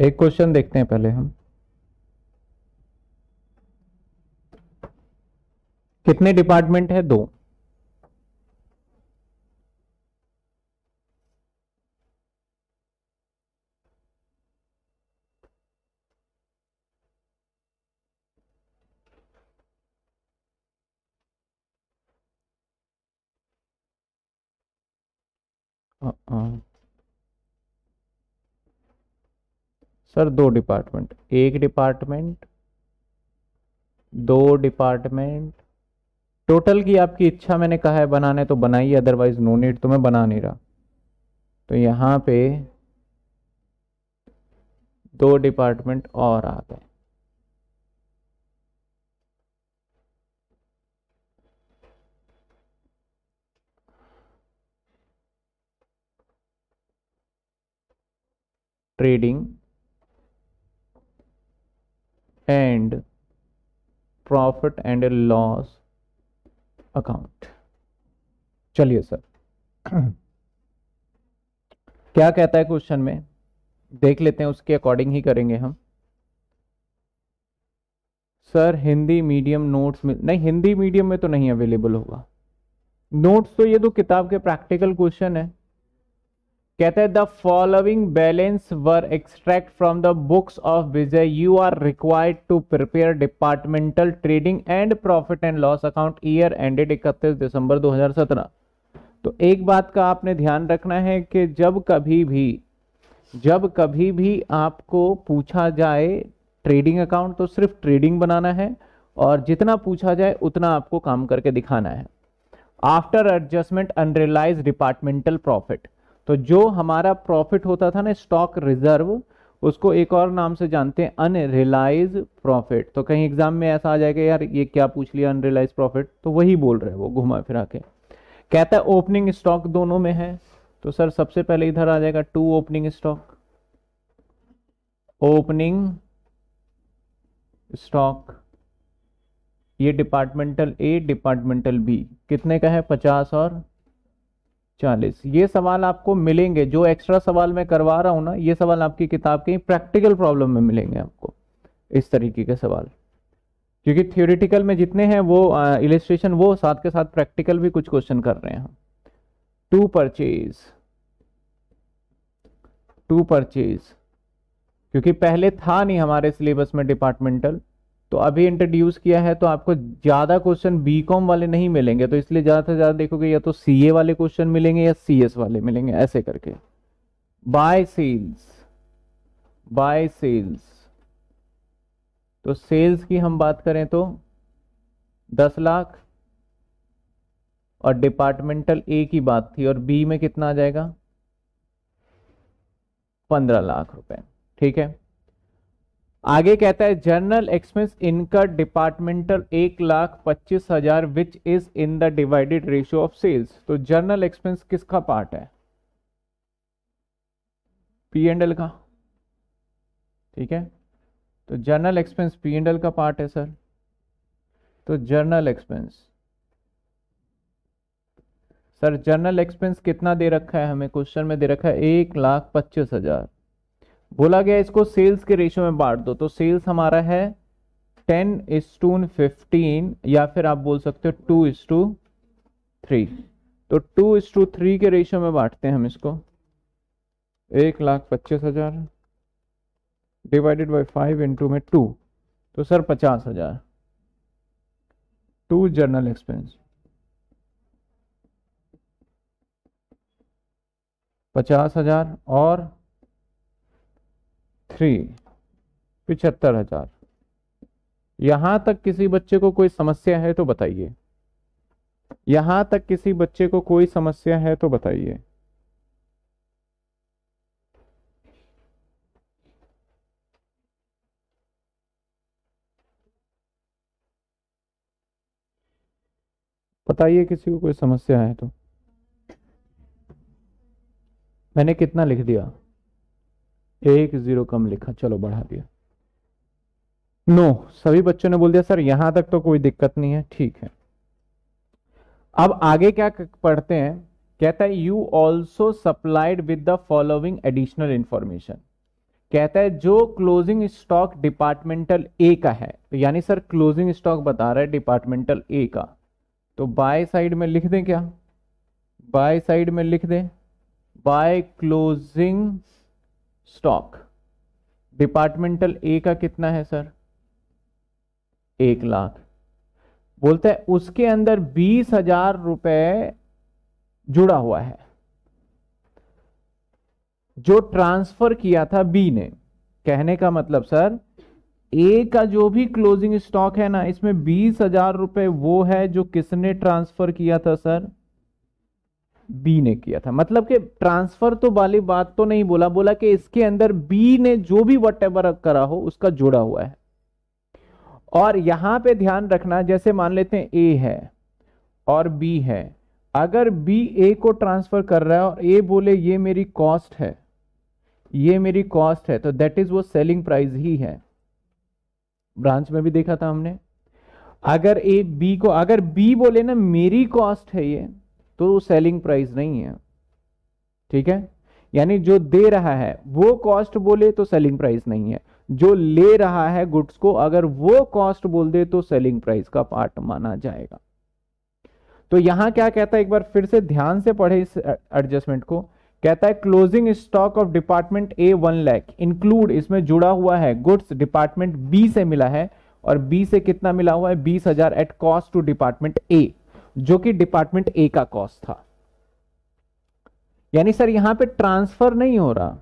एक क्वेश्चन देखते हैं पहले हम कितने डिपार्टमेंट है दो सर uh-uh. दो डिपार्टमेंट एक डिपार्टमेंट दो डिपार्टमेंट टोटल की आपकी इच्छा मैंने कहा है बनाने तो बनाइए अदरवाइज नो नीड तो मैं बना नहीं रहा तो यहाँ पे दो डिपार्टमेंट और आ गए trading and profit and loss account चलिए सर क्या कहता है क्वेश्चन में देख लेते हैं उसके अकॉर्डिंग ही करेंगे हम सर हिंदी मीडियम नोट्स में नहीं हिंदी मीडियम में तो नहीं अवेलेबल होगा नोट्स तो ये तो किताब के प्रैक्टिकल क्वेश्चन है कहते हैं the following balance were extract from the books of Vijay you are required to prepare departmental trading and profit and loss account year ended इकतीस दिसंबर 2017 तो एक बात का आपने ध्यान रखना है कि जब कभी भी जब कभी भी आपको पूछा जाए ट्रेडिंग अकाउंट तो सिर्फ ट्रेडिंग बनाना है और जितना पूछा जाए उतना आपको काम करके दिखाना है after adjustment unrealise departmental profit तो जो हमारा प्रॉफिट होता था ना स्टॉक रिजर्व उसको एक और नाम से जानते हैं अनरियलाइज प्रॉफिट तो कहीं एग्जाम में ऐसा आ जाएगा यार ये क्या पूछ लिया अनरियलाइज प्रॉफिट तो वही बोल रहे हैं वो घुमा फिरा के कहता है ओपनिंग स्टॉक दोनों में है तो सर सबसे पहले इधर आ जाएगा to opening stock opening stock ये डिपार्टमेंटल ए डिपार्टमेंटल बी कितने का है पचास और चालीस ये सवाल आपको मिलेंगे जो एक्स्ट्रा सवाल मैं करवा रहा हूँ ना ये सवाल आपकी किताब के प्रैक्टिकल प्रॉब्लम में मिलेंगे आपको इस तरीके के सवाल क्योंकि थियोरिटिकल में जितने हैं वो इलेस्ट्रेशन वो साथ के साथ प्रैक्टिकल भी कुछ क्वेश्चन कर रहे हैं टू परचेज टू परचेज क्योंकि पहले था नहीं हमारे सिलेबस में डिपार्टमेंटल तो अभी इंट्रोड्यूस किया है तो आपको ज़्यादा क्वेश्चन बी कॉम वाले नहीं मिलेंगे तो इसलिए ज़्यादा से ज़्यादा देखोगे या तो सी वाले क्वेश्चन मिलेंगे या सी वाले मिलेंगे ऐसे करके बाय सेल्स बाय सेल्स तो सेल्स की हम बात करें तो दस लाख और डिपार्टमेंटल ए की बात थी और बी में कितना आ जाएगा पंद्रह लाख रुपए ठीक है आगे कहता है जर्नल एक्सपेंस इनकर डिपार्टमेंटल एक लाख पच्चीस हजार which is in the divided ratio of sales तो जर्नल एक्सपेंस किसका पार्ट है पी एंड एल का ठीक है तो general expense P and L का पार्ट है सर तो general expense sir general expense कितना दे रखा है हमें क्वेश्चन में दे रखा है एक लाख पच्चीस हजार बोला गया इसको सेल्स के रेशियो में बांट दो तो सेल्स हमारा है टेन इज टू फिफ्टीन या फिर आप बोल सकते हो टू इज टू थ्री तो टू इज टू थ्री के रेशियो में बांटते हैं हम इसको एक लाख पच्चीस हजार डिवाइडेड बाई फाइव इंटू में टू तो सर पचास हजार टू जर्नल एक्सपेंस पचास हजार और थ्री पिछहत्तर हजार यहां तक किसी बच्चे को कोई समस्या है तो बताइए यहां तक किसी बच्चे को कोई समस्या है तो बताइए बताइए किसी को कोई समस्या है तो मैंने कितना लिख दिया एक जीरो कम लिखा चलो बढ़ा दिया नो no, सभी बच्चों ने बोल दिया सर यहां तक तो कोई दिक्कत नहीं है ठीक है अब आगे क्या पढ़ते हैं कहता है you also supplied with the following additional information कहता है जो क्लोजिंग स्टॉक डिपार्टमेंटल ए का है तो यानी सर क्लोजिंग स्टॉक बता रहा है डिपार्टमेंटल ए का तो बाय साइड में लिख दें क्या बाय साइड में लिख दें by closing stock departmental A का कितना है सर एक लाख बोलते हैं उसके अंदर बीस हजार रुपये जुड़ा हुआ है जो ट्रांसफर किया था बी ने कहने का मतलब सर ए का जो भी क्लोजिंग स्टॉक है ना इसमें बीस हजार रुपए वो है जो किसने ट्रांसफर किया था सर बी ने किया था मतलब कि ट्रांसफर तो वाली बात तो नहीं बोला बोला कि इसके अंदर बी ने जो भी वट करा हो उसका जुड़ा हुआ है और यहां पे ध्यान रखना जैसे मान लेते हैं ए है और बी है अगर बी ए को ट्रांसफर कर रहा है और ए बोले ये मेरी कॉस्ट है ये मेरी कॉस्ट है तो दैट इज वो सेलिंग प्राइस ही है ब्रांच में भी देखा था हमने अगर ए बी को अगर बी बोले ना मेरी कॉस्ट है ये तो सेलिंग प्राइस नहीं है ठीक है यानी जो दे रहा है वो कॉस्ट बोले तो सेलिंग प्राइस नहीं है जो ले रहा है गुड्स को अगर वो कॉस्ट बोल दे तो सेलिंग प्राइस का पार्ट माना जाएगा तो यहां क्या कहता है एक बार फिर से ध्यान से पढ़े इस एडजस्टमेंट को कहता है closing stock of department A one lakh include इसमें जुड़ा हुआ है गुड्स डिपार्टमेंट बी से मिला है और बी से कितना मिला हुआ है बीस हजार at cost to department A जो कि डिपार्टमेंट ए का कॉस्ट था यानी सर यहां पे ट्रांसफर नहीं हो रहा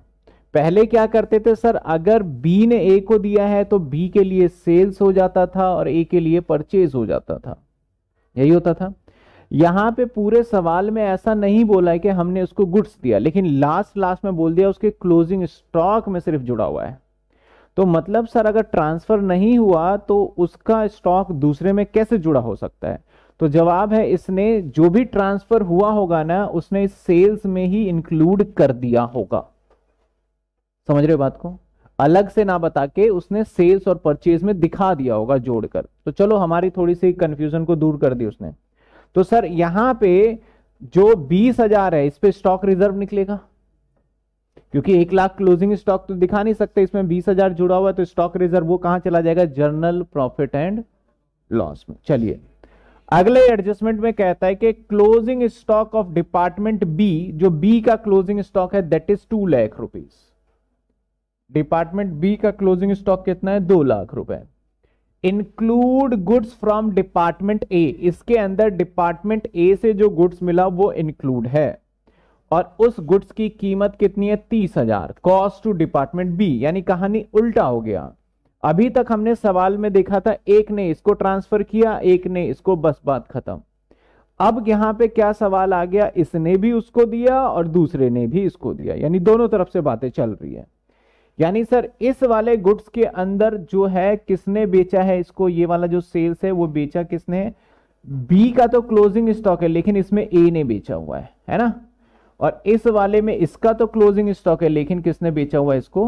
पहले क्या करते थे सर अगर बी ने ए को दिया है तो बी के लिए सेल्स हो जाता था और ए के लिए परचेज हो जाता था यही होता था यहां पे पूरे सवाल में ऐसा नहीं बोला है कि हमने उसको गुड्स दिया लेकिन लास्ट लास्ट में बोल दिया उसके क्लोजिंग स्टॉक में सिर्फ जुड़ा हुआ है तो मतलब सर अगर ट्रांसफर नहीं हुआ तो उसका स्टॉक दूसरे में कैसे जुड़ा हो सकता है तो जवाब है इसने जो भी ट्रांसफर हुआ होगा ना उसने इस सेल्स में ही इंक्लूड कर दिया होगा समझ रहे हो बात को अलग से ना बता के उसने सेल्स और परचेज में दिखा दिया होगा जोड़कर तो चलो हमारी थोड़ी सी कंफ्यूजन को दूर कर दी उसने तो सर यहां पे जो बीस हजार है इस पर स्टॉक रिजर्व निकलेगा क्योंकि एक लाख क्लोजिंग स्टॉक तो दिखा नहीं सकते इसमें बीस हजार जुड़ा हुआ है तो स्टॉक रिजर्व वो कहां चला जाएगा जर्नल प्रॉफिट एंड लॉस में चलिए अगले एडजस्टमेंट में कहता है कि closing stock of department B जो बी का क्लोजिंग स्टॉक है that is two lakh rupees department B का क्लोजिंग स्टॉक कितना है दो लाख रुपए include goods from department A इसके अंदर डिपार्टमेंट ए से जो गुड्स मिला वो इंक्लूड है और उस गुड्स की कीमत कितनी है तीस हजार कॉस्ट टू डिपार्टमेंट बी यानी कहानी उल्टा हो गया अभी तक हमने सवाल में देखा था एक ने इसको ट्रांसफर किया एक ने इसको बस बात खत्म अब यहां पे क्या सवाल आ गया इसने भी उसको दिया और दूसरे ने भी इसको दिया यानी दोनों तरफ से बातें चल रही है यानी सर इस वाले गुड्स के अंदर जो है किसने बेचा है इसको ये वाला जो सेल्स है वो बेचा किसने बी का तो क्लोजिंग स्टॉक है लेकिन इसमें ए ने बेचा हुआ है है ना और इस वाले में इसका तो क्लोजिंग स्टॉक है लेकिन किसने बेचा हुआ है इसको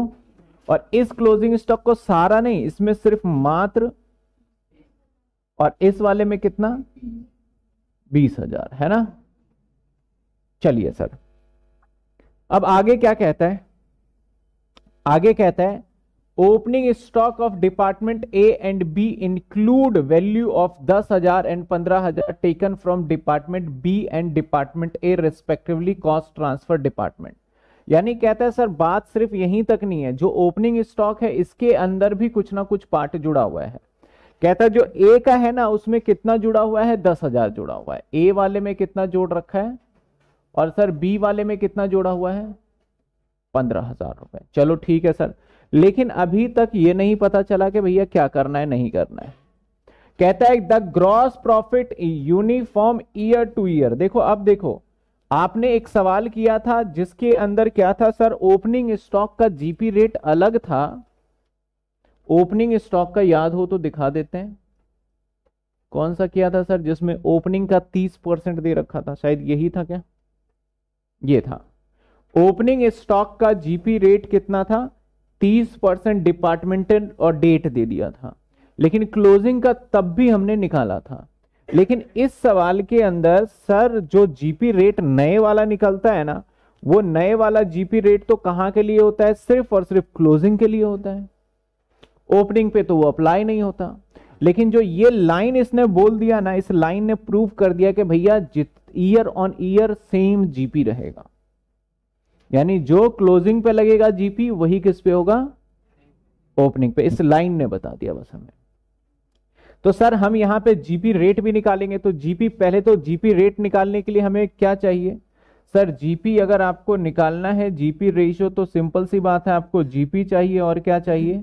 और इस क्लोजिंग स्टॉक को सारा नहीं इसमें सिर्फ मात्र और इस वाले में कितना बीस हजार है ना चलिए सर अब आगे क्या कहता है आगे कहता है opening stock of department A and B include value of दस हजार एंड पंद्रह हजार taken from department B and department A respectively cost transfer department यानी कहता है सर बात सिर्फ यहीं तक नहीं है जो ओपनिंग स्टॉक है इसके अंदर भी कुछ ना कुछ पार्ट जुड़ा हुआ है कहता है जो ए का है ना उसमें कितना जुड़ा हुआ है दस हजार जुड़ा हुआ है ए वाले में कितना जोड़ रखा है और सर बी वाले में कितना जोड़ा हुआ है पंद्रह हजार रुपए चलो ठीक है सर लेकिन अभी तक ये नहीं पता चला कि भैया क्या करना है नहीं करना है कहता है the gross profit uniform year to year देखो अब देखो आपने एक सवाल किया था जिसके अंदर क्या था सर ओपनिंग स्टॉक का जीपी रेट अलग था ओपनिंग स्टॉक का याद हो तो दिखा देते हैं कौन सा किया था सर जिसमें ओपनिंग का तीस परसेंट दे रखा था शायद यही था क्या ये था ओपनिंग स्टॉक का जीपी रेट कितना था तीस परसेंट डिपार्टमेंटल और डेट दे दिया था लेकिन क्लोजिंग का तब भी हमने निकाला था लेकिन इस सवाल के अंदर सर जो जीपी रेट नए वाला निकलता है ना वो नए वाला जीपी रेट तो कहां के लिए होता है सिर्फ और सिर्फ क्लोजिंग के लिए होता है ओपनिंग पे तो वो अप्लाई नहीं होता लेकिन जो ये लाइन इसने बोल दिया ना इस लाइन ने प्रूव कर दिया कि भैया year on year same GP रहेगा यानी जो क्लोजिंग पे लगेगा जीपी वही किस पे होगा ओपनिंग पे इस लाइन ने बता दिया बस हमें तो सर हम यहाँ पे जीपी रेट भी निकालेंगे तो जीपी पहले तो जीपी रेट निकालने के लिए हमें क्या चाहिए सर जीपी अगर आपको निकालना है जीपी रेशियो तो सिंपल सी बात है आपको जीपी चाहिए और क्या चाहिए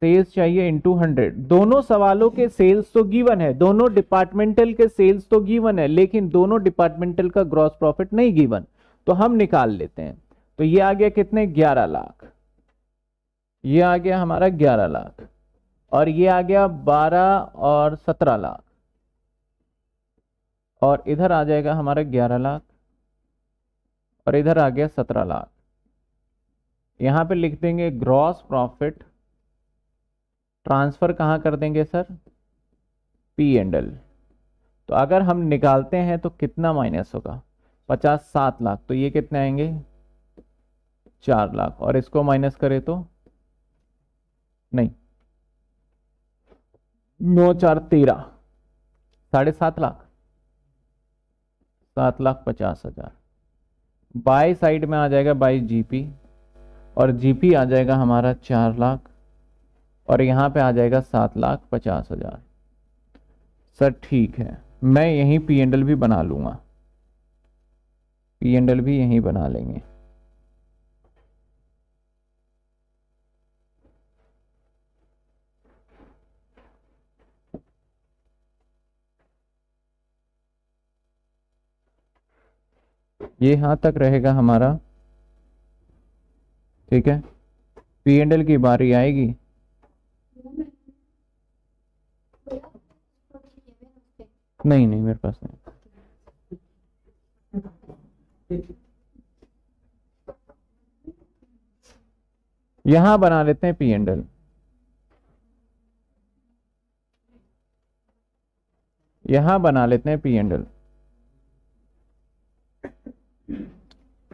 सेल्स चाहिए इंटू हंड्रेड दोनों सवालों के सेल्स तो गिवन है दोनों डिपार्टमेंटल के सेल्स तो गिवन है लेकिन दोनों डिपार्टमेंटल का ग्रॉस प्रॉफिट नहीं गिवन तो हम निकाल लेते हैं तो ये आ गया कितने ग्यारह लाख ये आ गया हमारा ग्यारह लाख और ये आ गया बारह और सत्रह लाख और इधर आ जाएगा हमारा ग्यारह लाख और इधर आ गया सत्रह लाख यहाँ पे लिख देंगे ग्रॉस प्रॉफिट ट्रांसफ़र कहाँ कर देंगे सर पी एंड एल तो अगर हम निकालते हैं तो कितना माइनस होगा पचास सात लाख तो ये कितने आएंगे चार लाख और इसको माइनस करें तो नहीं नौ चार तेरह साढ़े सात लाख सात लाख पचास हजार बाई साइड में आ जाएगा बाई जीपी और जीपी आ जाएगा हमारा चार लाख और यहाँ पे आ जाएगा सात लाख पचास हजार सर ठीक है मैं यहीं पी एंडल भी बना लूँगा पी एंडल भी यहीं बना लेंगे ये यहां तक रहेगा हमारा ठीक है पी एंड एल की बारी आएगी नहीं नहीं मेरे पास नहीं यहां बना लेते हैं पी एंड एल यहां बना लेते हैं P and L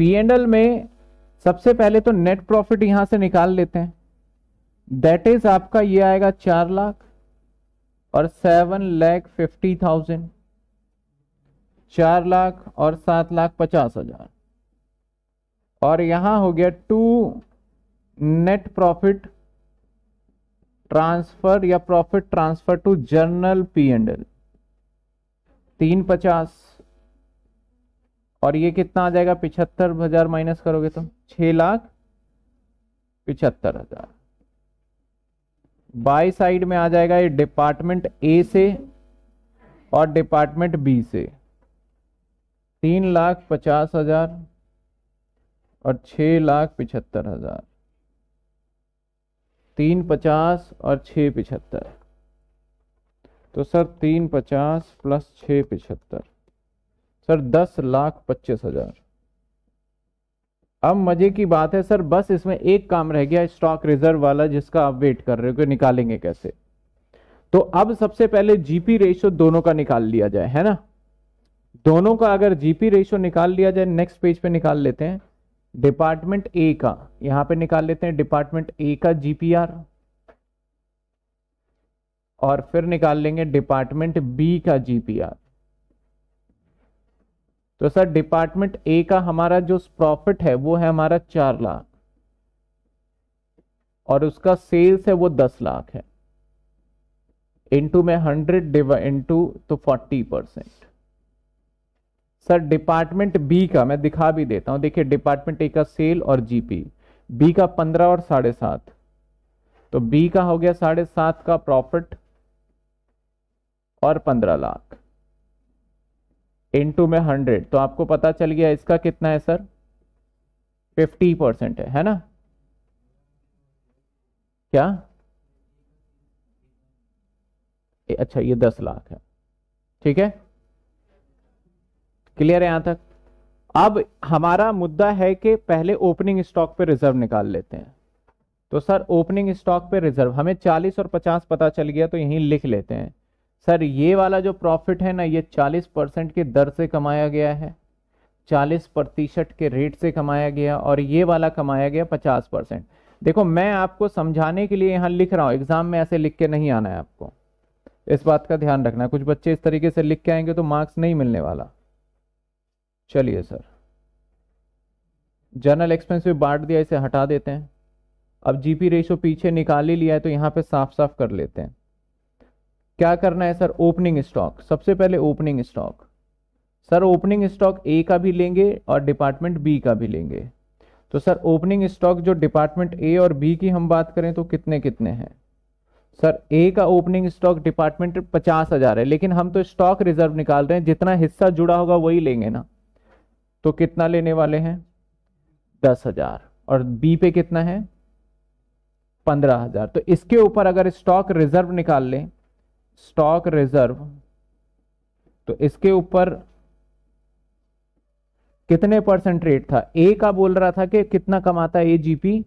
P and L में सबसे पहले तो नेट प्रॉफिट यहां से निकाल लेते हैं दैट इज आपका ये आएगा चार लाख और सेवन लैख फिफ्टी थाउजेंड चार लाख और सात लाख पचास हजार और यहां हो गया टू नेट प्रॉफिट ट्रांसफर या profit transfer to journal P and L तीन पचास और ये कितना आ जाएगा पिछहत्तर हजार माइनस करोगे तो छह लाख पिछहत्तर हजार बाई साइड में आ जाएगा ये डिपार्टमेंट ए से और डिपार्टमेंट बी से तीन लाख पचास हजार और छ लाख पिछहत्तर हजार तीन पचास और छ पिछहत्तर तो सर तीन पचास प्लस छ पिछहत्तर सर दस लाख पच्चीस हजार अब मजे की बात है सर बस इसमें एक काम रह गया स्टॉक रिजर्व वाला जिसका आप वेट कर रहे हो कि निकालेंगे कैसे तो अब सबसे पहले जीपी रेशियो दोनों का निकाल लिया जाए है ना दोनों का अगर जीपी रेशियो निकाल लिया जाए नेक्स्ट पेज पे निकाल लेते हैं डिपार्टमेंट ए का यहां पे निकाल लेते हैं डिपार्टमेंट ए का जीपीआर और फिर निकाल लेंगे डिपार्टमेंट बी का जीपीआर तो सर डिपार्टमेंट ए का हमारा जो प्रॉफिट है वो है हमारा चार लाख और उसका सेल्स है वो दस लाख है इंटू में हंड्रेड इंटू तो forty percent sir department B का मैं दिखा भी देता हूं देखिए डिपार्टमेंट ए का सेल और जीपी बी का पंद्रह और साढ़े सात तो बी का हो गया साढ़े सात का प्रॉफिट और पंद्रह लाख टू में हंड्रेड तो आपको पता चल गया इसका कितना है सर फिफ्टी परसेंट है है ना क्या ए, अच्छा ये दस लाख है ठीक है क्लियर है यहां तक अब हमारा मुद्दा है कि पहले ओपनिंग स्टॉक पे रिजर्व निकाल लेते हैं तो सर ओपनिंग स्टॉक पे रिजर्व हमें 40 और 50 पता चल गया तो यहीं लिख लेते हैं सर ये वाला जो प्रॉफिट है ना ये 40 परसेंट की दर से कमाया गया है 40 प्रतिशत के रेट से कमाया गया और ये वाला कमाया गया 50 परसेंट देखो मैं आपको समझाने के लिए यहाँ लिख रहा हूँ एग्जाम में ऐसे लिख के नहीं आना है आपको इस बात का ध्यान रखना है कुछ बच्चे इस तरीके से लिख के आएंगे तो मार्क्स नहीं मिलने वाला चलिए सर जनरल एक्सपेंस भी बांट दिया इसे हटा देते हैं अब जीपी रेशो पीछे निकाल ही लिया है तो यहाँ पे साफ साफ कर लेते हैं क्या करना है सर ओपनिंग स्टॉक सबसे पहले opening stock sir opening stock A का भी लेंगे और डिपार्टमेंट बी का भी लेंगे तो सर ओपनिंग स्टॉक जो डिपार्टमेंट ए और बी की हम बात करें तो कितने कितने हैं सर ए का ओपनिंग स्टॉक डिपार्टमेंट पचास हजार है लेकिन हम तो स्टॉक रिजर्व निकाल रहे हैं जितना हिस्सा जुड़ा होगा वही लेंगे ना तो कितना लेने वाले हैं दस हजार और बी पे कितना है पंद्रह हजार तो इसके ऊपर अगर स्टॉक रिजर्व निकाल लें स्टॉक रिजर्व तो इसके ऊपर कितने परसेंट रेट था ए का बोल रहा था कि कितना कमाता है ए जीपी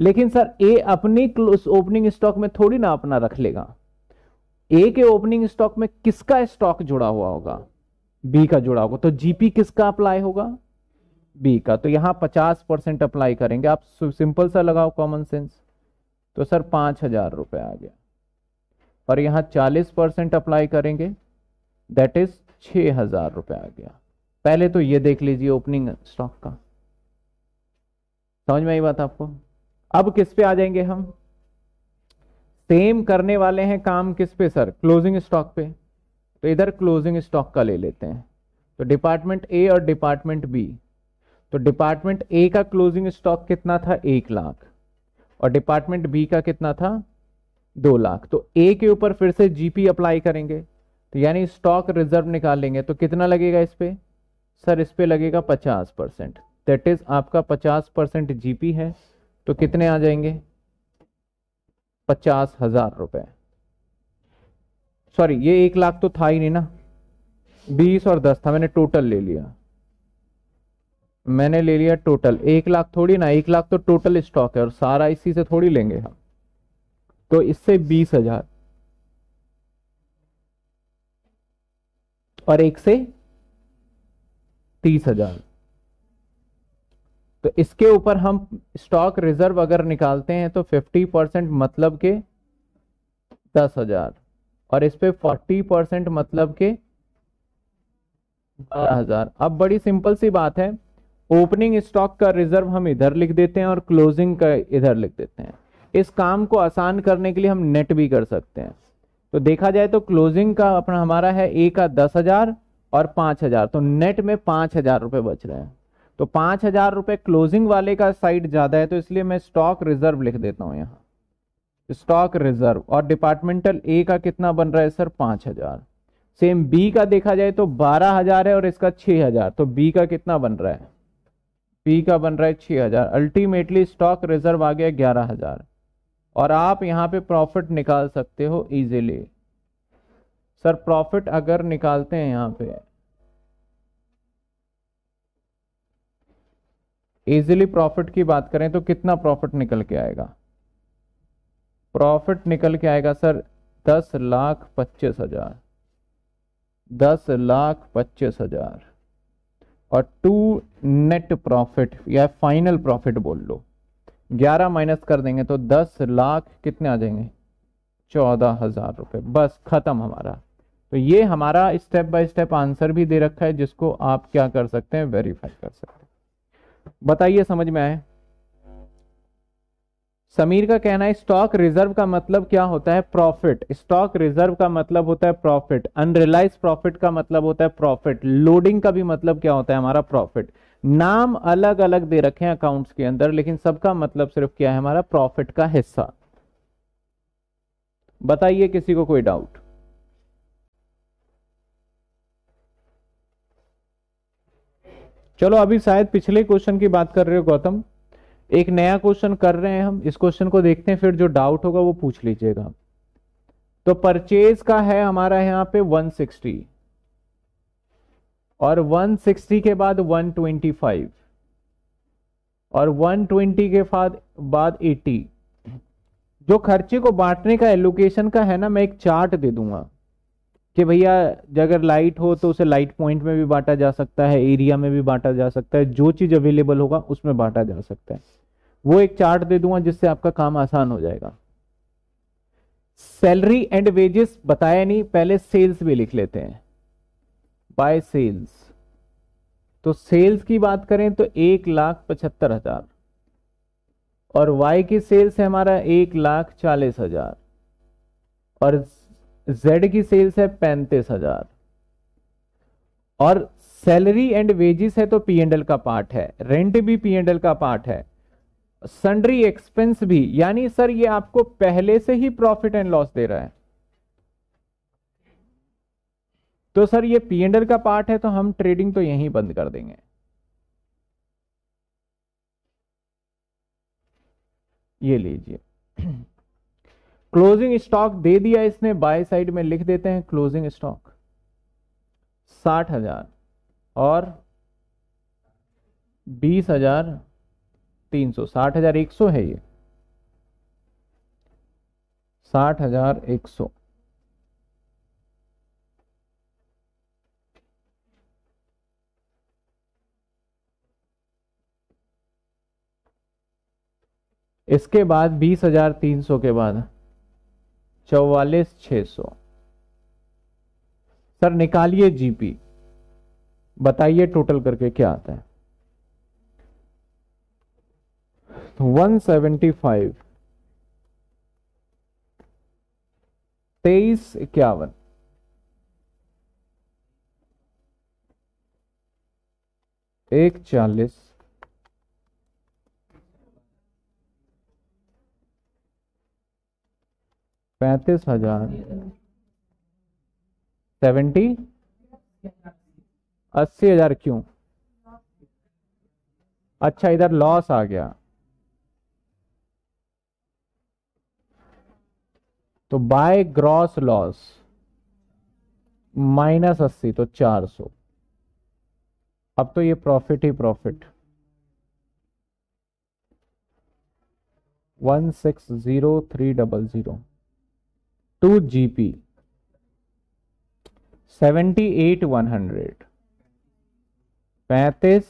लेकिन सर ए अपनी उस ओपनिंग स्टॉक में थोड़ी ना अपना रख लेगा ए के ओपनिंग स्टॉक में किसका स्टॉक जुड़ा हुआ होगा बी का जुड़ा होगा तो जीपी किसका अप्लाई होगा बी का तो यहां पचास परसेंट अप्लाई करेंगे आप सिंपल सा लगाओ कॉमन सेंस तो सर पांच हजार रुपए आ गया और यहाँ चालीस परसेंट अप्लाई करेंगे दैट इज छ हजार रुपये आ गया पहले तो ये देख लीजिए ओपनिंग स्टॉक का समझ में आई बात आपको अब किस पे आ जाएंगे हम सेम करने वाले हैं काम किस पे सर क्लोजिंग स्टॉक पे तो इधर क्लोजिंग स्टॉक का ले लेते हैं तो डिपार्टमेंट ए और डिपार्टमेंट बी तो डिपार्टमेंट ए का क्लोजिंग स्टॉक कितना था एक लाख और डिपार्टमेंट बी का कितना था दो लाख तो ए के ऊपर फिर से जीपी अप्लाई करेंगे तो यानी स्टॉक रिजर्व निकालेंगे तो कितना लगेगा इस पर सर इस पर लगेगा पचास परसेंट दैट इज आपका पचास परसेंट जीपी है तो कितने आ जाएंगे पचास हजार रुपये सॉरी ये एक लाख तो था ही नहीं ना बीस और दस था मैंने टोटल ले लिया मैंने ले लिया टोटल एक लाख थोड़ी ना एक लाख तो टोटल स्टॉक है और सारा इसी से थोड़ी लेंगे हम तो इससे बीस हजार और एक से तीस हजार तो इसके ऊपर हम स्टॉक रिजर्व अगर निकालते हैं तो फिफ्टी परसेंट मतलब के दस हजार और इस पे फोर्टी परसेंट मतलब के बारह हजार अब बड़ी सिंपल सी बात है ओपनिंग स्टॉक का रिजर्व हम इधर लिख देते हैं और क्लोजिंग का इधर लिख देते हैं इस काम को आसान करने के लिए हम नेट भी कर सकते हैं तो देखा जाए तो क्लोजिंग का अपना हमारा है ए का दस हजार और पांच हजार तो नेट में पांच हजार रुपए बच रहे हैं तो पांच हजार रुपए क्लोजिंग वाले का साइड ज़्यादा है तो इसलिए मैं स्टॉक रिजर्व लिख देता हूं यहां स्टॉक रिजर्व और डिपार्टमेंटल ए का कितना बन रहा है सर पांच हजार सेम बी का देखा जाए तो बारह हजार है और इसका छह हजार तो बी का कितना बन रहा है बी का बन रहा है छह हजार अल्टीमेटली स्टॉक रिजर्व आ गया ग्यारह हजार और आप यहाँ पे प्रॉफिट निकाल सकते हो इजीली सर प्रॉफिट अगर निकालते हैं यहाँ पे इजीली प्रॉफिट की बात करें तो कितना प्रॉफिट निकल के आएगा प्रॉफिट निकल के आएगा सर दस लाख पच्चीस हजार दस लाख पच्चीस हजार और टू नेट प्रॉफिट या फाइनल प्रॉफिट बोल लो ग्यारह माइनस कर देंगे तो दस लाख कितने आ जाएंगे चौदह हजार रुपये बस ख़त्म हमारा तो ये हमारा स्टेप बाय स्टेप आंसर भी दे रखा है जिसको आप क्या कर सकते हैं वेरीफाई कर सकते हैं बताइए समझ में आए समीर का कहना है स्टॉक रिजर्व का मतलब क्या होता है प्रॉफिट स्टॉक रिजर्व का मतलब होता है प्रॉफिट अनरियलाइज प्रॉफिट का मतलब होता है प्रॉफिट लोडिंग का भी मतलब क्या होता है हमारा प्रॉफिट नाम अलग अलग दे रखे हैं अकाउंट्स के अंदर लेकिन सबका मतलब सिर्फ क्या है हमारा प्रॉफिट का हिस्सा बताइए किसी को कोई डाउट चलो अभी शायद पिछले क्वेश्चन की बात कर रहे हो गौतम एक नया क्वेश्चन कर रहे हैं हम इस क्वेश्चन को देखते हैं फिर जो डाउट होगा वो पूछ लीजिएगा तो परचेज का है हमारा यहां पे 160 और 160 के बाद 125 और 120 के बाद बाद 80 जो खर्चे को बांटने का एलोकेशन का है ना मैं एक चार्ट दे दूंगा कि भैया अगर लाइट हो तो उसे लाइट पॉइंट में भी बांटा जा सकता है एरिया में भी बांटा जा सकता है जो चीज़ अवेलेबल होगा उसमें बांटा जा सकता है वो एक चार्ट दे दूंगा जिससे आपका काम आसान हो जाएगा सैलरी एंड वेजेस बताया नहीं पहले सेल्स भी लिख लेते हैं बाय सेल्स तो सेल्स की बात करें तो एक लाख पचहत्तर हजार और वाई की सेल्स है हमारा एक लाख चालीस हजार और जेड की सेल्स है पैंतीस हजार और सैलरी एंड वेजेस है तो पी एंड एल का पार्ट है रेंट भी पी एंड एल का पार्ट है सन्ड्री एक्सपेंस भी यानी सर ये आपको पहले से ही प्रॉफिट एंड लॉस दे रहा है तो सर ये पी एंडल का पार्ट है तो हम ट्रेडिंग तो यहीं बंद कर देंगे ये लीजिए क्लोजिंग स्टॉक दे दिया इसने बाय साइड में लिख देते हैं क्लोजिंग स्टॉक साठ हजार और बीस हजार तीन सौ साठ हजार एक सौ है ये साठ हजार एक सौ इसके बाद बीस हजार तीन सौ के बाद चौवालीस छः सौ सर निकालिए जीपी बताइए टोटल करके क्या आता है वन सेवेंटी फाइव तेईस इक्यावन एक चालीस पैंतीस हजार सेवेंटी अस्सी हजार क्यों अच्छा इधर लॉस आ गया तो बाय ग्रॉस लॉस माइनस अस्सी तो चार सौ अब तो ये प्रॉफिट ही profit one six zero three double zero two G P seventy eight one hundred पैंतीस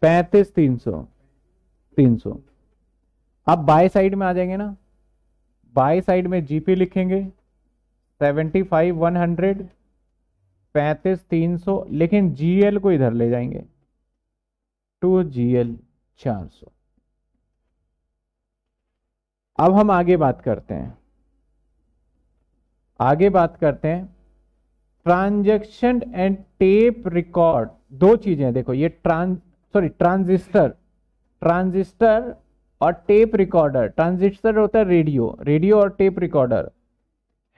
पैंतीस तीन सौ तीन सौ अब बाय साइड में आ जाएंगे ना बाय साइड में जीपी लिखेंगे सेवेंटी फाइव वन हंड्रेड पैंतीस तीन सौ लेकिन जीएल को इधर ले जाएंगे टू जी एल चार सौ अब हम आगे बात करते हैं आगे बात करते हैं ट्रांजेक्शन एंड टेप रिकॉर्ड दो चीजें देखो ये ट्रांस सॉरी ट्रांजिस्टर ट्रांजिस्टर और टेप रिकॉर्डर ट्रांजिस्टर होता है रेडियो रेडियो और tape recorder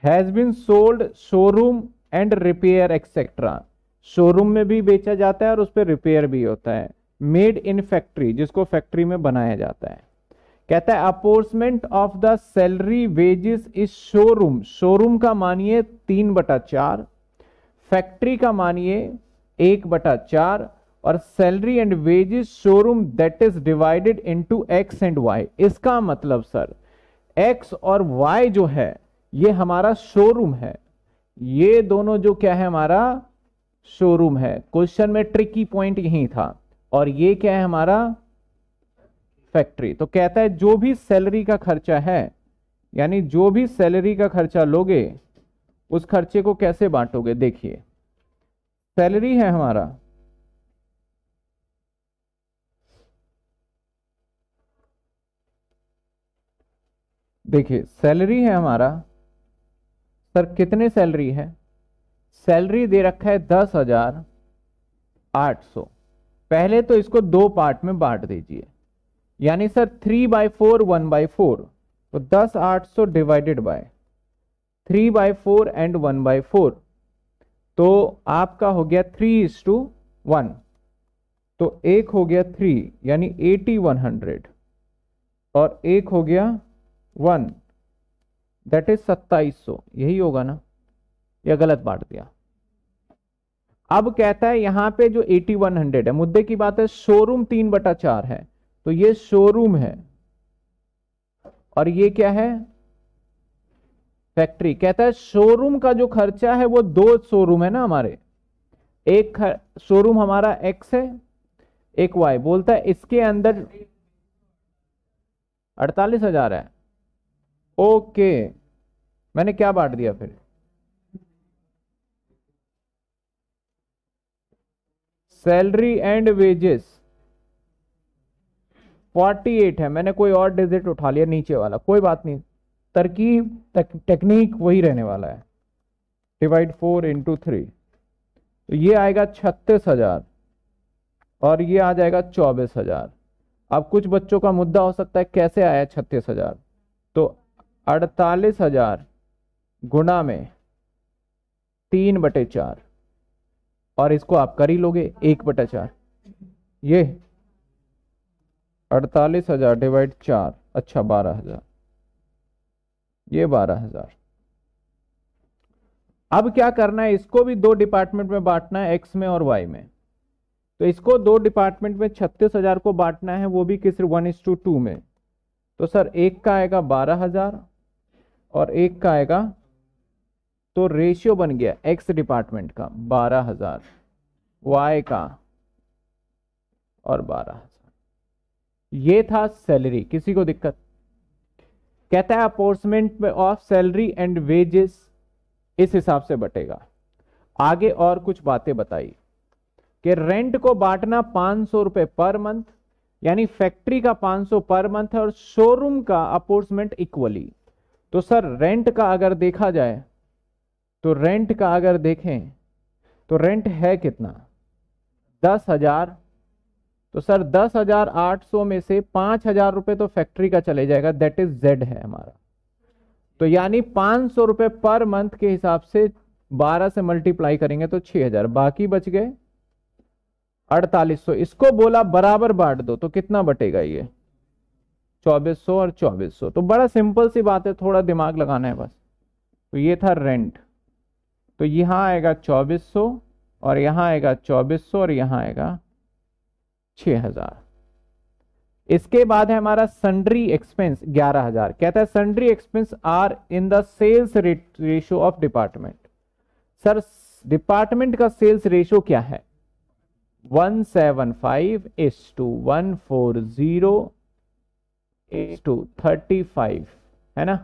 has been sold showroom and repair etcetera showroom में भी बेचा जाता है और उस पर रिपेयर भी होता है मेड इन फैक्ट्री जिसको फैक्ट्री में बनाया जाता है कहता है apportionment of the salary wages is showroom showroom का मानिए तीन बटा चार फैक्ट्री का मानिए एक बटा चार और salary and wages showroom that is divided into X and Y इसका मतलब सर एक्स और वाई जो है ये हमारा शोरूम है ये दोनों जो क्या है हमारा शोरूम है क्वेश्चन में ट्रिकी पॉइंट यही था और ये क्या है हमारा फैक्ट्री तो कहता है जो भी सैलरी का खर्चा है यानी जो भी सैलरी का खर्चा लोगे उस खर्चे को कैसे बांटोगे देखिए सैलरी है हमारा देखिए सैलरी है हमारा सर कितने सैलरी है सैलरी दे रखा है दस हजार आठ सौ पहले तो इसको दो पार्ट में बांट दीजिए यानी sir three by four one by four तो दस आठ सौ divided by three by four and one by four तो आपका हो गया थ्री इज टू वन तो एक हो गया थ्री यानी एटी वन हंड्रेड और एक हो गया वन दैट इज सत्ताईस सौ यही होगा ना या गलत बांट दिया अब कहता है यहां पे जो 8100 है मुद्दे की बात है शोरूम तीन बटा चार है तो ये शोरूम है और ये क्या है फैक्ट्री कहता है शोरूम का जो खर्चा है वो दो शोरूम है ना हमारे एक शोरूम हमारा एक्स है एक वाई बोलता है इसके अंदर अड़तालीस हजार है ओके मैंने क्या बांट दिया फिर सैलरी एंड वेजेस 48 है मैंने कोई और डिजिट उठा लिया नीचे वाला कोई बात नहीं तरकीब तक, टेक्निक वही रहने वाला है डिवाइड फोर इंटू थ्री तो ये आएगा छत्तीस हजार और ये आ जाएगा चौबीस हजार अब कुछ बच्चों का मुद्दा हो सकता है कैसे आया छत्तीस हजार तो अड़तालीस हजार गुना में तीन बटे चार और इसको आप कर ही लोगे एक बटा चार ये अड़तालीस हजार डिवाइड चार अच्छा बारह हजार ये बारह हजार अब क्या करना है इसको भी दो डिपार्टमेंट में बांटना है एक्स में और वाई में तो इसको दो डिपार्टमेंट में छत्तीस हजार को बांटना है वो भी किस वन इज टू टू में तो सर एक का आएगा बारह हजार और एक का आएगा तो रेशियो बन गया एक्स डिपार्टमेंट का बारह हजार वाई का और बारह हजार ये था सैलरी किसी को दिक्कत कहता है apportionment of salary and wages इस हिसाब से बटेगा आगे और कुछ बातें बताई कि रेंट को बांटना पांच सौ रुपए पर मंथ यानी फैक्ट्री का 500 पर मंथ और शोरूम का अपोर्समेंट इक्वली तो सर रेंट का अगर देखा जाए तो रेंट का अगर देखें तो रेंट है कितना दस हजार तो सर दस हजार आठ सौ में से पांच हजार रुपए तो फैक्ट्री का चले जाएगा दैट इज जेड है हमारा तो यानी पांच सौ रुपए पर मंथ के हिसाब से बारह से मल्टीप्लाई करेंगे तो छह हजार बाकी बच गए अड़तालीस सौ इसको बोला बराबर बांट दो तो कितना बटेगा ये चौबीस सौ और चौबीस सौ तो बड़ा सिंपल सी बात है थोड़ा दिमाग लगाना है बस तो ये था रेंट तो यहाँ आएगा 2400 और यहाँ आएगा 2400 और यहाँ आएगा 6000 इसके बाद है हमारा सन्ड्री एक्सपेंस 11000 कहता है sundry expense are in the sales ratio of department sir department का सेल्स रेशियो क्या है 175 seven five is to one four zero is to thirty five है ना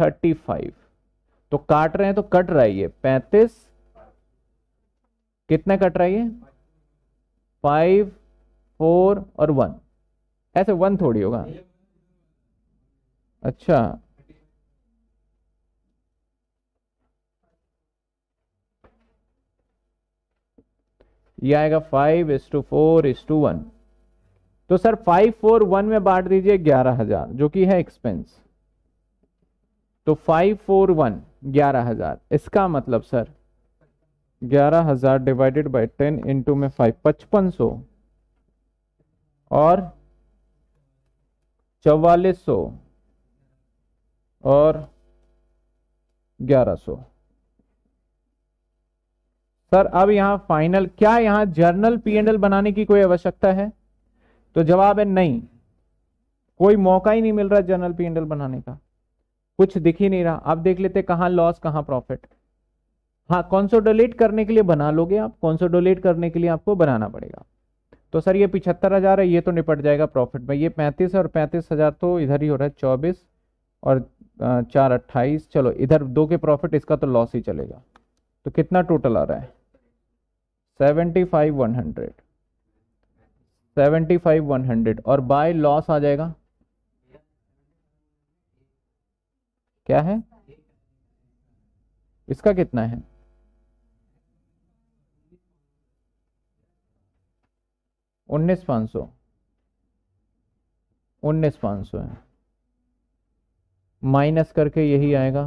थर्टी फाइव तो काट रहे हैं तो कट रहा है ये पैंतीस कितना कट रहा है ये फाइव फोर और वन ऐसे वन थोड़ी होगा अच्छा ये आएगा five is to four is to one तो सर फाइव फोर वन में बांट दीजिए ग्यारह हजार जो कि है एक्सपेंस तो फाइव फोर वन ग्यारह हज़ार इसका मतलब सर ग्यारह हज़ार डिवाइडेड बाई टेन इंटू में फाइव पचपन सौ और चौवालीस सौ और ग्यारह सौ सर अब यहां फाइनल क्या यहां जर्नल पीएनएल बनाने की कोई आवश्यकता है तो जवाब है नहीं कोई मौका ही नहीं मिल रहा जर्नल पीएनएल बनाने का कुछ दिख ही नहीं रहा आप देख लेते कहाँ लॉस कहाँ प्रॉफिट हाँ कॉन्सोडोलेट करने के लिए बना लोगे आप कॉन्सोडोलेट करने के लिए आपको बनाना पड़ेगा तो सर ये पिछहत्तर हज़ार है ये तो निपट जाएगा प्रॉफिट में ये पैंतीस और पैंतीस हज़ार तो इधर ही हो रहा है चौबीस और चार अट्ठाईस चलो इधर दो के प्रॉफिट इसका तो लॉस ही चलेगा तो कितना टोटल आ रहा है seventy five one hundred seventy five one hundred और बाय लॉस आ जाएगा क्या है इसका कितना है उन्नीस पांच सौ उन्नीस पांच सौ है माइनस करके यही आएगा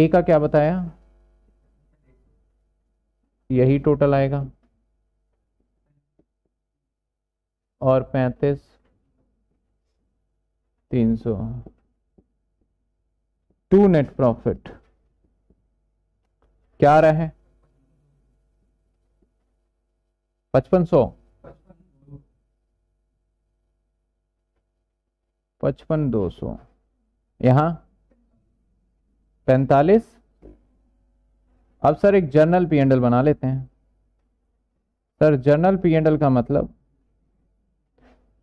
ए का क्या बताया यही टोटल आएगा और पैंतीस तीन सौ टू नेट प्रॉफिट क्या रहे पचपन सौ पचपन दो सौ यहां पैंतालीस अब सर एक जर्नल पी एंडल बना लेते हैं सर जर्नल पी एंडल का मतलब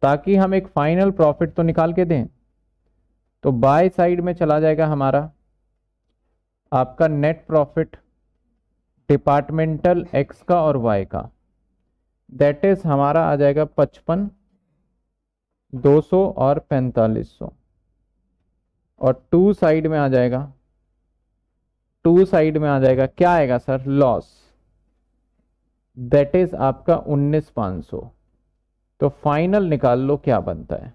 ताकि हम एक फाइनल प्रॉफिट तो निकाल के दें तो बाय साइड में चला जाएगा हमारा आपका नेट प्रॉफिट डिपार्टमेंटल एक्स का और वाई का दैट इज हमारा आ जाएगा पचपन दो सौ और पैंतालीस सौ और टू साइड में आ जाएगा टू साइड में आ जाएगा क्या आएगा सर लॉस दैट इज आपका उन्नीस पाँच सौ तो फाइनल निकाल लो क्या बनता है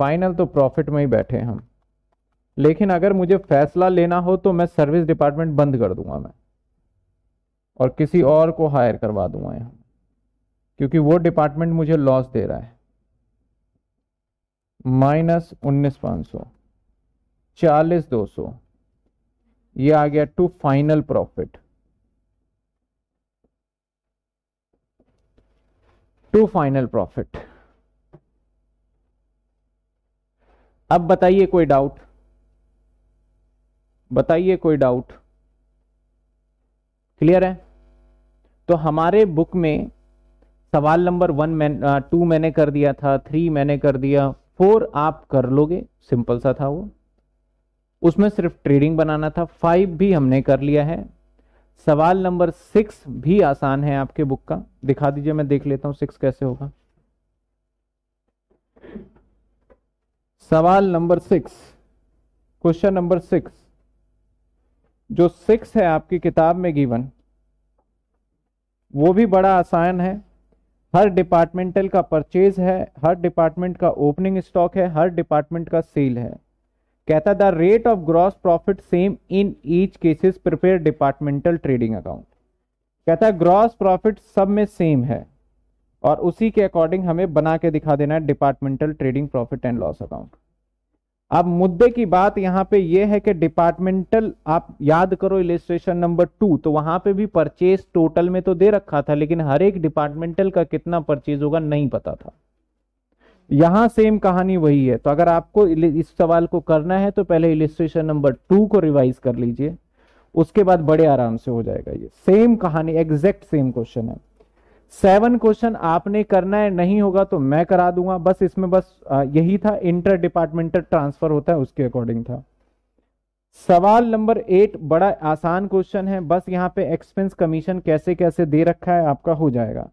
फाइनल तो प्रॉफिट में ही बैठे हम लेकिन अगर मुझे फैसला लेना हो तो मैं सर्विस डिपार्टमेंट बंद कर दूंगा मैं और किसी और को हायर करवा दूंगा यहां क्योंकि वो डिपार्टमेंट मुझे लॉस दे रहा है माइनस उन्नीस पांच सौ चालीस दो सौ यह आ गया to final profit to final profit अब बताइए कोई डाउट बताइए कोई डाउट क्लियर है तो हमारे बुक में सवाल नंबर वन मैं टू मैंने कर दिया था थ्री मैंने कर दिया फोर आप कर लोगे सिंपल सा था वो उसमें सिर्फ ट्रेडिंग बनाना था फाइव भी हमने कर लिया है सवाल नंबर सिक्स भी आसान है आपके बुक का दिखा दीजिए मैं देख लेता हूँ सिक्स कैसे होगा सवाल number six question number six जो सिक्स है आपकी किताब में गिवन वो भी बड़ा आसान है हर डिपार्टमेंटल का परचेज है हर डिपार्टमेंट का ओपनिंग स्टॉक है हर डिपार्टमेंट का सेल है कहता the rate of gross profit same in each cases prepare departmental trading account कहता ग्रॉस प्रॉफिट सब में सेम है और उसी के अकॉर्डिंग हमें बना के दिखा देना है departmental trading profit and loss account अब मुद्दे की बात यहाँ पे ये है कि डिपार्टमेंटल आप याद करो इलेस्ट्रेशन नंबर टू तो वहां पे भी परचेज टोटल में तो दे रखा था लेकिन हर एक डिपार्टमेंटल का कितना परचेज होगा नहीं पता था यहां सेम कहानी वही है तो अगर आपको इस सवाल को करना है तो पहले इलेस्ट्रेशन नंबर टू को रिवाइज कर लीजिए उसके बाद बड़े आराम से हो जाएगा ये सेम कहानी एग्जैक्ट सेम क्वेश्चन है सेवन क्वेश्चन आपने करना है नहीं होगा तो मैं करा दूंगा बस इसमें बस यही था इंटर डिपार्टमेंटल ट्रांसफर होता है उसके अकॉर्डिंग था सवाल नंबर एट बड़ा आसान क्वेश्चन है बस यहाँ पे एक्सपेंस कमीशन कैसे कैसे दे रखा है आपका हो जाएगा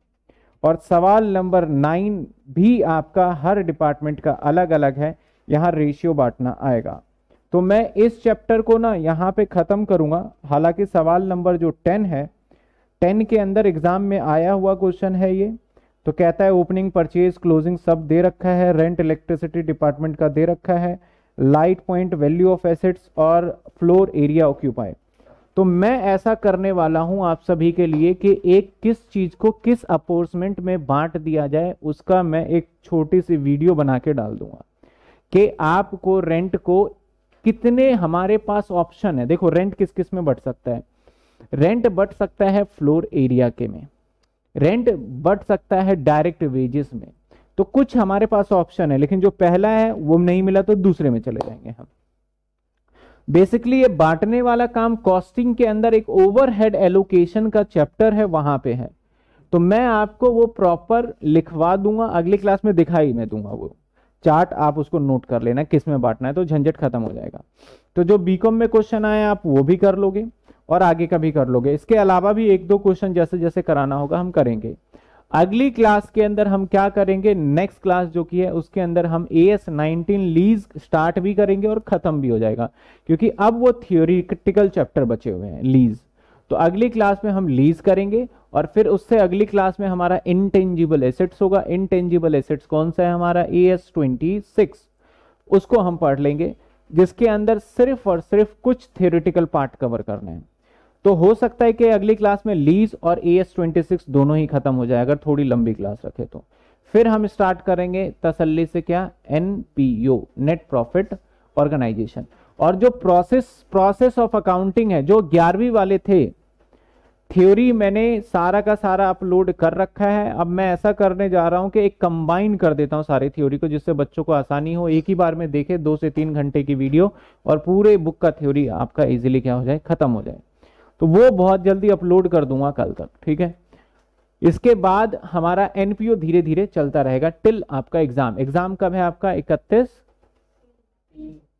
और सवाल नंबर नाइन भी आपका हर डिपार्टमेंट का अलग अलग है यहाँ रेशियो बांटना आएगा तो मैं इस चैप्टर को ना यहाँ पे ख़त्म करूंगा हालांकि सवाल नंबर जो टेन है टेन के अंदर एग्जाम में आया हुआ क्वेश्चन है ये तो कहता है ओपनिंग परचेज क्लोजिंग सब दे रखा है रेंट इलेक्ट्रिसिटी डिपार्टमेंट का दे रखा है light point value of assets और फ्लोर एरिया ऑक्यूपाई तो मैं ऐसा करने वाला हूं आप सभी के लिए कि एक किस चीज को किस अपोर्समेंट में बांट दिया जाए उसका मैं एक छोटी सी वीडियो बना के डाल दूंगा कि आपको रेंट को कितने हमारे पास ऑप्शन है देखो रेंट किस किस में बढ़ सकता है रेंट बढ़ सकता है फ्लोर एरिया के में रेंट बढ़ सकता है डायरेक्ट वेजेस में तो कुछ हमारे पास ऑप्शन है लेकिन जो पहला है वो नहीं मिला तो दूसरे में चले जाएंगे हम बेसिकली ये बांटने वाला काम कॉस्टिंग के अंदर एक ओवरहेड एलोकेशन का चैप्टर है वहां पे है तो मैं आपको वो प्रॉपर लिखवा दूंगा अगली क्लास में दिखाई मैं दूंगा वो चार्ट आप उसको नोट कर लेना किस में बांटना है तो झंझट खत्म हो जाएगा तो जो बीकॉम में क्वेश्चन आए आप वो भी कर लोगे और आगे का भी कर लोगे इसके अलावा भी एक दो क्वेश्चन जैसे जैसे कराना होगा हम करेंगे अगली क्लास के अंदर हम क्या करेंगे नेक्स्ट क्लास जो की है उसके अंदर हम A S nineteen lease start भी करेंगे और खत्म भी हो जाएगा क्योंकि अब वो थियोरिटिकल चैप्टर बचे हुए हैं लीज तो अगली क्लास में हम लीज करेंगे और फिर उससे अगली क्लास में हमारा इनटेंजिबल एसेट्स होगा इनटेंजिबल एसेट्स कौन सा है हमारा ए एस ट्वेंटी सिक्स उसको हम पढ़ लेंगे जिसके अंदर सिर्फ और सिर्फ कुछ थियोरिटिकल पार्ट कवर करने हैं तो हो सकता है कि अगली क्लास में लीज और ए एस ट्वेंटी सिक्स दोनों ही खत्म हो जाए अगर थोड़ी लंबी क्लास रखे तो फिर हम स्टार्ट करेंगे तसल्ली से क्या N P O net profit organisation और जो प्रोसेस प्रोसेस ऑफ अकाउंटिंग है जो ग्यारहवीं वाले थे थ्योरी मैंने सारा का सारा अपलोड कर रखा है अब मैं ऐसा करने जा रहा हूं कि एक कंबाइन कर देता हूं सारे थ्योरी को जिससे बच्चों को आसानी हो एक ही बार में देखे दो से तीन घंटे की वीडियो और पूरे बुक का थ्योरी आपका इजीली क्या हो जाए खत्म हो जाए तो वो बहुत जल्दी अपलोड कर दूंगा कल तक ठीक है इसके बाद हमारा एनपीओ धीरे धीरे चलता रहेगा टिल आपका एग्जाम एग्जाम कब है आपका इकतीस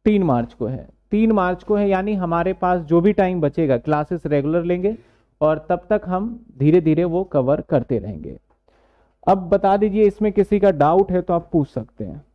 तीन मार्च को है तीन मार्च को है यानी हमारे पास जो भी टाइम बचेगा क्लासेस रेगुलर लेंगे और तब तक हम धीरे धीरे वो कवर करते रहेंगे अब बता दीजिए इसमें किसी का डाउट है तो आप पूछ सकते हैं